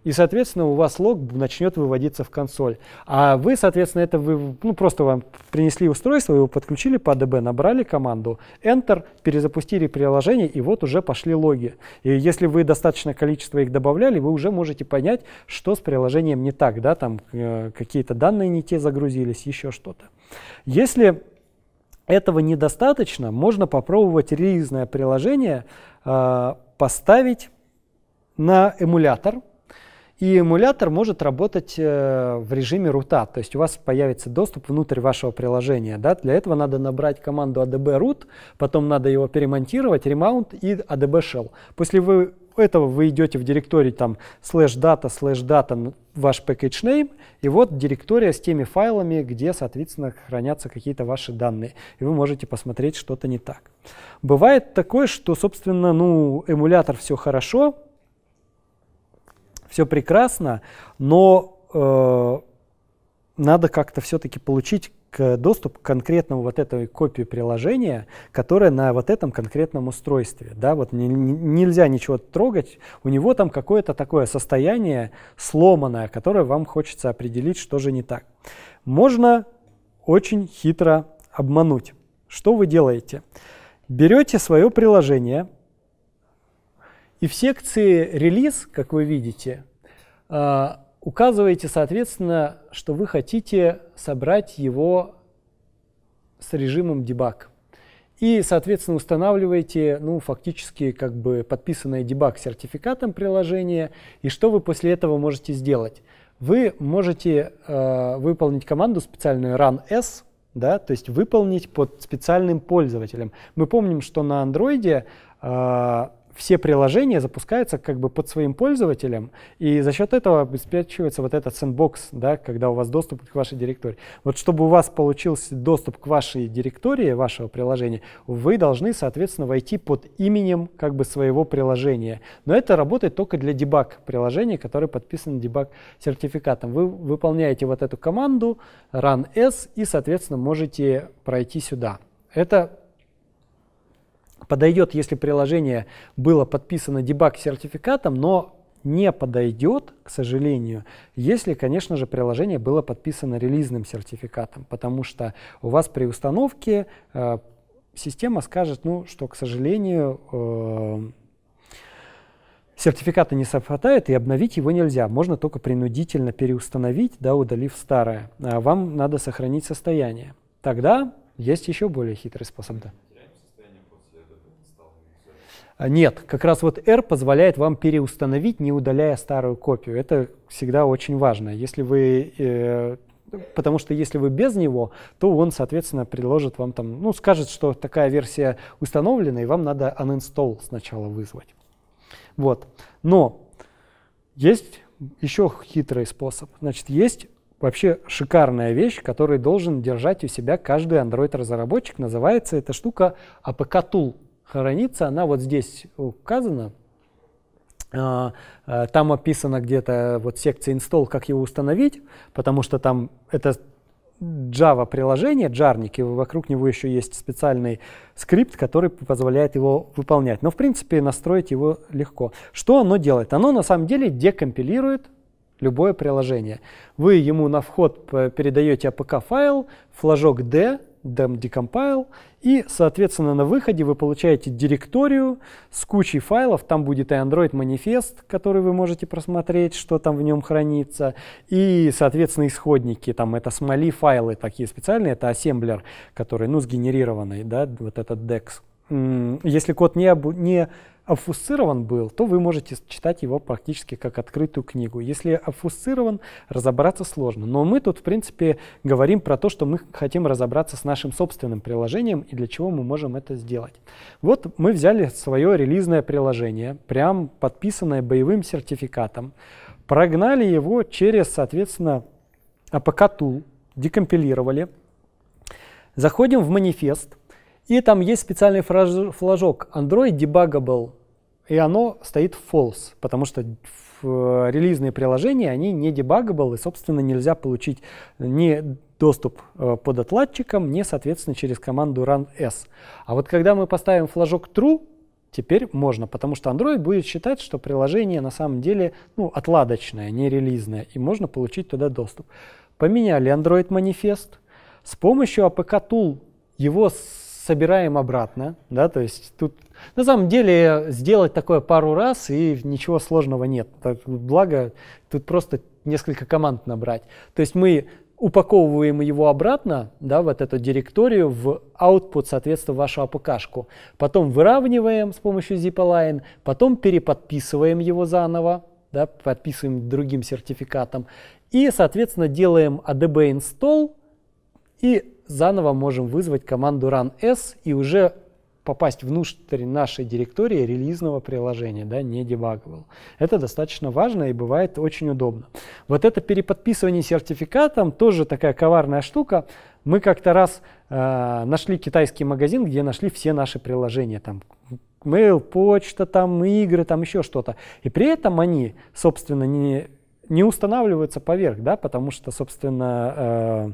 И, соответственно, у вас лог начнет выводиться в консоль. А вы, соответственно, это вы ну, просто вам принесли устройство, его подключили по ADB, набрали команду Enter, перезапустили приложение, и вот уже пошли логи. И если вы достаточное количество их добавляли, вы уже можете понять, что с приложением не так, да, там э, какие-то данные не те загрузились, еще что-то. Если этого недостаточно, можно попробовать релизное приложение э, поставить на эмулятор, и эмулятор может работать э, в режиме рута, то есть у вас появится доступ внутрь вашего приложения. Да? Для этого надо набрать команду adb root, потом надо его перемонтировать, remount и adb shell. После вы этого вы идете в директорию там slash data, slash data, ваш package name, и вот директория с теми файлами, где, соответственно, хранятся какие-то ваши данные, и вы можете посмотреть, что-то не так. Бывает такое, что, собственно, ну, эмулятор все хорошо, все прекрасно, но э, надо как-то все-таки получить к доступ к конкретному вот этой копии приложения, которая на вот этом конкретном устройстве. Да, вот не, не, нельзя ничего трогать, у него там какое-то такое состояние сломанное, которое вам хочется определить, что же не так. Можно очень хитро обмануть. Что вы делаете? Берете свое приложение, и в секции «Релиз», как вы видите, а, указываете, соответственно, что вы хотите собрать его с режимом дебаг. И, соответственно, устанавливаете, ну, фактически, как бы подписанное дебаг сертификатом приложения. И что вы после этого можете сделать? Вы можете э, выполнить команду специальную run s, да, то есть выполнить под специальным пользователем. Мы помним, что на андроиде э, все приложения запускаются как бы под своим пользователем, и за счет этого обеспечивается вот этот сэндбокс, да, когда у вас доступ к вашей директории. Вот чтобы у вас получился доступ к вашей директории, вашего приложения, вы должны, соответственно, войти под именем как бы своего приложения. Но это работает только для дебаг приложения, которое подписано дебаг сертификатом. Вы выполняете вот эту команду run s и, соответственно, можете пройти сюда. Это Подойдет, если приложение было подписано дебаг-сертификатом, но не подойдет, к сожалению, если, конечно же, приложение было подписано релизным сертификатом, потому что у вас при установке э, система скажет, ну, что, к сожалению, э, сертификата не совпадает, и обновить его нельзя. Можно только принудительно переустановить, да, удалив старое. А вам надо сохранить состояние. Тогда есть еще более хитрый способ. Да. А, нет, как раз вот R позволяет вам переустановить, не удаляя старую копию. Это всегда очень важно. Если вы э, потому что если вы без него, то он, соответственно, предложит вам там, ну, скажет, что такая версия установлена, и вам надо uninstall сначала вызвать. Вот. Но есть еще хитрый способ. Значит, есть вообще шикарная вещь, которую должен держать у себя каждый Android-разработчик. Называется эта штука APK Tool хранится, она вот здесь указана, а, а, там описано где-то вот секция install, как его установить, потому что там это Java приложение, джарник, и вокруг него еще есть специальный скрипт, который позволяет его выполнять. Но в принципе настроить его легко. Что оно делает? Оно на самом деле декомпилирует любое приложение. Вы ему на вход передаете APK файл, флажок D, dem decompile, и, соответственно, на выходе вы получаете директорию с кучей файлов, там будет и Android манифест, который вы можете просмотреть, что там в нем хранится, и, соответственно, исходники, там это смоли файлы такие специальные, это ассемблер, который, ну, сгенерированный, да, вот этот DEX. Если код не, обу не обфусцирован был, то вы можете читать его практически как открытую книгу. Если обфусцирован, разобраться сложно. Но мы тут, в принципе, говорим про то, что мы хотим разобраться с нашим собственным приложением и для чего мы можем это сделать. Вот мы взяли свое релизное приложение, прям подписанное боевым сертификатом, прогнали его через, соответственно, APK а Tool, декомпилировали, заходим в манифест – и там есть специальный флажок Android Debuggable, и оно стоит false, потому что э, релизные приложения, они не debuggable, и, собственно, нельзя получить ни доступ э, под отладчиком, ни, соответственно, через команду run s. А вот когда мы поставим флажок true, теперь можно, потому что Android будет считать, что приложение на самом деле ну, отладочное, не релизное, и можно получить туда доступ. Поменяли Android манифест. С помощью APK Tool его собираем обратно, да, то есть тут на самом деле сделать такое пару раз и ничего сложного нет. Так, благо тут просто несколько команд набрать. То есть мы упаковываем его обратно, да, вот эту директорию в output, соответственно, вашу apk Потом выравниваем с помощью zipline, потом переподписываем его заново, да, подписываем другим сертификатом. И, соответственно, делаем ADB install и заново можем вызвать команду run s и уже попасть внутрь нашей директории релизного приложения, да, не дебаговал. Это достаточно важно и бывает очень удобно. Вот это переподписывание сертификатом тоже такая коварная штука. Мы как-то раз э, нашли китайский магазин, где нашли все наши приложения, там mail, почта, там игры, там еще что-то. И при этом они, собственно, не, не устанавливаются поверх, да, потому что, собственно, э,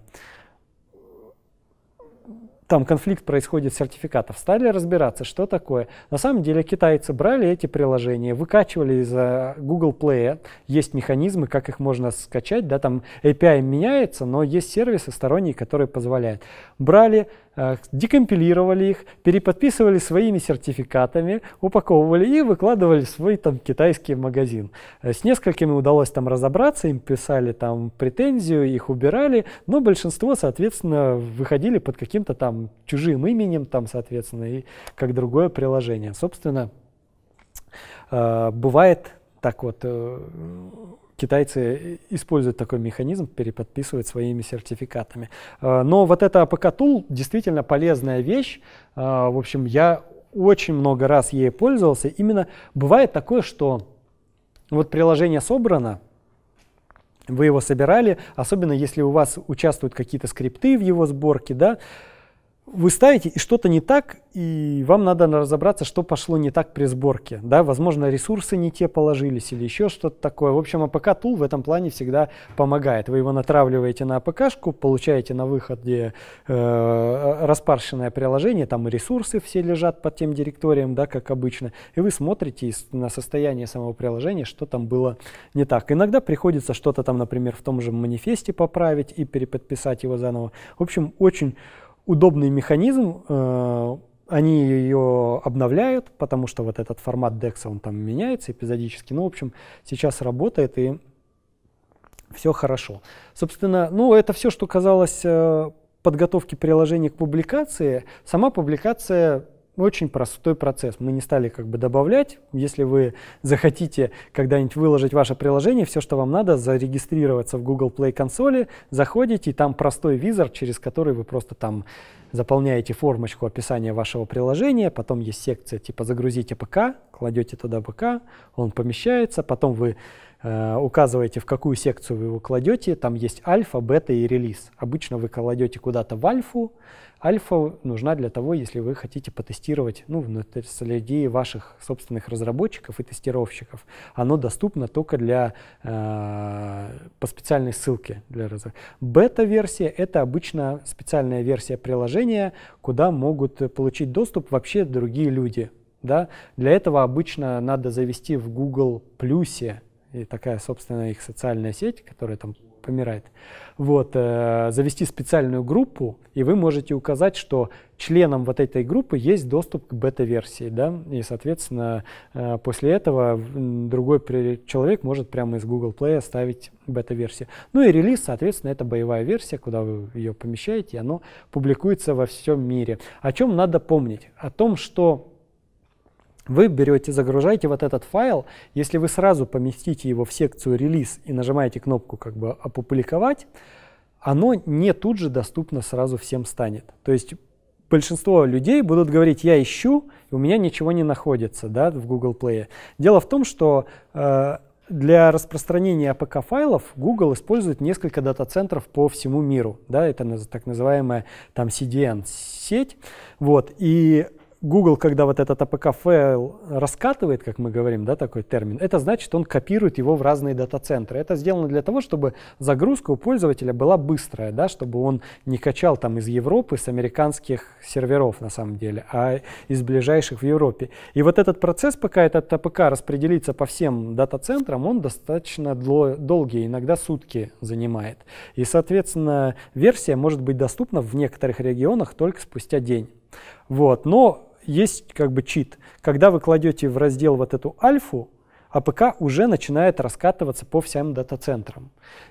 там конфликт происходит сертификатов, стали разбираться, что такое. На самом деле китайцы брали эти приложения, выкачивали из э, Google Play, есть механизмы, как их можно скачать, да, там API меняется, но есть сервисы сторонние, которые позволяют. Брали, Э, декомпилировали их, переподписывали своими сертификатами, упаковывали и выкладывали в свой там китайский магазин. Э, с несколькими удалось там разобраться, им писали там претензию, их убирали, но большинство, соответственно, выходили под каким-то там чужим именем, там, соответственно, и как другое приложение. Собственно, э, бывает так вот китайцы используют такой механизм, переподписывают своими сертификатами. Э, но вот эта APK Tool действительно полезная вещь. Э, в общем, я очень много раз ей пользовался. Именно бывает такое, что вот приложение собрано, вы его собирали, особенно если у вас участвуют какие-то скрипты в его сборке, да, вы ставите, и что-то не так, и вам надо разобраться, что пошло не так при сборке. Да? Возможно, ресурсы не те положились или еще что-то такое. В общем, APK Tool в этом плане всегда помогает. Вы его натравливаете на APK-шку, получаете на выходе э, распаршенное приложение, там ресурсы все лежат под тем директорием, да, как обычно, и вы смотрите на состояние самого приложения, что там было не так. Иногда приходится что-то там, например, в том же манифесте поправить и переподписать его заново. В общем, очень удобный механизм, э, они ее обновляют, потому что вот этот формат DEX, он там меняется эпизодически. Ну, в общем, сейчас работает и все хорошо. Собственно, ну, это все, что казалось э, подготовки приложения к публикации. Сама публикация ну, очень простой процесс. Мы не стали как бы добавлять. Если вы захотите когда-нибудь выложить ваше приложение, все, что вам надо, зарегистрироваться в Google Play консоли, заходите, и там простой визор, через который вы просто там заполняете формочку описания вашего приложения, потом есть секция типа загрузить ПК», кладете туда ПК, он помещается, потом вы э, указываете, в какую секцию вы его кладете, там есть альфа, бета и релиз. Обычно вы кладете куда-то в альфу, альфа нужна для того, если вы хотите потестировать ну, среди ваших собственных разработчиков и тестировщиков. Оно доступно только для, э, по специальной ссылке. для Бета-версия — это обычно специальная версия приложения, приложение, куда могут э, получить доступ вообще другие люди. Да? Для этого обычно надо завести в Google Плюсе, и такая, собственно, их социальная сеть, которая там помирает. Вот, э, завести специальную группу, и вы можете указать, что членам вот этой группы есть доступ к бета-версии, да, и, соответственно, э, после этого другой человек может прямо из Google Play ставить бета-версию. Ну и релиз, соответственно, это боевая версия, куда вы ее помещаете, и оно публикуется во всем мире. О чем надо помнить? О том, что вы берете, загружаете вот этот файл. Если вы сразу поместите его в секцию «Релиз» и нажимаете кнопку как бы «Опубликовать», оно не тут же доступно сразу всем станет. То есть большинство людей будут говорить, я ищу, у меня ничего не находится да, в Google Play. Дело в том, что э, для распространения APK-файлов Google использует несколько дата-центров по всему миру. Да, это так называемая там CDN-сеть. Вот, и Google, когда вот этот APK файл раскатывает, как мы говорим, да, такой термин, это значит, он копирует его в разные дата-центры. Это сделано для того, чтобы загрузка у пользователя была быстрая, да, чтобы он не качал там из Европы, с американских серверов на самом деле, а из ближайших в Европе. И вот этот процесс, пока этот APK распределится по всем дата-центрам, он достаточно долгий, иногда сутки занимает. И, соответственно, версия может быть доступна в некоторых регионах только спустя день. Вот. Но есть как бы чит. Когда вы кладете в раздел вот эту альфу, АПК уже начинает раскатываться по всем дата-центрам.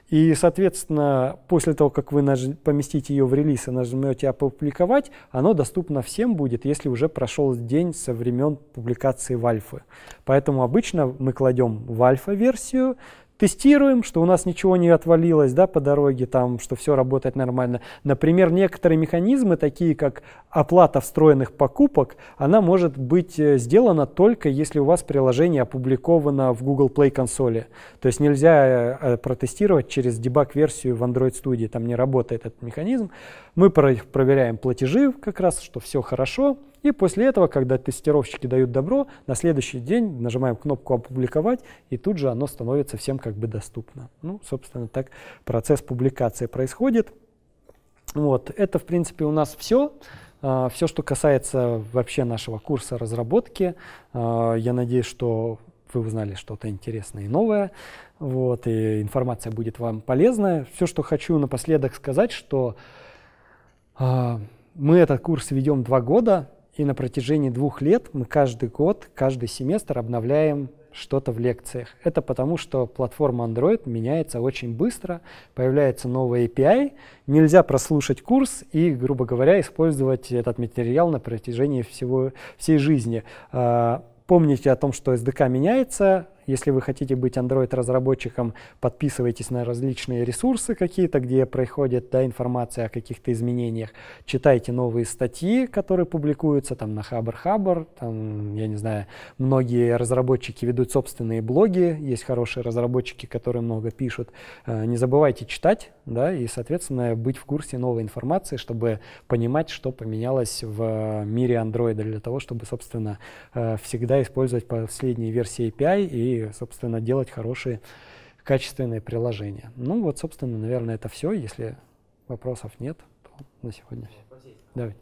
И, соответственно, после того, как вы наж... поместите ее в релиз и нажмете «Опубликовать», оно доступно всем будет, если уже прошел день со времен публикации в альфы. Поэтому обычно мы кладем в альфа-версию, тестируем, что у нас ничего не отвалилось да, по дороге, там, что все работает нормально. Например, некоторые механизмы, такие как оплата встроенных покупок, она может быть э, сделана только если у вас приложение опубликовано в Google Play консоли. То есть нельзя э, протестировать через дебаг-версию в Android Studio, там не работает этот механизм. Мы проверяем платежи как раз, что все хорошо. И после этого, когда тестировщики дают добро, на следующий день нажимаем кнопку «Опубликовать», и тут же оно становится всем как бы доступно. Ну, собственно, так процесс публикации происходит. Вот, это, в принципе, у нас все. А, все, что касается вообще нашего курса разработки, а, я надеюсь, что вы узнали что-то интересное и новое, вот, и информация будет вам полезная. Все, что хочу напоследок сказать, что а, мы этот курс ведем два года, и на протяжении двух лет мы каждый год, каждый семестр обновляем что-то в лекциях. Это потому, что платформа Android меняется очень быстро, появляется новый API, нельзя прослушать курс и, грубо говоря, использовать этот материал на протяжении всего, всей жизни. А, помните о том, что SDK меняется, если вы хотите быть Android-разработчиком, подписывайтесь на различные ресурсы какие-то, где происходит да, информация о каких-то изменениях. Читайте новые статьи, которые публикуются там на Хабр-Хабр. Там, я не знаю, многие разработчики ведут собственные блоги. Есть хорошие разработчики, которые много пишут. Э, не забывайте читать да, и, соответственно, быть в курсе новой информации, чтобы понимать, что поменялось в мире Android для того, чтобы, собственно, э, всегда использовать последние версии API и, собственно, делать хорошие качественные приложения. Ну вот, собственно, наверное, это все. Если вопросов нет, то на сегодня все. Давай.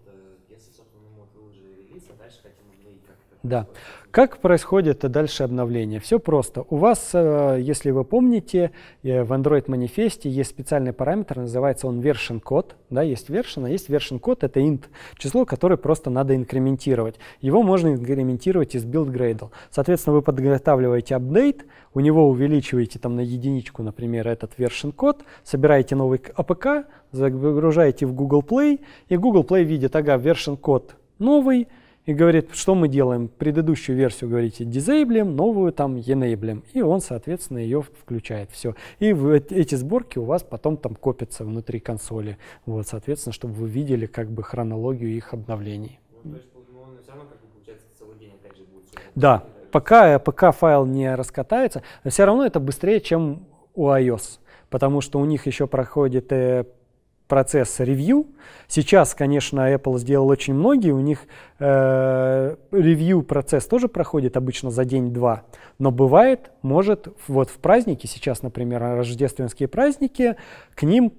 Да. Как происходит дальше обновление? Все просто. У вас, э, если вы помните, э, в Android манифесте есть специальный параметр, называется он version код. Да, есть version, а есть version код, это int, число, которое просто надо инкрементировать. Его можно инкрементировать из build Gradle. Соответственно, вы подготавливаете апдейт, у него увеличиваете там на единичку, например, этот version код, собираете новый APK, а загружаете в Google Play, и Google Play видит, ага, version код новый, и говорит, что мы делаем. Предыдущую версию говорите дизейблем, новую там enable. И он, соответственно, ее включает. Все. И эти сборки у вас потом там копятся внутри консоли. Вот, соответственно, чтобы вы видели как бы хронологию их обновлений. Ну, да, пока, пока файл не раскатается, все равно это быстрее, чем у iOS потому что у них еще проходит э, процесс ревью. Сейчас, конечно, Apple сделал очень многие, у них э, ревью э, процесс тоже проходит обычно за день-два, но бывает, может, вот в праздники, сейчас, например, рождественские праздники, к ним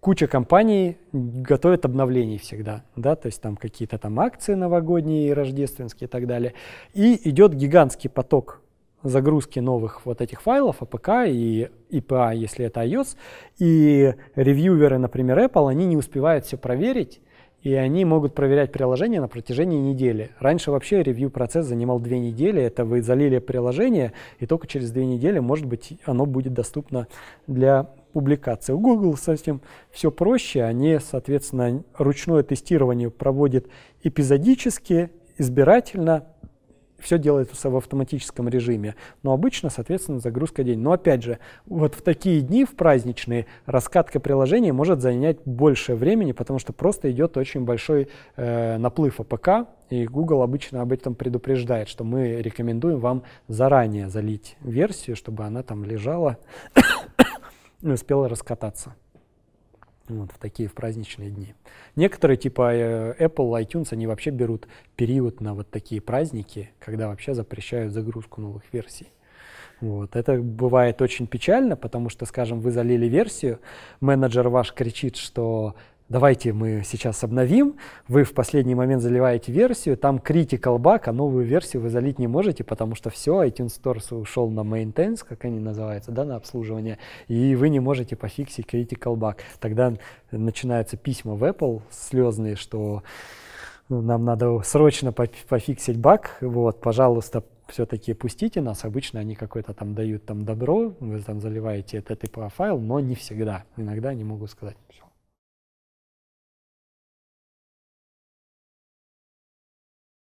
куча компаний готовят обновлений всегда, да, то есть там какие-то там акции новогодние, рождественские и так далее. И идет гигантский поток загрузки новых вот этих файлов, APK и IPA, если это iOS, и ревьюверы, например, Apple, они не успевают все проверить, и они могут проверять приложение на протяжении недели. Раньше вообще ревью-процесс занимал две недели, это вы залили приложение, и только через две недели, может быть, оно будет доступно для публикации. У Google совсем все проще, они, соответственно, ручное тестирование проводят эпизодически, избирательно, все делается в автоматическом режиме. Но обычно, соответственно, загрузка день. Но опять же, вот в такие дни, в праздничные, раскатка приложения может занять больше времени, потому что просто идет очень большой э, наплыв АПК, и Google обычно об этом предупреждает, что мы рекомендуем вам заранее залить версию, чтобы она там лежала *coughs* и успела раскататься вот, в такие в праздничные дни. Некоторые, типа э, Apple, iTunes, они вообще берут период на вот такие праздники, когда вообще запрещают загрузку новых версий. Вот. Это бывает очень печально, потому что, скажем, вы залили версию, менеджер ваш кричит, что давайте мы сейчас обновим, вы в последний момент заливаете версию, там critical bug, а новую версию вы залить не можете, потому что все, iTunes Store ушел на maintenance, как они называются, да, на обслуживание, и вы не можете пофиксить critical bug. Тогда начинаются письма в Apple слезные, что ну, нам надо срочно пофиксить баг, вот, пожалуйста, все-таки пустите нас. Обычно они какое-то там дают там добро, вы там заливаете этот типа файл, но не всегда. Иногда они могут сказать,